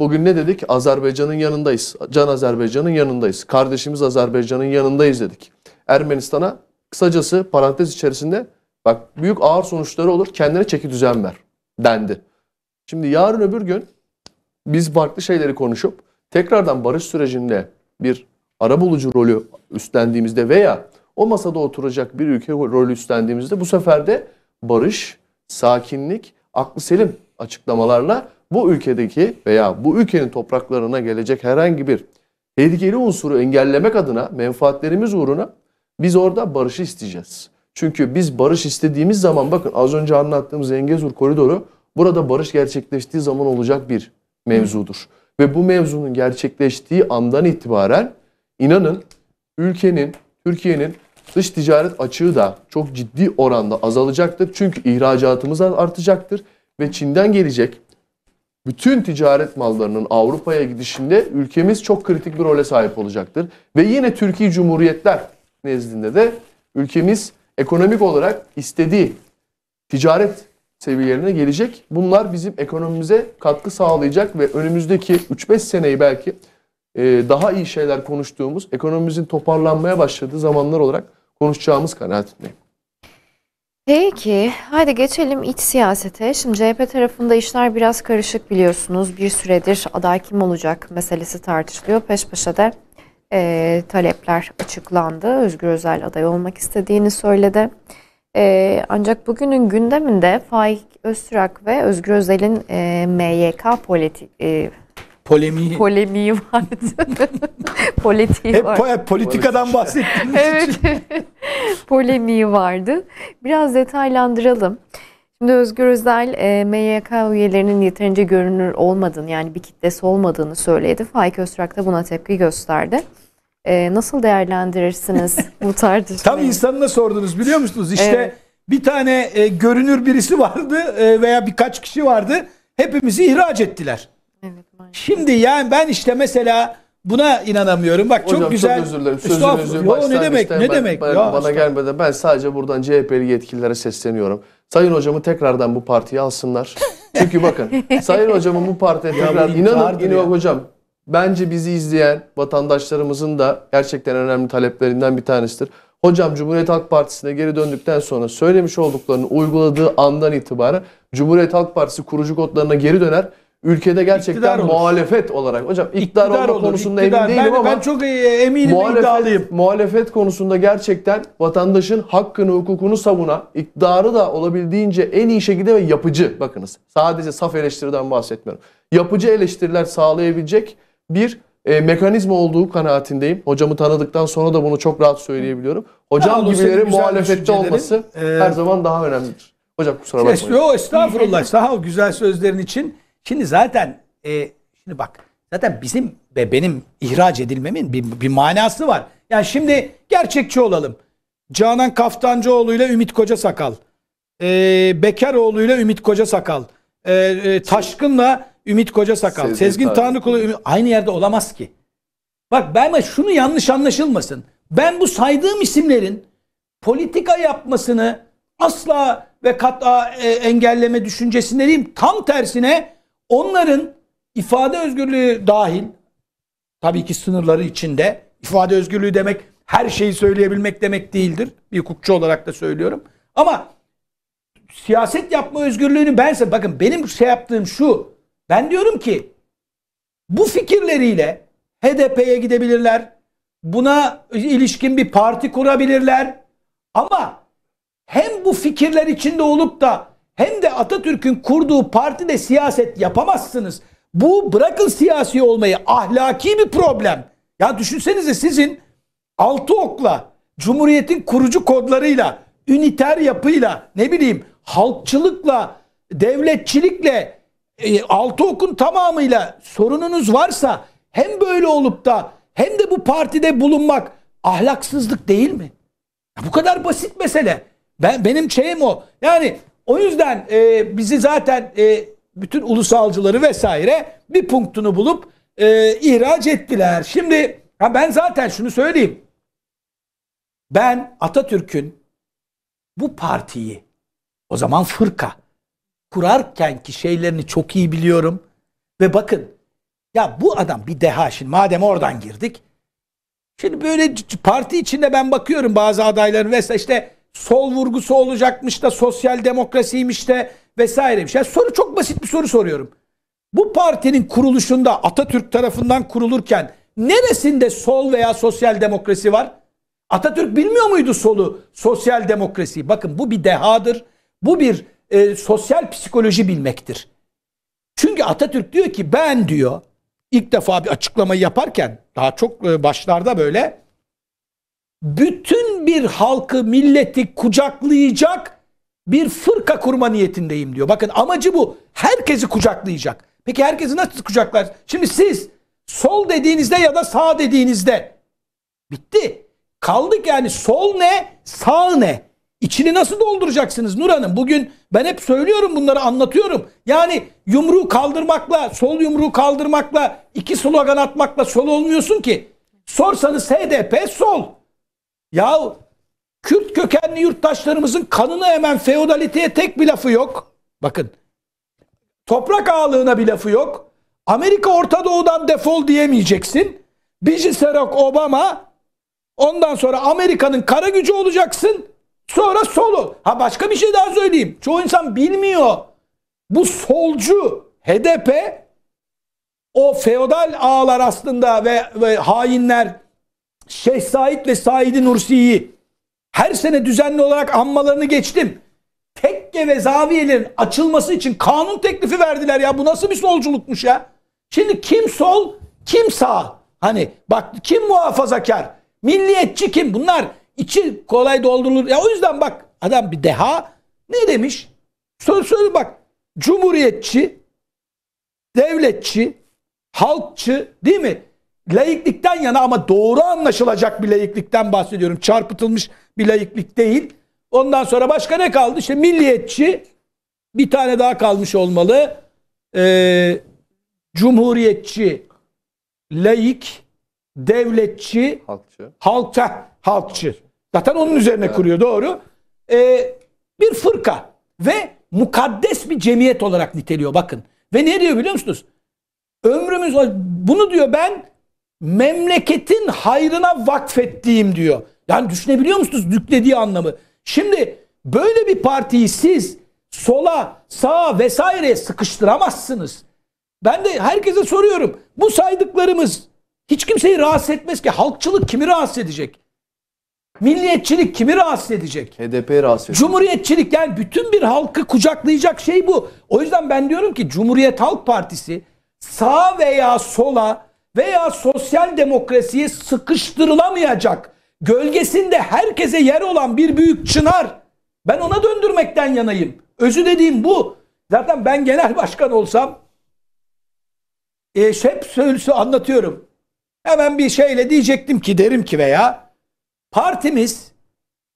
Bugün ne dedik? Azerbaycan'ın yanındayız. Can Azerbaycan'ın yanındayız. Kardeşimiz Azerbaycan'ın yanındayız dedik. Ermenistan'a kısacası parantez içerisinde bak büyük ağır sonuçları olur. Kendine çeki düzen ver dendi. Şimdi yarın öbür gün biz farklı şeyleri konuşup tekrardan barış sürecinde bir arabulucu rolü üstlendiğimizde veya o masada oturacak bir ülke rolü üstlendiğimizde bu sefer de barış, sakinlik, aklı selim açıklamalarla bu ülkedeki veya bu ülkenin topraklarına gelecek herhangi bir tehlikeli unsuru engellemek adına, menfaatlerimiz uğruna biz orada barışı isteyeceğiz. Çünkü biz barış istediğimiz zaman bakın az önce anlattığımız Engezur koridoru burada barış gerçekleştiği zaman olacak bir mevzudur. Ve bu mevzunun gerçekleştiği andan itibaren inanın ülkenin, Türkiye'nin dış ticaret açığı da çok ciddi oranda azalacaktır. Çünkü ihracatımız artacaktır ve Çin'den gelecek bütün ticaret mallarının Avrupa'ya gidişinde ülkemiz çok kritik bir role sahip olacaktır. Ve yine Türkiye Cumhuriyetler nezdinde de ülkemiz ekonomik olarak istediği ticaret seviyelerine gelecek. Bunlar bizim ekonomimize katkı sağlayacak ve önümüzdeki 3-5 seneyi belki e, daha iyi şeyler konuştuğumuz, ekonomimizin toparlanmaya başladığı zamanlar olarak konuşacağımız kanaatindeyim. Peki, hadi geçelim iç siyasete. Şimdi CHP tarafında işler biraz karışık biliyorsunuz. Bir süredir aday kim olacak meselesi tartışılıyor. Peş peşe de e, talepler açıklandı. Özgür Özel aday olmak istediğini söyledi. E, ancak bugünün gündeminde Faik Öztürk ve Özgür Özel'in e, MYK politi, e, polemiği. Polemiği vardı. Politiği hep, vardı. Hep politikadan bahsettiğiniz evet. için. polemiği vardı. Biraz detaylandıralım. Şimdi Özgür Özel e, MYK üyelerinin yeterince görünür olmadığını yani bir kitlesi olmadığını söyledi. Faik Öztrak da buna tepki gösterdi. E, nasıl değerlendirirsiniz bu tartışmayı? Tam insanına sordunuz biliyor musunuz? İşte evet. bir tane e, görünür birisi vardı e, veya birkaç kişi vardı. Hepimizi ihraç ettiler. Evet, Şimdi yani ben işte mesela buna inanamıyorum. Bak Hocam, çok güzel. Çok özür dilerim. Sözünüzü Yo, ne demek? Ne ben, demek? Ben, ya, bana gelmeden ben sadece buradan CHP'li yetkililere sesleniyorum. Sayın hocamı tekrardan bu partiye alsınlar. Çünkü bakın Sayın hocamın bu partiye tekrar inanın inanın hocam. Bence bizi izleyen vatandaşlarımızın da gerçekten önemli taleplerinden bir tanesidir. Hocam Cumhuriyet Halk Partisi'ne geri döndükten sonra söylemiş olduklarını uyguladığı andan itibaren Cumhuriyet Halk Partisi kurucu kodlarına geri döner Ülkede gerçekten iktidar muhalefet olarak hocam iktidar, iktidar olma olur, konusunda iktidar. emin değilim ben, ama ben çok e, eminim muhalefet, iddialıyım. Muhalefet konusunda gerçekten vatandaşın hakkını, hukukunu savuna, iktidarı da olabildiğince en iyi şekilde ve yapıcı bakınız. Sadece saf eleştiriden bahsetmiyorum. Yapıcı eleştiriler sağlayabilecek bir e, mekanizma olduğu kanaatindeyim. Hocamı tanıdıktan sonra da bunu çok rahat söyleyebiliyorum. Hocam ya, gibilerin muhalefette olması e, her zaman daha önemlidir. Hocam kusura bakmayın. Yok estağfurullah. Sağ ol güzel sözlerin için. Şimdi zaten e, şimdi bak zaten bizim ve benim ihraç edilmemin bir, bir manası var. Yani şimdi gerçekçi olalım. Canan Kaftancıoğlu ile Ümit Koca Sakal. E, Bekaroğlu ile Ümit Koca Sakal. E, e, Taşkın'la Ümit Koca Sakal. Sezgin, Sezgin Tanrıkulu Ümit, aynı yerde olamaz ki. Bak ben şunu yanlış anlaşılmasın. Ben bu saydığım isimlerin politika yapmasını asla ve kat'a e, engelleme engelleme düşüncesindeyim. Tam tersine Onların ifade özgürlüğü dahil tabii ki sınırları içinde ifade özgürlüğü demek her şeyi söyleyebilmek demek değildir. Bir hukukçu olarak da söylüyorum. Ama siyaset yapma özgürlüğünü bense bakın benim şey yaptığım şu. Ben diyorum ki bu fikirleriyle HDP'ye gidebilirler. Buna ilişkin bir parti kurabilirler. Ama hem bu fikirler içinde olup da hem de Atatürk'ün kurduğu partide siyaset yapamazsınız. Bu bırakın siyasi olmayı ahlaki bir problem. Ya düşünsenize sizin altı okla, cumhuriyetin kurucu kodlarıyla, üniter yapıyla, ne bileyim halkçılıkla, devletçilikle, e, altı okun tamamıyla sorununuz varsa hem böyle olup da hem de bu partide bulunmak ahlaksızlık değil mi? Ya bu kadar basit mesele. Ben benim şeyim o. Yani o yüzden e, bizi zaten e, bütün ulusalcıları vesaire bir punktunu bulup e, ihraç ettiler. Şimdi ha ben zaten şunu söyleyeyim. Ben Atatürk'ün bu partiyi o zaman fırka kurarken ki şeylerini çok iyi biliyorum. Ve bakın ya bu adam bir deha şimdi madem oradan girdik. Şimdi böyle parti içinde ben bakıyorum bazı adayların vesaire işte sol vurgusu olacakmış da sosyal demokrasiymiş de vesairemiş. Yani soru çok basit bir soru soruyorum. Bu partinin kuruluşunda Atatürk tarafından kurulurken neresinde sol veya sosyal demokrasi var? Atatürk bilmiyor muydu solu, sosyal demokrasiyi? Bakın bu bir dehadır. Bu bir e, sosyal psikoloji bilmektir. Çünkü Atatürk diyor ki ben diyor ilk defa bir açıklamayı yaparken daha çok e, başlarda böyle bütün bir halkı, milleti kucaklayacak bir fırka kurma niyetindeyim diyor. Bakın amacı bu. Herkesi kucaklayacak. Peki herkesi nasıl kucaklar? Şimdi siz sol dediğinizde ya da sağ dediğinizde bitti. Kaldık yani sol ne, sağ ne? İçini nasıl dolduracaksınız Nur Hanım? Bugün ben hep söylüyorum bunları anlatıyorum. Yani yumruğu kaldırmakla, sol yumruğu kaldırmakla, iki slogan atmakla sol olmuyorsun ki. Sorsanız HDP sol. Ya Kürt kökenli yurttaşlarımızın kanını hemen feodaliteye tek bir lafı yok. Bakın toprak ağalığına bir lafı yok. Amerika Orta Doğu'dan defol diyemeyeceksin. Biji Serok Obama ondan sonra Amerika'nın kara gücü olacaksın. Sonra solu. Ha başka bir şey daha söyleyeyim. Çoğu insan bilmiyor. Bu solcu HDP o feodal ağlar aslında ve, ve hainler Şeyh Said ve Said-i Nursi'yi her sene düzenli olarak anmalarını geçtim. Tekke ve zaviyelerin açılması için kanun teklifi verdiler ya. Bu nasıl bir solculukmuş ya? Şimdi kim sol, kim sağ? Hani bak kim muhafazakar? Milliyetçi kim? Bunlar içi kolay doldurulur. Ya o yüzden bak adam bir deha ne demiş? Söyle söyle bak. Cumhuriyetçi, devletçi, halkçı değil mi? laiklikten yana ama doğru anlaşılacak bir laiklikten bahsediyorum. Çarpıtılmış bir laiklik değil. Ondan sonra başka ne kaldı? İşte milliyetçi bir tane daha kalmış olmalı. Ee, cumhuriyetçi, laik, devletçi, halkçı. halkta halkçı. Zaten onun üzerine evet. kuruyor doğru. Ee, bir fırka ve mukaddes bir cemiyet olarak niteliyor bakın. Ve ne diyor biliyor musunuz? Ömrümüz bunu diyor ben memleketin hayrına vakfettiğim diyor. Yani düşünebiliyor musunuz yüklediği anlamı? Şimdi böyle bir partiyi siz sola, sağa vesaireye sıkıştıramazsınız. Ben de herkese soruyorum. Bu saydıklarımız hiç kimseyi rahatsız etmez ki. Halkçılık kimi rahatsız edecek? Milliyetçilik kimi rahatsız edecek? HDP rahatsız edecek. Cumhuriyetçilik yani bütün bir halkı kucaklayacak şey bu. O yüzden ben diyorum ki Cumhuriyet Halk Partisi sağ veya sola veya sosyal demokrasiye sıkıştırılamayacak, gölgesinde herkese yer olan bir büyük çınar. Ben ona döndürmekten yanayım. Özü dediğim bu. Zaten ben genel başkan olsam e, hep söylüsü anlatıyorum. Hemen bir şeyle diyecektim ki derim ki veya partimiz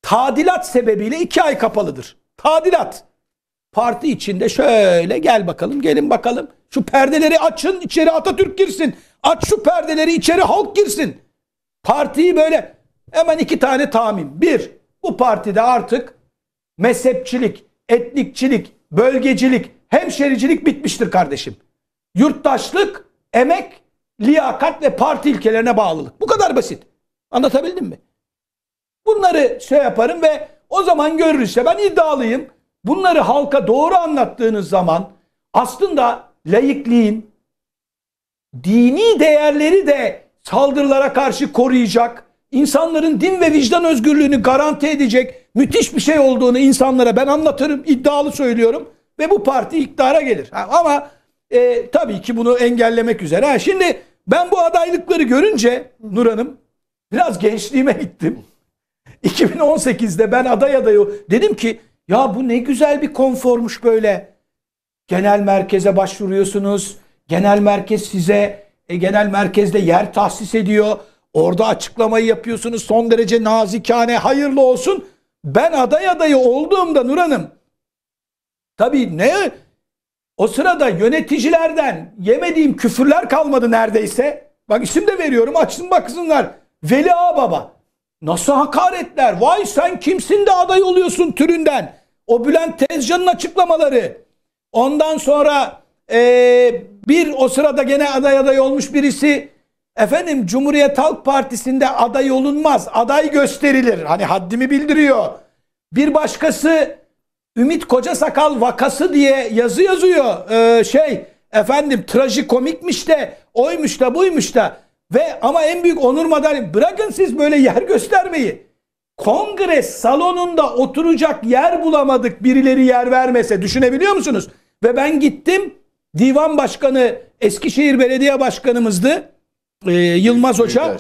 tadilat sebebiyle iki ay kapalıdır. Tadilat. Parti içinde şöyle gel bakalım gelin bakalım. Şu perdeleri açın içeri Atatürk girsin. Aç şu perdeleri içeri halk girsin. Partiyi böyle hemen iki tane tahmin. Bir, bu partide artık mezhepçilik, etnikçilik, bölgecilik, hemşericilik bitmiştir kardeşim. Yurttaşlık, emek, liyakat ve parti ilkelerine bağlılık. Bu kadar basit. Anlatabildim mi? Bunları şey yaparım ve o zaman görürse ben iddialıyım. Bunları halka doğru anlattığınız zaman aslında layıklığın, dini değerleri de saldırılara karşı koruyacak, insanların din ve vicdan özgürlüğünü garanti edecek müthiş bir şey olduğunu insanlara ben anlatırım, iddialı söylüyorum ve bu parti iktidara gelir. ama e, tabii ki bunu engellemek üzere. Ha, şimdi ben bu adaylıkları görünce Nur Hanım biraz gençliğime gittim. 2018'de ben aday adayı dedim ki ya bu ne güzel bir konformuş böyle. Genel merkeze başvuruyorsunuz. Genel merkez size e, genel merkezde yer tahsis ediyor. Orada açıklamayı yapıyorsunuz son derece nazikane hayırlı olsun. Ben aday adayı olduğumda Nur Hanım tabii ne o sırada yöneticilerden yemediğim küfürler kalmadı neredeyse. Bak isim de veriyorum açsın baksınlar. Veli Ağbaba. Nasıl hakaretler? Vay sen kimsin de aday oluyorsun türünden. O Bülent Tezcan'ın açıklamaları. Ondan sonra ee, bir o sırada gene aday aday olmuş birisi efendim Cumhuriyet Halk Partisi'nde aday olunmaz. Aday gösterilir. Hani haddimi bildiriyor. Bir başkası Ümit Koca Sakal vakası diye yazı yazıyor. Ee, şey efendim trajikomikmiş de oymuş da buymuş da ve ama en büyük onur madalyası bırakın siz böyle yer göstermeyi. Kongre salonunda oturacak yer bulamadık birileri yer vermese düşünebiliyor musunuz? Ve ben gittim Divan Başkanı Eskişehir Belediye Başkanımızdı. Ee, Yılmaz Hoca.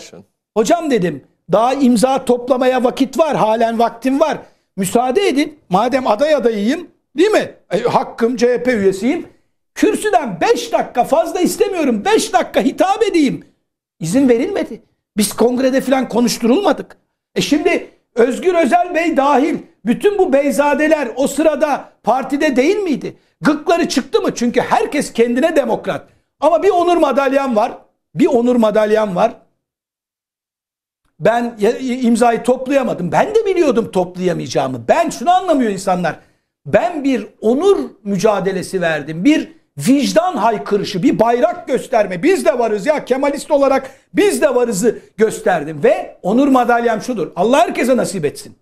Hocam dedim daha imza toplamaya vakit var. Halen vaktim var. Müsaade edin. Madem aday adayıyım değil mi? E, hakkım CHP üyesiyim. Kürsüden 5 dakika fazla istemiyorum. 5 dakika hitap edeyim. İzin verilmedi. Biz kongrede falan konuşturulmadık. E şimdi Özgür Özel Bey dahil bütün bu beyzadeler o sırada partide değil miydi? Gıkları çıktı mı? Çünkü herkes kendine demokrat. Ama bir onur madalyam var. Bir onur madalyam var. Ben imzayı toplayamadım. Ben de biliyordum toplayamayacağımı. Ben şunu anlamıyor insanlar. Ben bir onur mücadelesi verdim. Bir vicdan haykırışı, bir bayrak gösterme. Biz de varız ya Kemalist olarak biz de varızı gösterdim. Ve onur madalyam şudur. Allah herkese nasip etsin.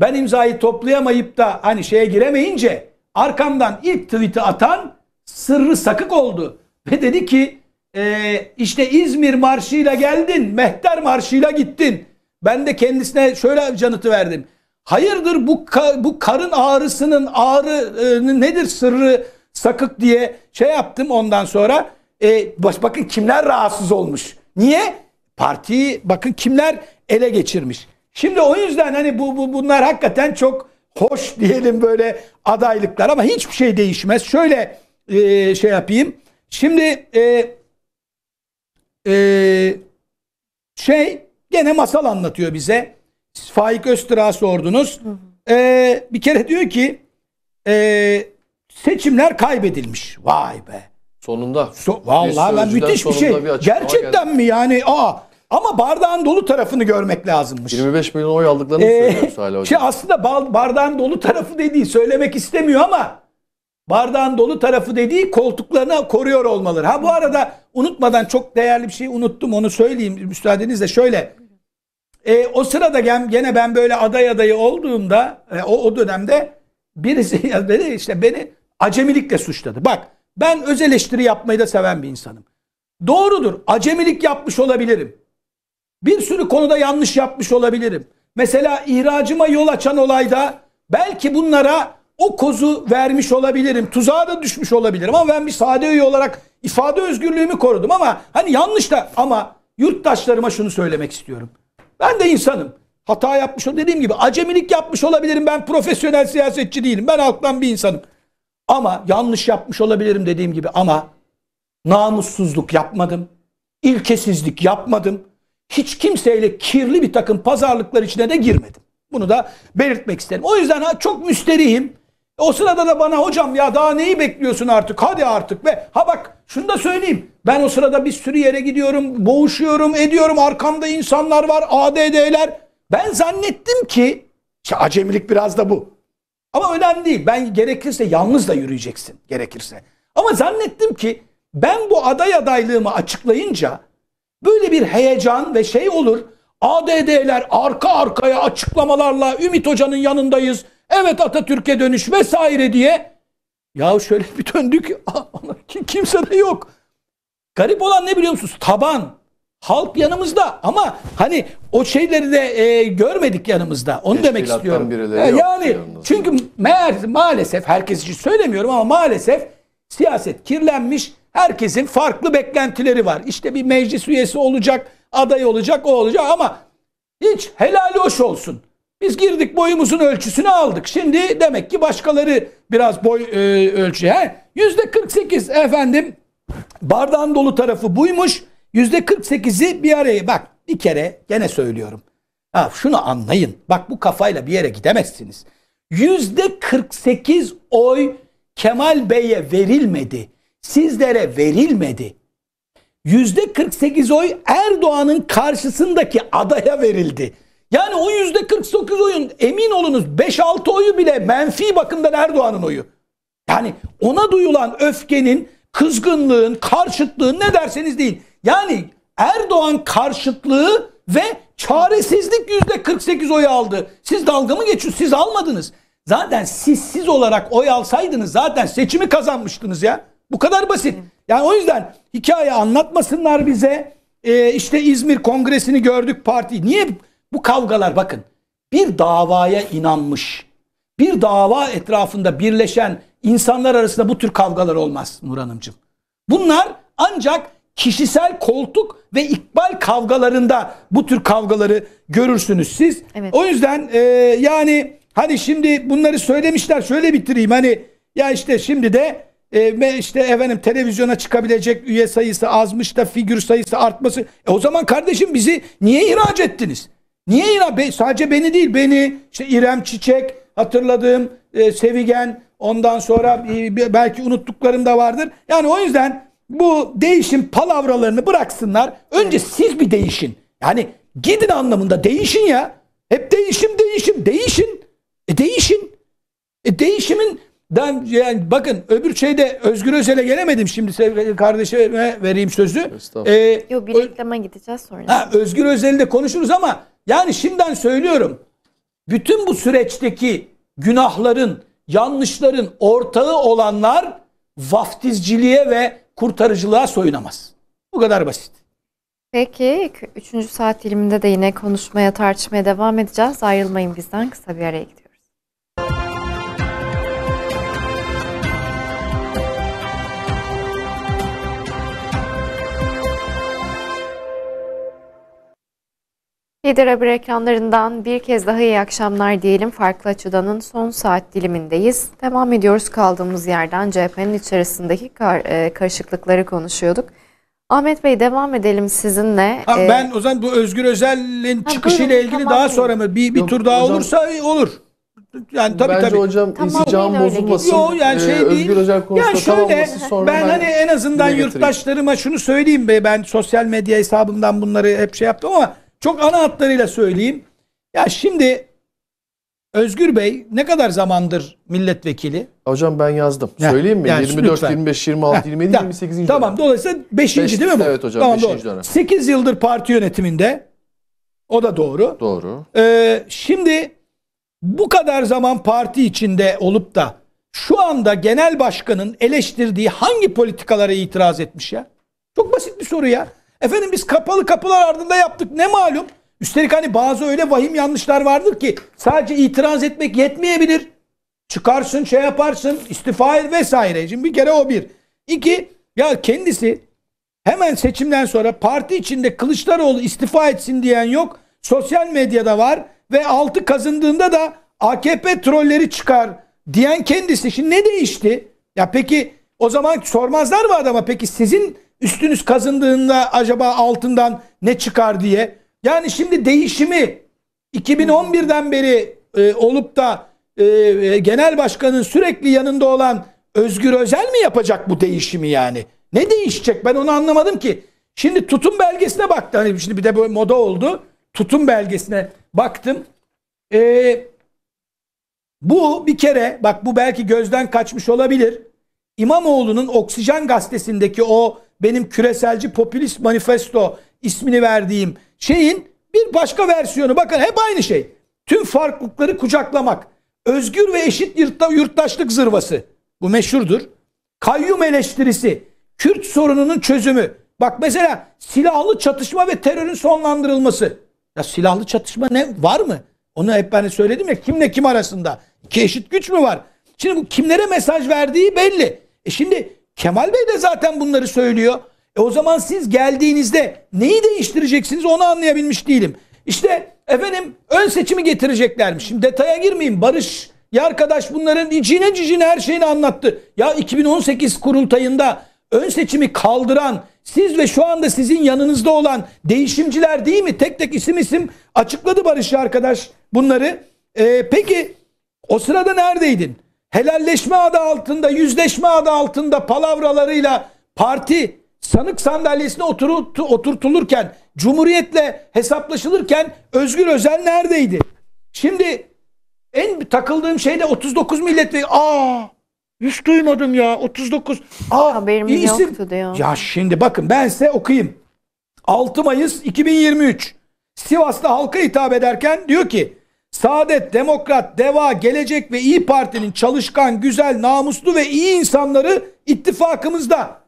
Ben imzayı toplayamayıp da hani şeye giremeyince arkamdan ilk tweet'i atan sırrı sakık oldu. Ve dedi ki e, işte İzmir marşıyla geldin, Mehter marşıyla gittin. Ben de kendisine şöyle canıtı verdim. Hayırdır bu ka bu karın ağrısının ağrı e, nedir sırrı sakık diye şey yaptım ondan sonra. E, baş, bakın kimler rahatsız olmuş. Niye? Partiyi bakın kimler ele geçirmiş. Şimdi o yüzden hani bu, bu bunlar hakikaten çok hoş diyelim böyle adaylıklar ama hiçbir şey değişmez. Şöyle e, şey yapayım. Şimdi e, e, şey gene masal anlatıyor bize. Faik Öztürk'a sordunuz. E, bir kere diyor ki e, seçimler kaybedilmiş. Vay be. Sonunda. So, vallahi ben müthiş bir şey. Bir Gerçekten geldi. mi yani? Aa ama bardağın dolu tarafını görmek lazımmış. 25 milyon oy aldıklarını ee, söylüyoruz hala hocam. Şey aslında bardağın dolu tarafı dediği söylemek istemiyor ama bardağın dolu tarafı dediği koltuklarına koruyor olmalıdır. Ha bu arada unutmadan çok değerli bir şey unuttum onu söyleyeyim müsaadenizle şöyle. E, o sırada gene ben böyle aday adayı olduğumda e, o, o dönemde birisi beni işte beni acemilikle suçladı. Bak ben öz eleştiri yapmayı da seven bir insanım. Doğrudur acemilik yapmış olabilirim. Bir sürü konuda yanlış yapmış olabilirim. Mesela ihracıma yol açan olayda belki bunlara o kozu vermiş olabilirim. Tuzağa da düşmüş olabilirim ama ben bir sade üye olarak ifade özgürlüğümü korudum ama hani yanlış da ama yurttaşlarıma şunu söylemek istiyorum. Ben de insanım. Hata yapmış o dediğim gibi acemilik yapmış olabilirim. Ben profesyonel siyasetçi değilim. Ben halktan bir insanım. Ama yanlış yapmış olabilirim dediğim gibi ama namussuzluk yapmadım. ilkesizlik yapmadım hiç kimseyle kirli bir takım pazarlıklar içine de girmedim. Bunu da belirtmek isterim. O yüzden ha, çok müsterihim. O sırada da bana hocam ya daha neyi bekliyorsun artık hadi artık ve ha bak şunu da söyleyeyim. Ben o sırada bir sürü yere gidiyorum, boğuşuyorum, ediyorum. Arkamda insanlar var, ADD'ler. Ben zannettim ki işte acemilik biraz da bu. Ama önemli değil. Ben gerekirse yalnız da yürüyeceksin gerekirse. Ama zannettim ki ben bu aday adaylığımı açıklayınca Böyle bir heyecan ve şey olur. ADD'ler arka arkaya açıklamalarla Ümit Hoca'nın yanındayız. Evet Atatürk'e dönüş vesaire diye. Ya şöyle bir döndük. Kimse de yok. Garip olan ne biliyor musunuz? Taban. Halk yanımızda ama hani o şeyleri de e, görmedik yanımızda. Onu demek istiyorum. E, yani yok, çünkü meğer maalesef herkes için söylemiyorum ama maalesef Siyaset kirlenmiş. Herkesin farklı beklentileri var. İşte bir meclis üyesi olacak, aday olacak, o olacak ama hiç helali hoş olsun. Biz girdik boyumuzun ölçüsünü aldık. Şimdi demek ki başkaları biraz boy e, ölçü. He? %48 efendim bardağın dolu tarafı buymuş. %48'i bir araya. Bak bir kere gene söylüyorum. Ha, şunu anlayın. Bak bu kafayla bir yere gidemezsiniz. %48 oy Kemal Bey'e verilmedi. Sizlere verilmedi. Yüzde 48 oy Erdoğan'ın karşısındaki adaya verildi. Yani o yüzde 49 oyun emin olunuz 5-6 oyu bile menfi bakımdan Erdoğan'ın oyu. Yani ona duyulan öfkenin, kızgınlığın, karşıtlığın ne derseniz deyin. Yani Erdoğan karşıtlığı ve çaresizlik yüzde 48 oyu aldı. Siz dalga mı geçiyorsunuz? Siz almadınız. Zaten siz siz olarak oy alsaydınız zaten seçimi kazanmıştınız ya. Bu kadar basit. Yani o yüzden hikaye anlatmasınlar bize. Ee, işte İzmir Kongresi'ni gördük parti. Niye bu kavgalar bakın. Bir davaya inanmış. Bir dava etrafında birleşen insanlar arasında bu tür kavgalar olmaz Nur Hanımcığım. Bunlar ancak kişisel koltuk ve ikbal kavgalarında bu tür kavgaları görürsünüz siz. Evet. O yüzden e, yani Hani şimdi bunları söylemişler şöyle bitireyim hani ya işte şimdi de e, işte efendim televizyona çıkabilecek üye sayısı azmış da figür sayısı artması. E o zaman kardeşim bizi niye ihraç ettiniz? Niye ihraç? Be, sadece beni değil beni işte İrem Çiçek hatırladığım e, Sevigen ondan sonra e, belki unuttuklarım da vardır. Yani o yüzden bu değişim palavralarını bıraksınlar. Önce siz bir değişin. Yani gidin anlamında değişin ya. Hep değişim değişim değişin. E değişin. E değişimin ben yani bakın öbür şeyde Özgür Özel'e gelemedim şimdi sevgili kardeşime vereyim sözü. Ee, Yok bir reklama gideceğiz sonra. Ha, Özgür Özel'de de konuşuruz ama yani şimdiden söylüyorum. Bütün bu süreçteki günahların, yanlışların ortağı olanlar vaftizciliğe ve kurtarıcılığa soyunamaz. Bu kadar basit. Peki üçüncü saat diliminde de yine konuşmaya tartışmaya devam edeceğiz. Ayrılmayın bizden kısa bir araya gidiyoruz. Lider Haber ekranlarından bir kez daha iyi akşamlar diyelim. Farklı Açıdan'ın son saat dilimindeyiz. Devam ediyoruz kaldığımız yerden CHP'nin içerisindeki kar, e, karışıklıkları konuşuyorduk. Ahmet Bey devam edelim sizinle. Ha, ee, ben o zaman bu Özgür Özel'in çıkışıyla ilgili tamam daha sonra mı bir, bir Yok, tur daha hocam, olursa e, olur. Yani tabii Bence tabii. hocam tamam, isticam bozulmasın. Yok yani ee, şey ee, değil. Özgür Özel konusunda yani şöyle, ben hani en azından yurttaşlarıma şunu söyleyeyim be ben sosyal medya hesabımdan bunları hep şey yaptım ama çok ana hatlarıyla söyleyeyim. Ya şimdi Özgür Bey ne kadar zamandır milletvekili? Hocam ben yazdım. Ya, Söyleyeyim mi? Yani 24, lütfen. 25, 26, 27, ya, 28. Tamam, tamam dolayısıyla 5. değil mi bu? Evet hocam tamam, 5. dönem. 8 yıldır parti yönetiminde. O da doğru. Doğru. Ee, şimdi bu kadar zaman parti içinde olup da şu anda genel başkanın eleştirdiği hangi politikalara itiraz etmiş ya? Çok basit bir soru ya. Efendim biz kapalı kapılar ardında yaptık ne malum. Üstelik hani bazı öyle vahim yanlışlar vardır ki sadece itiraz etmek yetmeyebilir. Çıkarsın şey yaparsın istifa et vesaire. Şimdi bir kere o bir. İki ya kendisi hemen seçimden sonra parti içinde Kılıçdaroğlu istifa etsin diyen yok. Sosyal medyada var ve altı kazındığında da AKP trolleri çıkar diyen kendisi. Şimdi ne değişti? Ya peki o zaman sormazlar mı adama peki sizin Üstünüz kazındığında acaba altından ne çıkar diye. Yani şimdi değişimi 2011'den beri e, olup da e, e, genel başkanın sürekli yanında olan Özgür Özel mi yapacak bu değişimi yani? Ne değişecek? Ben onu anlamadım ki. Şimdi tutum belgesine baktım. Hani şimdi bir de böyle moda oldu. Tutum belgesine baktım. Ee, bu bir kere bak bu belki gözden kaçmış olabilir. İmamoğlu'nun Oksijen gazetesindeki o benim küreselci popülist manifesto ismini verdiğim şeyin bir başka versiyonu. Bakın hep aynı şey. Tüm farklılıkları kucaklamak. Özgür ve eşit yurttaşlık zırvası. Bu meşhurdur. Kayyum eleştirisi. Kürt sorununun çözümü. Bak mesela silahlı çatışma ve terörün sonlandırılması. Ya silahlı çatışma ne var mı? Onu hep ben söyledim ya kimle kim arasında? İki eşit güç mü var? Şimdi bu kimlere mesaj verdiği belli. E şimdi Kemal Bey de zaten bunları söylüyor. E o zaman siz geldiğinizde neyi değiştireceksiniz onu anlayabilmiş değilim. İşte efendim ön seçimi getireceklermiş. Şimdi detaya girmeyeyim. Barış ya arkadaş bunların içine cicine her şeyini anlattı. Ya 2018 kurultayında ön seçimi kaldıran siz ve şu anda sizin yanınızda olan değişimciler değil mi? Tek tek isim isim açıkladı Barış arkadaş bunları. Ee, peki o sırada neredeydin? helalleşme adı altında, yüzleşme adı altında palavralarıyla parti sanık sandalyesine oturtulurken, cumhuriyetle hesaplaşılırken Özgür Özel neredeydi? Şimdi en takıldığım şey de 39 milletvekili. Aa hiç duymadım ya 39. Aa, Haberim isim. yoktu diyor. Ya şimdi bakın ben size okuyayım. 6 Mayıs 2023 Sivas'ta halka hitap ederken diyor ki Saadet, Demokrat, Deva, Gelecek ve İyi Parti'nin çalışkan, güzel, namuslu ve iyi insanları ittifakımızda.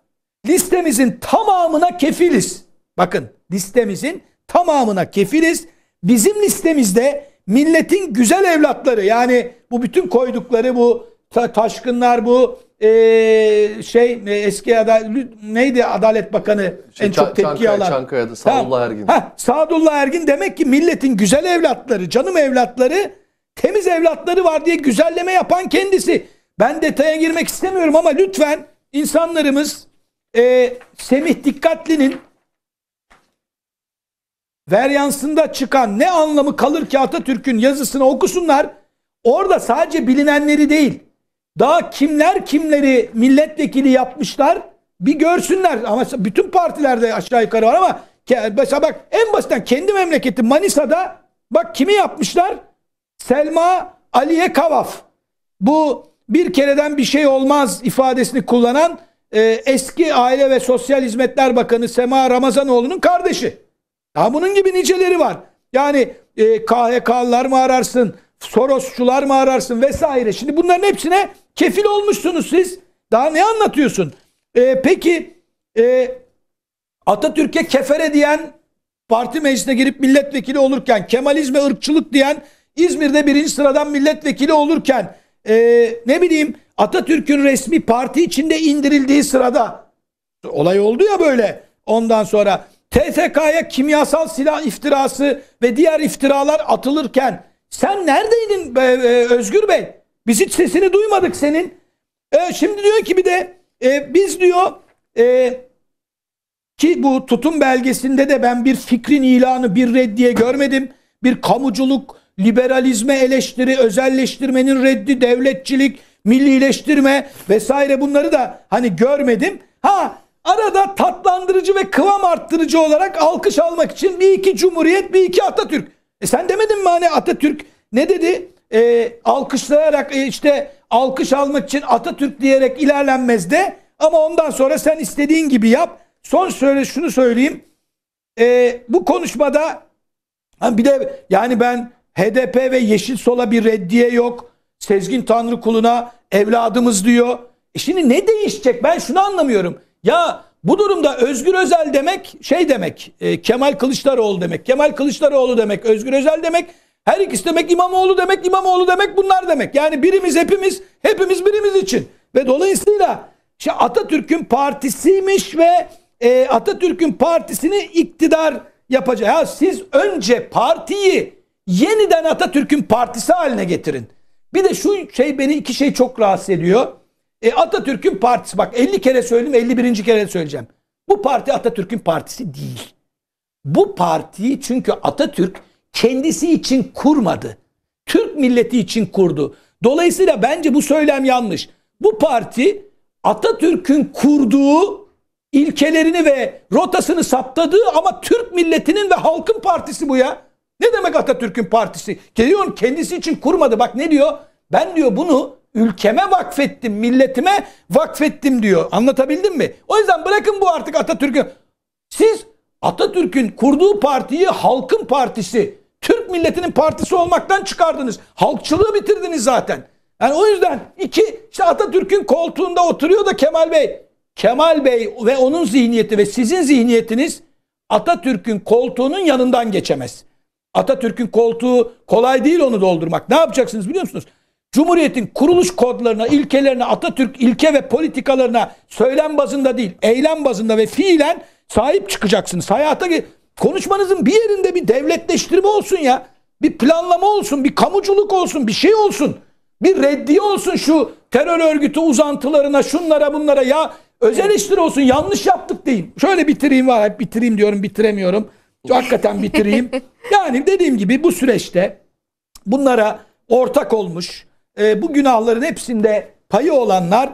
Listemizin tamamına kefiliz. Bakın listemizin tamamına kefiliz. Bizim listemizde milletin güzel evlatları yani bu bütün koydukları bu taşkınlar bu e, şey e, eski adalet neydi Adalet Bakanı şey, en çok tepki Çankaya, alan. Çankaya'da Sadullah Ergin. Ha, Sadullah Ergin demek ki milletin güzel evlatları, canım evlatları, temiz evlatları var diye güzelleme yapan kendisi. Ben detaya girmek istemiyorum ama lütfen insanlarımız e, Semih Dikkatli'nin Veryansında çıkan ne anlamı kalır ki Atatürk'ün yazısını okusunlar. Orada sadece bilinenleri değil daha kimler kimleri milletvekili yapmışlar bir görsünler. Ama bütün partilerde aşağı yukarı var ama mesela bak en basitten kendi memleketi Manisa'da bak kimi yapmışlar? Selma Aliye Kavaf. Bu bir kereden bir şey olmaz ifadesini kullanan e, eski Aile ve Sosyal Hizmetler Bakanı Sema Ramazanoğlu'nun kardeşi. Daha bunun gibi niceleri var. Yani e, KHK'lar mı ararsın? Sorosçular mı ararsın vesaire. Şimdi bunların hepsine kefil olmuşsunuz siz. Daha ne anlatıyorsun? Ee, peki e, Atatürk'e kefere diyen parti meclisine girip milletvekili olurken Kemalizme ırkçılık diyen İzmir'de birinci sıradan milletvekili olurken e, ne bileyim Atatürk'ün resmi parti içinde indirildiği sırada olay oldu ya böyle ondan sonra TTK'ya kimyasal silah iftirası ve diğer iftiralar atılırken sen neredeydin e, e, Özgür Bey? Biz hiç sesini duymadık senin. E, şimdi diyor ki bir de e, biz diyor e, ki bu tutum belgesinde de ben bir fikrin ilanı, bir reddiye görmedim. Bir kamuculuk, liberalizme eleştiri, özelleştirmenin reddi, devletçilik, millileştirme vesaire bunları da hani görmedim. Ha arada tatlandırıcı ve kıvam arttırıcı olarak alkış almak için bir iki Cumhuriyet, bir iki Atatürk. E sen demedin mi hani Atatürk ne dedi? E, alkışlayarak e, işte alkış almak için Atatürk diyerek ilerlenmez de ama ondan sonra sen istediğin gibi yap. Son söyle şunu söyleyeyim. E, bu konuşmada bir de yani ben HDP ve Yeşil Sol'a bir reddiye yok. Sezgin Tanrı kuluna evladımız diyor. E şimdi ne değişecek? Ben şunu anlamıyorum. Ya bu durumda Özgür Özel demek şey demek e, Kemal Kılıçdaroğlu demek. Kemal Kılıçdaroğlu demek Özgür Özel demek. Her ikisi demek İmamoğlu demek İmamoğlu demek bunlar demek. Yani birimiz hepimiz hepimiz birimiz için. Ve dolayısıyla işte Atatürk'ün partisiymiş ve e, Atatürk'ün partisini iktidar yapacak. Ya siz önce partiyi yeniden Atatürk'ün partisi haline getirin. Bir de şu şey beni iki şey çok rahatsız ediyor. E Atatürk'ün partisi bak 50 kere söyledim 51. kere söyleyeceğim. Bu parti Atatürk'ün partisi değil. Bu partiyi çünkü Atatürk kendisi için kurmadı. Türk milleti için kurdu. Dolayısıyla bence bu söylem yanlış. Bu parti Atatürk'ün kurduğu ilkelerini ve rotasını saptadığı ama Türk milletinin ve halkın partisi bu ya. Ne demek Atatürk'ün partisi? Geliyor kendisi için kurmadı. Bak ne diyor? Ben diyor bunu Ülkeme vakfettim, milletime vakfettim diyor. Anlatabildim mi? O yüzden bırakın bu artık Atatürk'ü. Siz Atatürk'ün kurduğu partiyi halkın partisi, Türk milletinin partisi olmaktan çıkardınız. Halkçılığı bitirdiniz zaten. Yani o yüzden iki işte Atatürk'ün koltuğunda oturuyor da Kemal Bey. Kemal Bey ve onun zihniyeti ve sizin zihniyetiniz Atatürk'ün koltuğunun yanından geçemez. Atatürk'ün koltuğu kolay değil onu doldurmak. Ne yapacaksınız biliyor musunuz? Cumhuriyetin kuruluş kodlarına, ilkelerine, Atatürk ilke ve politikalarına söylem bazında değil, eylem bazında ve fiilen sahip çıkacaksınız. Hayata konuşmanızın bir yerinde bir devletleştirme olsun ya. Bir planlama olsun, bir kamuculuk olsun, bir şey olsun. Bir reddiye olsun şu terör örgütü uzantılarına, şunlara bunlara ya öz eleştiri olsun yanlış yaptık deyin. Şöyle bitireyim var hep bitireyim diyorum bitiremiyorum. Hakikaten bitireyim. yani dediğim gibi bu süreçte bunlara ortak olmuş e, bu günahların hepsinde payı olanlar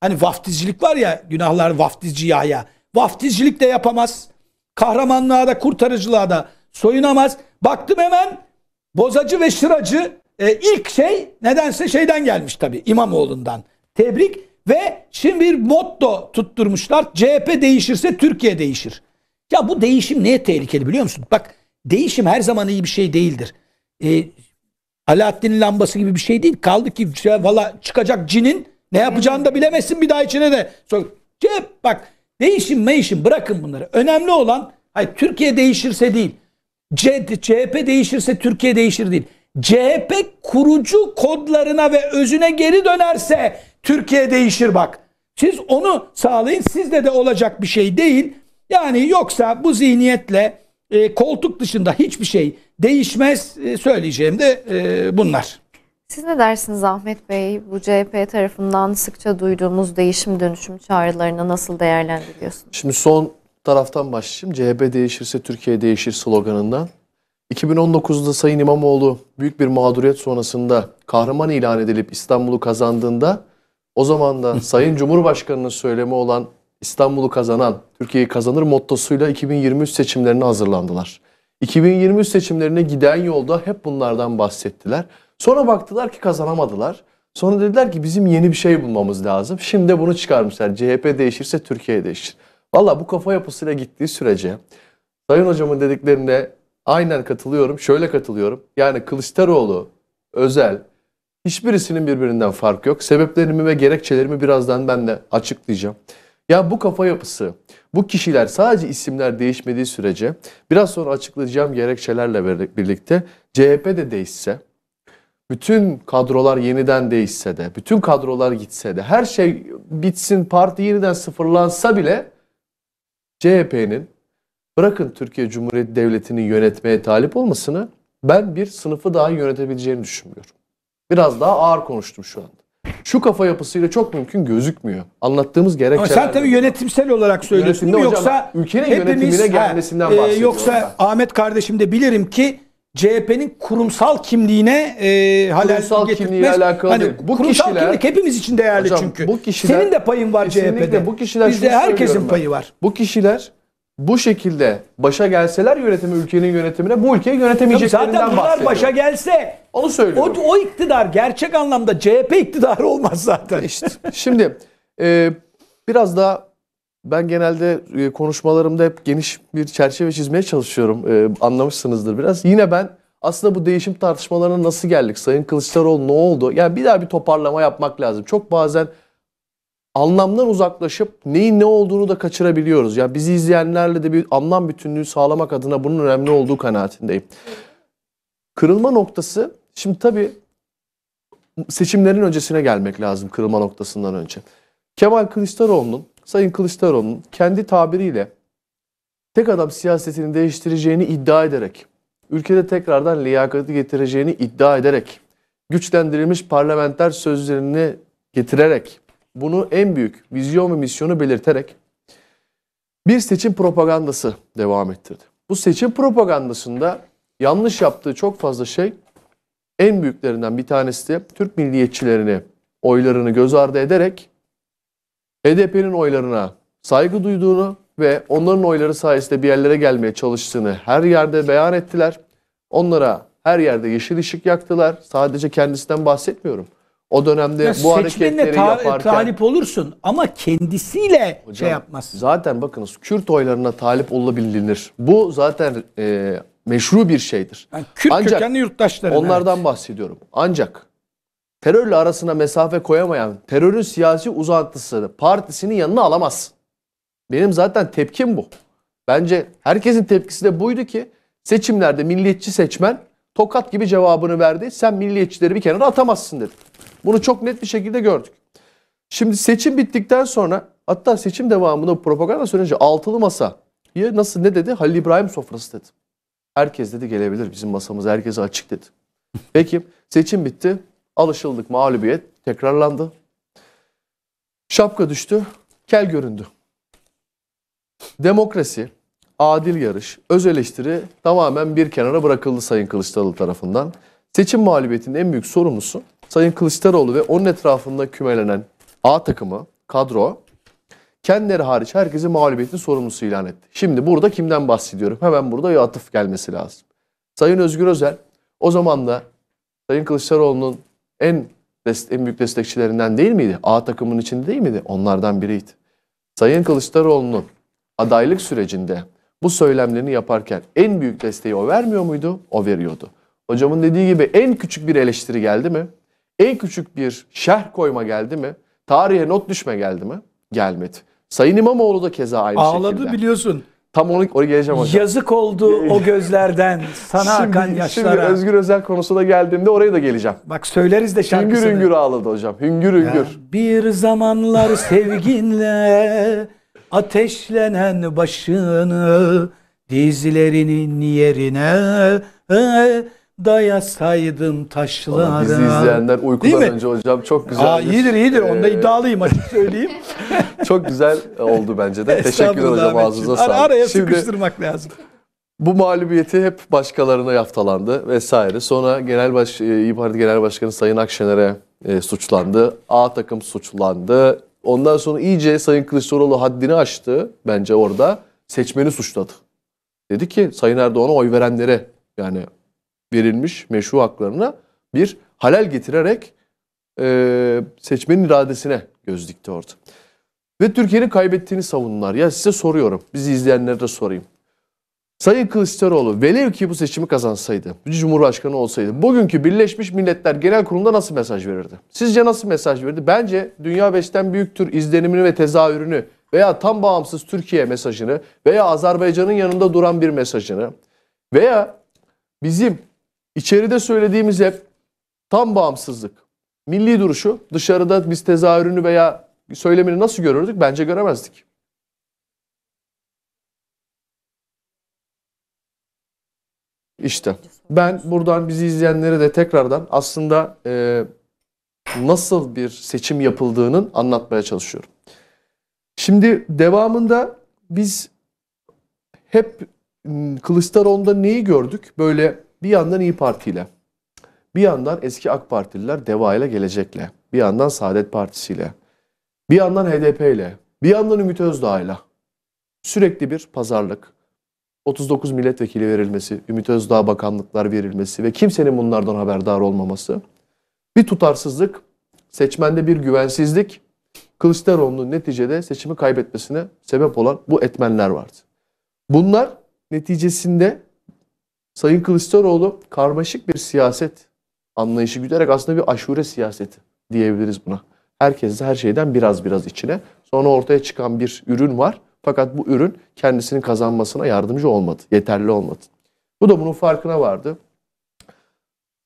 hani vaftizcilik var ya günahlar vaftizci Yahya. Vaftizcilik de yapamaz. Kahramanlığa da kurtarıcılığa da soyunamaz. Baktım hemen bozacı ve şıracı e, ilk şey nedense şeyden gelmiş tabii İmamoğlu'ndan. Tebrik ve şimdi bir motto tutturmuşlar. CHP değişirse Türkiye değişir. Ya bu değişim neye tehlikeli biliyor musun? Bak değişim her zaman iyi bir şey değildir. E, Alaaddin lambası gibi bir şey değil. Kaldı ki şey, valla çıkacak cinin ne yapacağını da bilemezsin bir daha içine de. Sok. Cep bak değişim meyişim bırakın bunları. Önemli olan hayır Türkiye değişirse değil. C, CHP değişirse Türkiye değişir değil. CHP kurucu kodlarına ve özüne geri dönerse Türkiye değişir bak. Siz onu sağlayın. Sizde de olacak bir şey değil. Yani yoksa bu zihniyetle e, koltuk dışında hiçbir şey değişmez. E, söyleyeceğim de e, bunlar. Siz ne dersiniz Ahmet Bey? Bu CHP tarafından sıkça duyduğumuz değişim dönüşüm çağrılarını nasıl değerlendiriyorsunuz? Şimdi son taraftan başlayayım. CHP değişirse Türkiye değişir sloganından. 2019'da Sayın İmamoğlu büyük bir mağduriyet sonrasında kahraman ilan edilip İstanbul'u kazandığında o zaman da Sayın Cumhurbaşkanı'nın söylemi olan İstanbul'u kazanan, Türkiye'yi kazanır mottosuyla 2023 seçimlerine hazırlandılar. 2023 seçimlerine giden yolda hep bunlardan bahsettiler. Sonra baktılar ki kazanamadılar. Sonra dediler ki bizim yeni bir şey bulmamız lazım. Şimdi bunu çıkarmışlar. CHP değişirse Türkiye değişir. Valla bu kafa yapısıyla gittiği sürece Sayın Hocam'ın dediklerine aynen katılıyorum. Şöyle katılıyorum. Yani Kılıçdaroğlu, Özel hiçbirisinin birbirinden farkı yok. Sebeplerimi ve gerekçelerimi birazdan ben de açıklayacağım. Ya bu kafa yapısı, bu kişiler sadece isimler değişmediği sürece biraz sonra açıklayacağım gerekçelerle birlikte CHP de değişse, bütün kadrolar yeniden değişse de, bütün kadrolar gitse de, her şey bitsin, parti yeniden sıfırlansa bile CHP'nin bırakın Türkiye Cumhuriyeti Devleti'ni yönetmeye talip olmasını ben bir sınıfı daha yönetebileceğini düşünmüyorum. Biraz daha ağır konuştum şu anda şu kafa yapısıyla çok mümkün gözükmüyor. Anlattığımız gerekçeler. Ama sen tabii yönetimsel olarak söylüyorsun. Yönetimde yoksa ülkenin hepimiz, yönetimine gelmesinden e, bahsediyorum. E, yoksa ben. Ahmet kardeşim de bilirim ki CHP'nin kurumsal kimliğine e, halal kurumsal kimliğe alakalı hani, değil. Bu kurumsal kişiler, kimlik hepimiz için değerli hocam, çünkü. Bu kişiler, Senin de payın var CHP'de. Bu kişiler Bizde herkesin payı var. Bu kişiler bu şekilde başa gelseler yönetimi ülkenin yönetimine bu ülkeyi yönetemeyeceklerinden Tabii Zaten bunlar bahsediyorum. başa gelse Onu söylüyorum. o iktidar gerçek anlamda CHP iktidarı olmaz zaten. İşte şimdi e, biraz daha ben genelde e, konuşmalarımda hep geniş bir çerçeve çizmeye çalışıyorum. E, anlamışsınızdır biraz. Yine ben aslında bu değişim tartışmalarına nasıl geldik? Sayın Kılıçdaroğlu ne oldu? Yani bir daha bir toparlama yapmak lazım. Çok bazen anlamdan uzaklaşıp neyin ne olduğunu da kaçırabiliyoruz. Ya yani bizi izleyenlerle de bir anlam bütünlüğü sağlamak adına bunun önemli olduğu kanaatindeyim. Kırılma noktası şimdi tabii seçimlerin öncesine gelmek lazım kırılma noktasından önce. Kemal Kılıçdaroğlu'nun, Sayın Kılıçdaroğlu'nun kendi tabiriyle tek adam siyasetini değiştireceğini iddia ederek, ülkede tekrardan liyakati getireceğini iddia ederek, güçlendirilmiş parlamenter sözlerini getirerek bunu en büyük vizyon ve misyonu belirterek bir seçim propagandası devam ettirdi. Bu seçim propagandasında yanlış yaptığı çok fazla şey en büyüklerinden bir tanesi de Türk milliyetçilerini oylarını göz ardı ederek HDP'nin e oylarına saygı duyduğunu ve onların oyları sayesinde bir yerlere gelmeye çalıştığını her yerde beyan ettiler. Onlara her yerde yeşil ışık yaktılar. Sadece kendisinden bahsetmiyorum. O dönemde ya bu hareketleri ta- yaparken... talip olursun ama kendisiyle hocam, şey yapmazsın. Zaten bakınız Kürt oylarına talip olabilir. Bu zaten e, meşru bir şeydir. Yani Kürt Ancak, kökenli yurttaşların. Onlardan evet. bahsediyorum. Ancak terörle arasına mesafe koyamayan terörün siyasi uzantısı partisinin yanına alamaz. Benim zaten tepkim bu. Bence herkesin tepkisi de buydu ki seçimlerde milliyetçi seçmen tokat gibi cevabını verdi. Sen milliyetçileri bir kenara atamazsın dedi. Bunu çok net bir şekilde gördük. Şimdi seçim bittikten sonra hatta seçim devamında propaganda süreci altılı masa ya nasıl ne dedi? Halil İbrahim sofrası dedi. Herkes dedi gelebilir bizim masamız herkese açık dedi. Peki seçim bitti. Alışıldık mağlubiyet tekrarlandı. Şapka düştü. Kel göründü. Demokrasi, adil yarış, öz eleştiri tamamen bir kenara bırakıldı Sayın Kılıçdaroğlu tarafından. Seçim mağlubiyetinin en büyük sorumlusu Sayın Kılıçdaroğlu ve onun etrafında kümelenen A takımı, kadro kendileri hariç herkesi mağlubiyetin sorumlusu ilan etti. Şimdi burada kimden bahsediyorum? Hemen burada bir atıf gelmesi lazım. Sayın Özgür Özel o zaman da Sayın Kılıçdaroğlu'nun en, en büyük destekçilerinden değil miydi? A takımın içinde değil miydi? Onlardan biriydi. Sayın Kılıçdaroğlu'nun adaylık sürecinde bu söylemlerini yaparken en büyük desteği o vermiyor muydu? O veriyordu. Hocamın dediği gibi en küçük bir eleştiri geldi mi? en küçük bir şerh koyma geldi mi? Tarihe not düşme geldi mi? Gelmedi. Sayın İmamoğlu da keza aynı Ağladı şekilde. Ağladı biliyorsun. Tam onu oraya geleceğim hocam. Yazık oldu o gözlerden sana şimdi, akan yaşlara. Şimdi Özgür Özel konusuna geldiğimde oraya da geleceğim. Bak söyleriz de şarkısını. Hüngür hüngür ağladı hocam. Hüngür hüngür. Ya, bir zamanlar sevginle ateşlenen başını dizlerinin yerine dayasaydın taşlara. Vallahi bizi izleyenler uykudan önce hocam çok güzel. Aa, iyidir iyidir ee... onda iddialıyım açık söyleyeyim. çok güzel oldu bence de. Teşekkür hocam ağzınıza sağlık. Ara, araya Şimdi, sıkıştırmak lazım. Bu mağlubiyeti hep başkalarına yaftalandı vesaire. Sonra Genel Baş e, İYİ Parti Genel Başkanı Sayın Akşener'e e, suçlandı. A takım suçlandı. Ondan sonra iyice Sayın Kılıçdaroğlu haddini aştı bence orada. Seçmeni suçladı. Dedi ki Sayın Erdoğan'a oy verenlere yani verilmiş meşru haklarına bir halel getirerek e, seçmenin iradesine göz dikti orada. Ve Türkiye'nin kaybettiğini savunurlar. Ya size soruyorum, bizi izleyenlere de sorayım. Sayın Kılıçdaroğlu velev ki bu seçimi kazansaydı, Cumhurbaşkanı olsaydı bugünkü Birleşmiş Milletler Genel Kurulu'nda nasıl mesaj verirdi? Sizce nasıl mesaj verirdi? Bence Dünya Beş'ten Büyüktür izlenimini ve tezahürünü veya tam bağımsız Türkiye mesajını veya Azerbaycan'ın yanında duran bir mesajını veya bizim İçeride söylediğimiz hep tam bağımsızlık. Milli duruşu dışarıda biz tezahürünü veya söylemini nasıl görürdük? Bence göremezdik. İşte ben buradan bizi izleyenlere de tekrardan aslında e, nasıl bir seçim yapıldığının anlatmaya çalışıyorum. Şimdi devamında biz hep ıı, Kılıçdaroğlu'nda neyi gördük? Böyle bir yandan İyi Parti ile, bir yandan eski AK Partililer Deva ile Gelecek'le, bir yandan Saadet Partisi ile, bir yandan HDP ile, bir yandan Ümit Özdağ ile sürekli bir pazarlık, 39 milletvekili verilmesi, Ümit Özdağ bakanlıklar verilmesi ve kimsenin bunlardan haberdar olmaması, bir tutarsızlık, seçmende bir güvensizlik, Kılıçdaroğlu'nun neticede seçimi kaybetmesine sebep olan bu etmenler vardı. Bunlar neticesinde Sayın Kılıçdaroğlu karmaşık bir siyaset anlayışı güderek aslında bir aşure siyaseti diyebiliriz buna. Herkes de her şeyden biraz biraz içine. Sonra ortaya çıkan bir ürün var. Fakat bu ürün kendisinin kazanmasına yardımcı olmadı. Yeterli olmadı. Bu da bunun farkına vardı.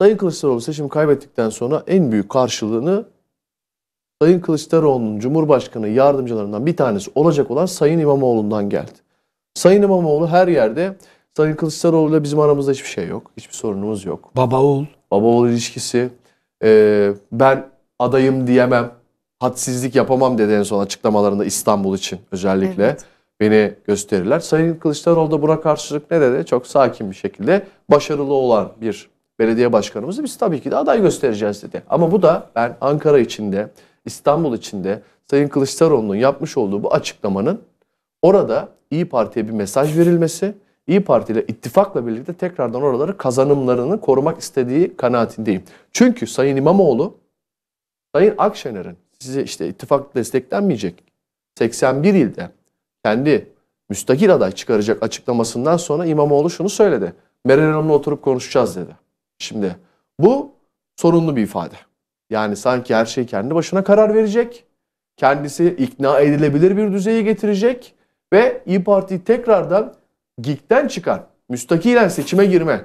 Sayın Kılıçdaroğlu seçimi kaybettikten sonra en büyük karşılığını Sayın Kılıçdaroğlu'nun Cumhurbaşkanı yardımcılarından bir tanesi olacak olan Sayın İmamoğlu'ndan geldi. Sayın İmamoğlu her yerde Sayın Kılıçdaroğlu'yla bizim aramızda hiçbir şey yok. Hiçbir sorunumuz yok. Baba oğul. Baba oğul ilişkisi. Ee, ben adayım diyemem. Hadsizlik yapamam dedi en son açıklamalarında İstanbul için özellikle. Evet. Beni gösterirler. Sayın Kılıçdaroğlu da buna karşılık ne dedi? Çok sakin bir şekilde başarılı olan bir belediye başkanımızı biz tabii ki de aday göstereceğiz dedi. Ama bu da ben Ankara içinde, İstanbul içinde Sayın Kılıçdaroğlu'nun yapmış olduğu bu açıklamanın orada İyi Parti'ye bir mesaj verilmesi İyi Parti ile ittifakla birlikte tekrardan oraları kazanımlarını korumak istediği kanaatindeyim. Çünkü Sayın İmamoğlu, Sayın Akşener'in size işte ittifak desteklenmeyecek 81 ilde kendi müstakil aday çıkaracak açıklamasından sonra İmamoğlu şunu söyledi. Meral Hanım'la oturup konuşacağız dedi. Şimdi bu sorunlu bir ifade. Yani sanki her şey kendi başına karar verecek. Kendisi ikna edilebilir bir düzeye getirecek ve İyi Parti tekrardan gikten çıkan, müstakilen seçime girme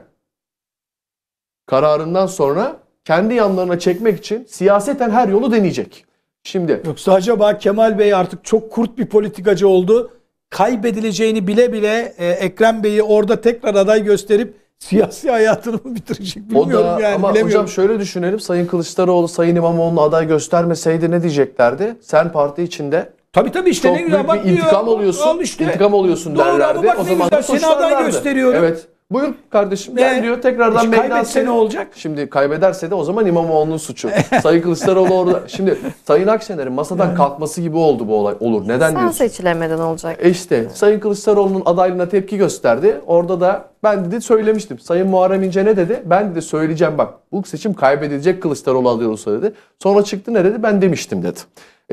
kararından sonra kendi yanlarına çekmek için siyaseten her yolu deneyecek. Şimdi Yoksa acaba Kemal Bey artık çok kurt bir politikacı oldu. Kaybedileceğini bile bile e, Ekrem Bey'i orada tekrar aday gösterip siyasi hayatını mı bitirecek bilmiyorum o da, yani. Ama hocam şöyle düşünelim Sayın Kılıçdaroğlu Sayın İmamoğlu'nu aday göstermeseydi ne diyeceklerdi? Sen parti içinde Tabi tabi işte Çok ne güzel bak diyor. intikam oluyorsun. işte. İntikam oluyorsun Doğru, derlerdi. Bak, o zaman güzel, seni aday gösteriyorum. Evet. Buyur kardeşim gel diyor tekrardan kaybetse ne olacak? Şimdi kaybederse de o zaman İmamoğlu'nun suçu. Sayın Kılıçdaroğlu orada. Şimdi Sayın Akşener'in masadan kalkması gibi oldu bu olay. Olur. Neden Sen diyorsun? Sen seçilemeden olacak. İşte işte Sayın Kılıçdaroğlu'nun adaylığına tepki gösterdi. Orada da ben dedi söylemiştim. Sayın Muharrem İnce ne dedi? Ben de söyleyeceğim bak bu seçim kaybedilecek Kılıçdaroğlu aday olursa dedi. Sonra çıktı ne dedi? Ben demiştim dedi.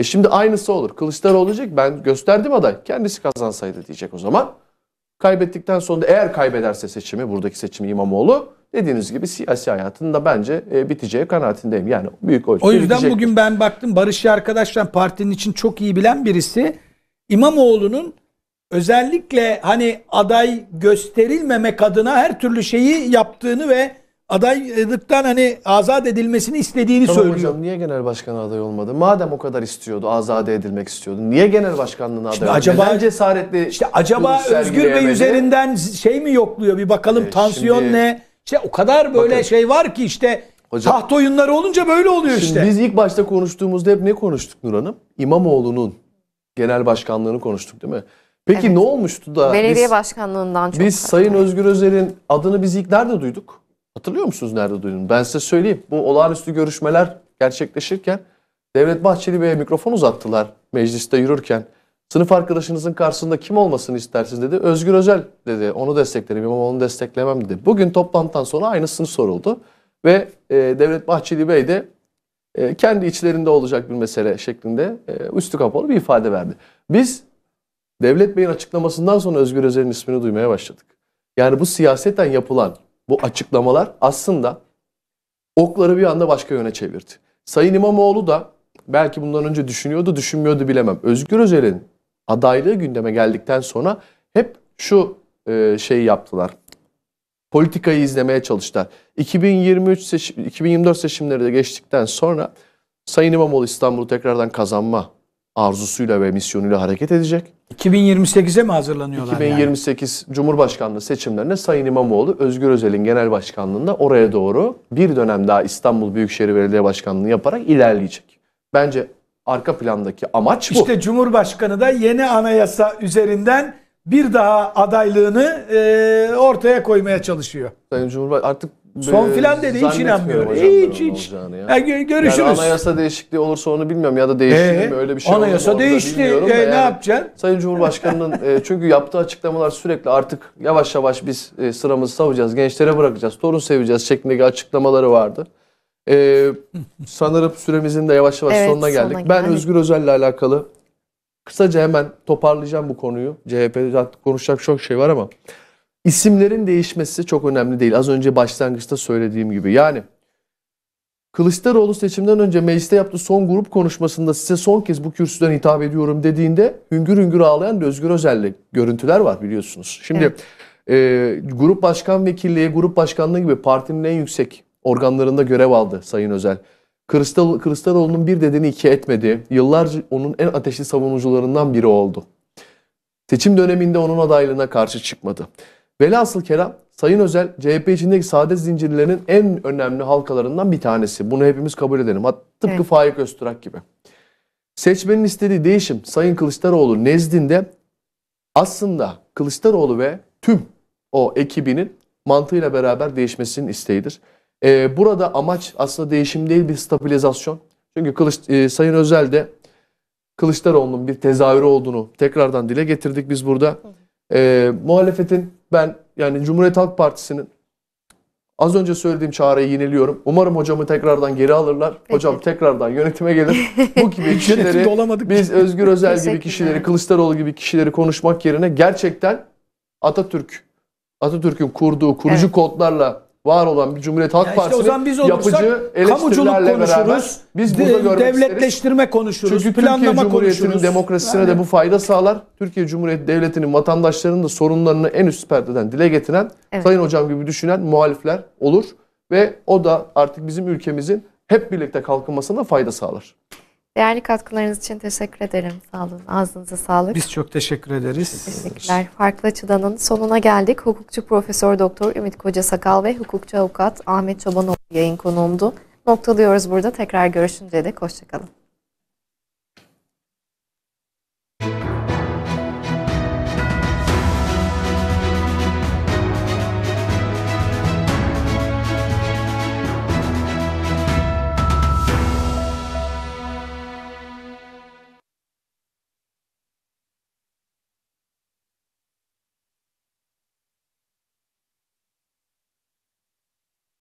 E şimdi aynısı olur. Kılıçdaroğlu olacak. ben gösterdim aday. Kendisi kazansaydı diyecek o zaman. Kaybettikten sonra eğer kaybederse seçimi, buradaki seçimi İmamoğlu dediğiniz gibi siyasi hayatın da bence e, biteceği kanaatindeyim. Yani büyük ölçüde O yüzden bitecektir. bugün ben baktım Barışçı arkadaşlar partinin için çok iyi bilen birisi İmamoğlu'nun özellikle hani aday gösterilmemek adına her türlü şeyi yaptığını ve adaylıktan hani azat edilmesini istediğini tamam söylüyor. Hocam niye genel başkan aday olmadı? Madem o kadar istiyordu, azade edilmek istiyordu. Niye genel başkanlığına aday olmadı? Acaba Neden cesaretli İşte acaba Özgür Bey üzerinden şey mi yokluyor bir bakalım e, tansiyon şimdi, ne? İşte o kadar böyle bakın, şey var ki işte hocam, taht oyunları olunca böyle oluyor şimdi işte. Biz ilk başta konuştuğumuzda hep ne konuştuk Nur Hanım? İmamoğlu'nun genel başkanlığını konuştuk değil mi? Peki evet. ne olmuştu da Belediye biz, başkanlığından çok biz farklı. Sayın Özgür Özel'in adını biz ilk nerede duyduk? Hatırlıyor musunuz nerede duydum? Ben size söyleyeyim. Bu olağanüstü görüşmeler gerçekleşirken Devlet Bahçeli Bey'e mikrofon uzattılar mecliste yürürken. Sınıf arkadaşınızın karşısında kim olmasını istersiniz dedi. Özgür Özel dedi. Onu desteklerim, onu desteklemem dedi. Bugün toplantıdan sonra aynısını soruldu. Ve e, Devlet Bahçeli Bey de e, kendi içlerinde olacak bir mesele şeklinde e, üstü kapalı bir ifade verdi. Biz Devlet Bey'in açıklamasından sonra Özgür Özel'in ismini duymaya başladık. Yani bu siyaseten yapılan bu açıklamalar aslında okları bir anda başka yöne çevirdi. Sayın İmamoğlu da belki bundan önce düşünüyordu, düşünmüyordu bilemem. Özgür Özel'in adaylığı gündeme geldikten sonra hep şu e, şeyi yaptılar. Politikayı izlemeye çalıştılar. 2023 seçim, 2024 seçimleri de geçtikten sonra Sayın İmamoğlu İstanbul'u tekrardan kazanma arzusuyla ve misyonuyla hareket edecek. 2028'e mi hazırlanıyorlar? 2028 yani? Cumhurbaşkanlığı seçimlerinde Sayın İmamoğlu Özgür Özel'in genel başkanlığında oraya doğru bir dönem daha İstanbul Büyükşehir Belediye Başkanlığı yaparak ilerleyecek. Bence arka plandaki amaç bu. İşte Cumhurbaşkanı da yeni anayasa üzerinden bir daha adaylığını e, ortaya koymaya çalışıyor. Sayın Cumhurbaşkanı artık son filan dedi hiç inanmıyorum. Hiç hiç. Ya. Yani görüşürüz. Yani anayasa değişikliği olursa onu bilmiyorum ya da değişir mi ee, öyle bir şey Anayasa değişti. E, ne yani, yapacaksın? Sayın Cumhurbaşkanı'nın e, çünkü yaptığı açıklamalar sürekli artık yavaş yavaş biz e, sıramızı savacağız, gençlere bırakacağız, torun seveceğiz şeklindeki açıklamaları vardı. E, sanırım süremizin de yavaş yavaş evet, sonuna geldik. Sonuna ben geldik. Özgür Özel'le alakalı kısaca hemen toparlayacağım bu konuyu. CHP'de konuşacak çok şey var ama İsimlerin değişmesi çok önemli değil. Az önce başlangıçta söylediğim gibi. Yani Kılıçdaroğlu seçimden önce mecliste yaptığı son grup konuşmasında size son kez bu kürsüden hitap ediyorum dediğinde hüngür hüngür ağlayan Özgür Özel'le görüntüler var biliyorsunuz. Şimdi evet. e, grup başkan vekilliği, grup başkanlığı gibi partinin en yüksek organlarında görev aldı Sayın Özel. Kılıçdaroğlu'nun bir dedeni iki etmedi. Yıllarca onun en ateşli savunucularından biri oldu. Seçim döneminde onun adaylığına karşı çıkmadı. Velhasıl kelam Sayın Özel CHP içindeki saadet zincirlerinin en önemli halkalarından bir tanesi. Bunu hepimiz kabul edelim. tıpkı evet. Faik Öztürk gibi. Seçmenin istediği değişim Sayın Kılıçdaroğlu nezdinde aslında Kılıçdaroğlu ve tüm o ekibinin mantığıyla beraber değişmesinin isteğidir. Ee, burada amaç aslında değişim değil bir stabilizasyon. Çünkü Kılıç, e, Sayın Özel de Kılıçdaroğlu'nun bir tezahürü olduğunu tekrardan dile getirdik biz burada. Ee, muhalefetin ben yani Cumhuriyet Halk Partisi'nin az önce söylediğim çağrıyı yeniliyorum. Umarım hocamı tekrardan geri alırlar. Peki. Hocam tekrardan yönetime gelir. Bu gibi kişileri biz Özgür Özel gibi kişileri, Kılıçdaroğlu gibi kişileri konuşmak yerine gerçekten Atatürk Atatürk'ün kurduğu kurucu evet. kodlarla var olan bir Cumhuriyet Halk ya işte Partisi'nin işte biz yapıcı eleştirilerle beraber biz burada de, görmek devletleştirme konuşuruz, Çünkü planlama Türkiye Cumhuriyeti'nin demokrasisine yani. de bu fayda sağlar. Türkiye Cumhuriyeti Devleti'nin vatandaşlarının da sorunlarını en üst perdeden dile getiren, evet. Sayın Hocam gibi düşünen muhalifler olur. Ve o da artık bizim ülkemizin hep birlikte kalkınmasına fayda sağlar. Değerli katkılarınız için teşekkür ederim. Sağ olun. Ağzınıza sağlık. Biz çok teşekkür ederiz. Teşekkürler. Farklı Açıdan'ın sonuna geldik. Hukukçu Profesör Doktor Ümit Koca Sakal ve hukukçu avukat Ahmet Çobanoğlu yayın konuğumdu. Noktalıyoruz burada. Tekrar görüşünceye dek hoşçakalın.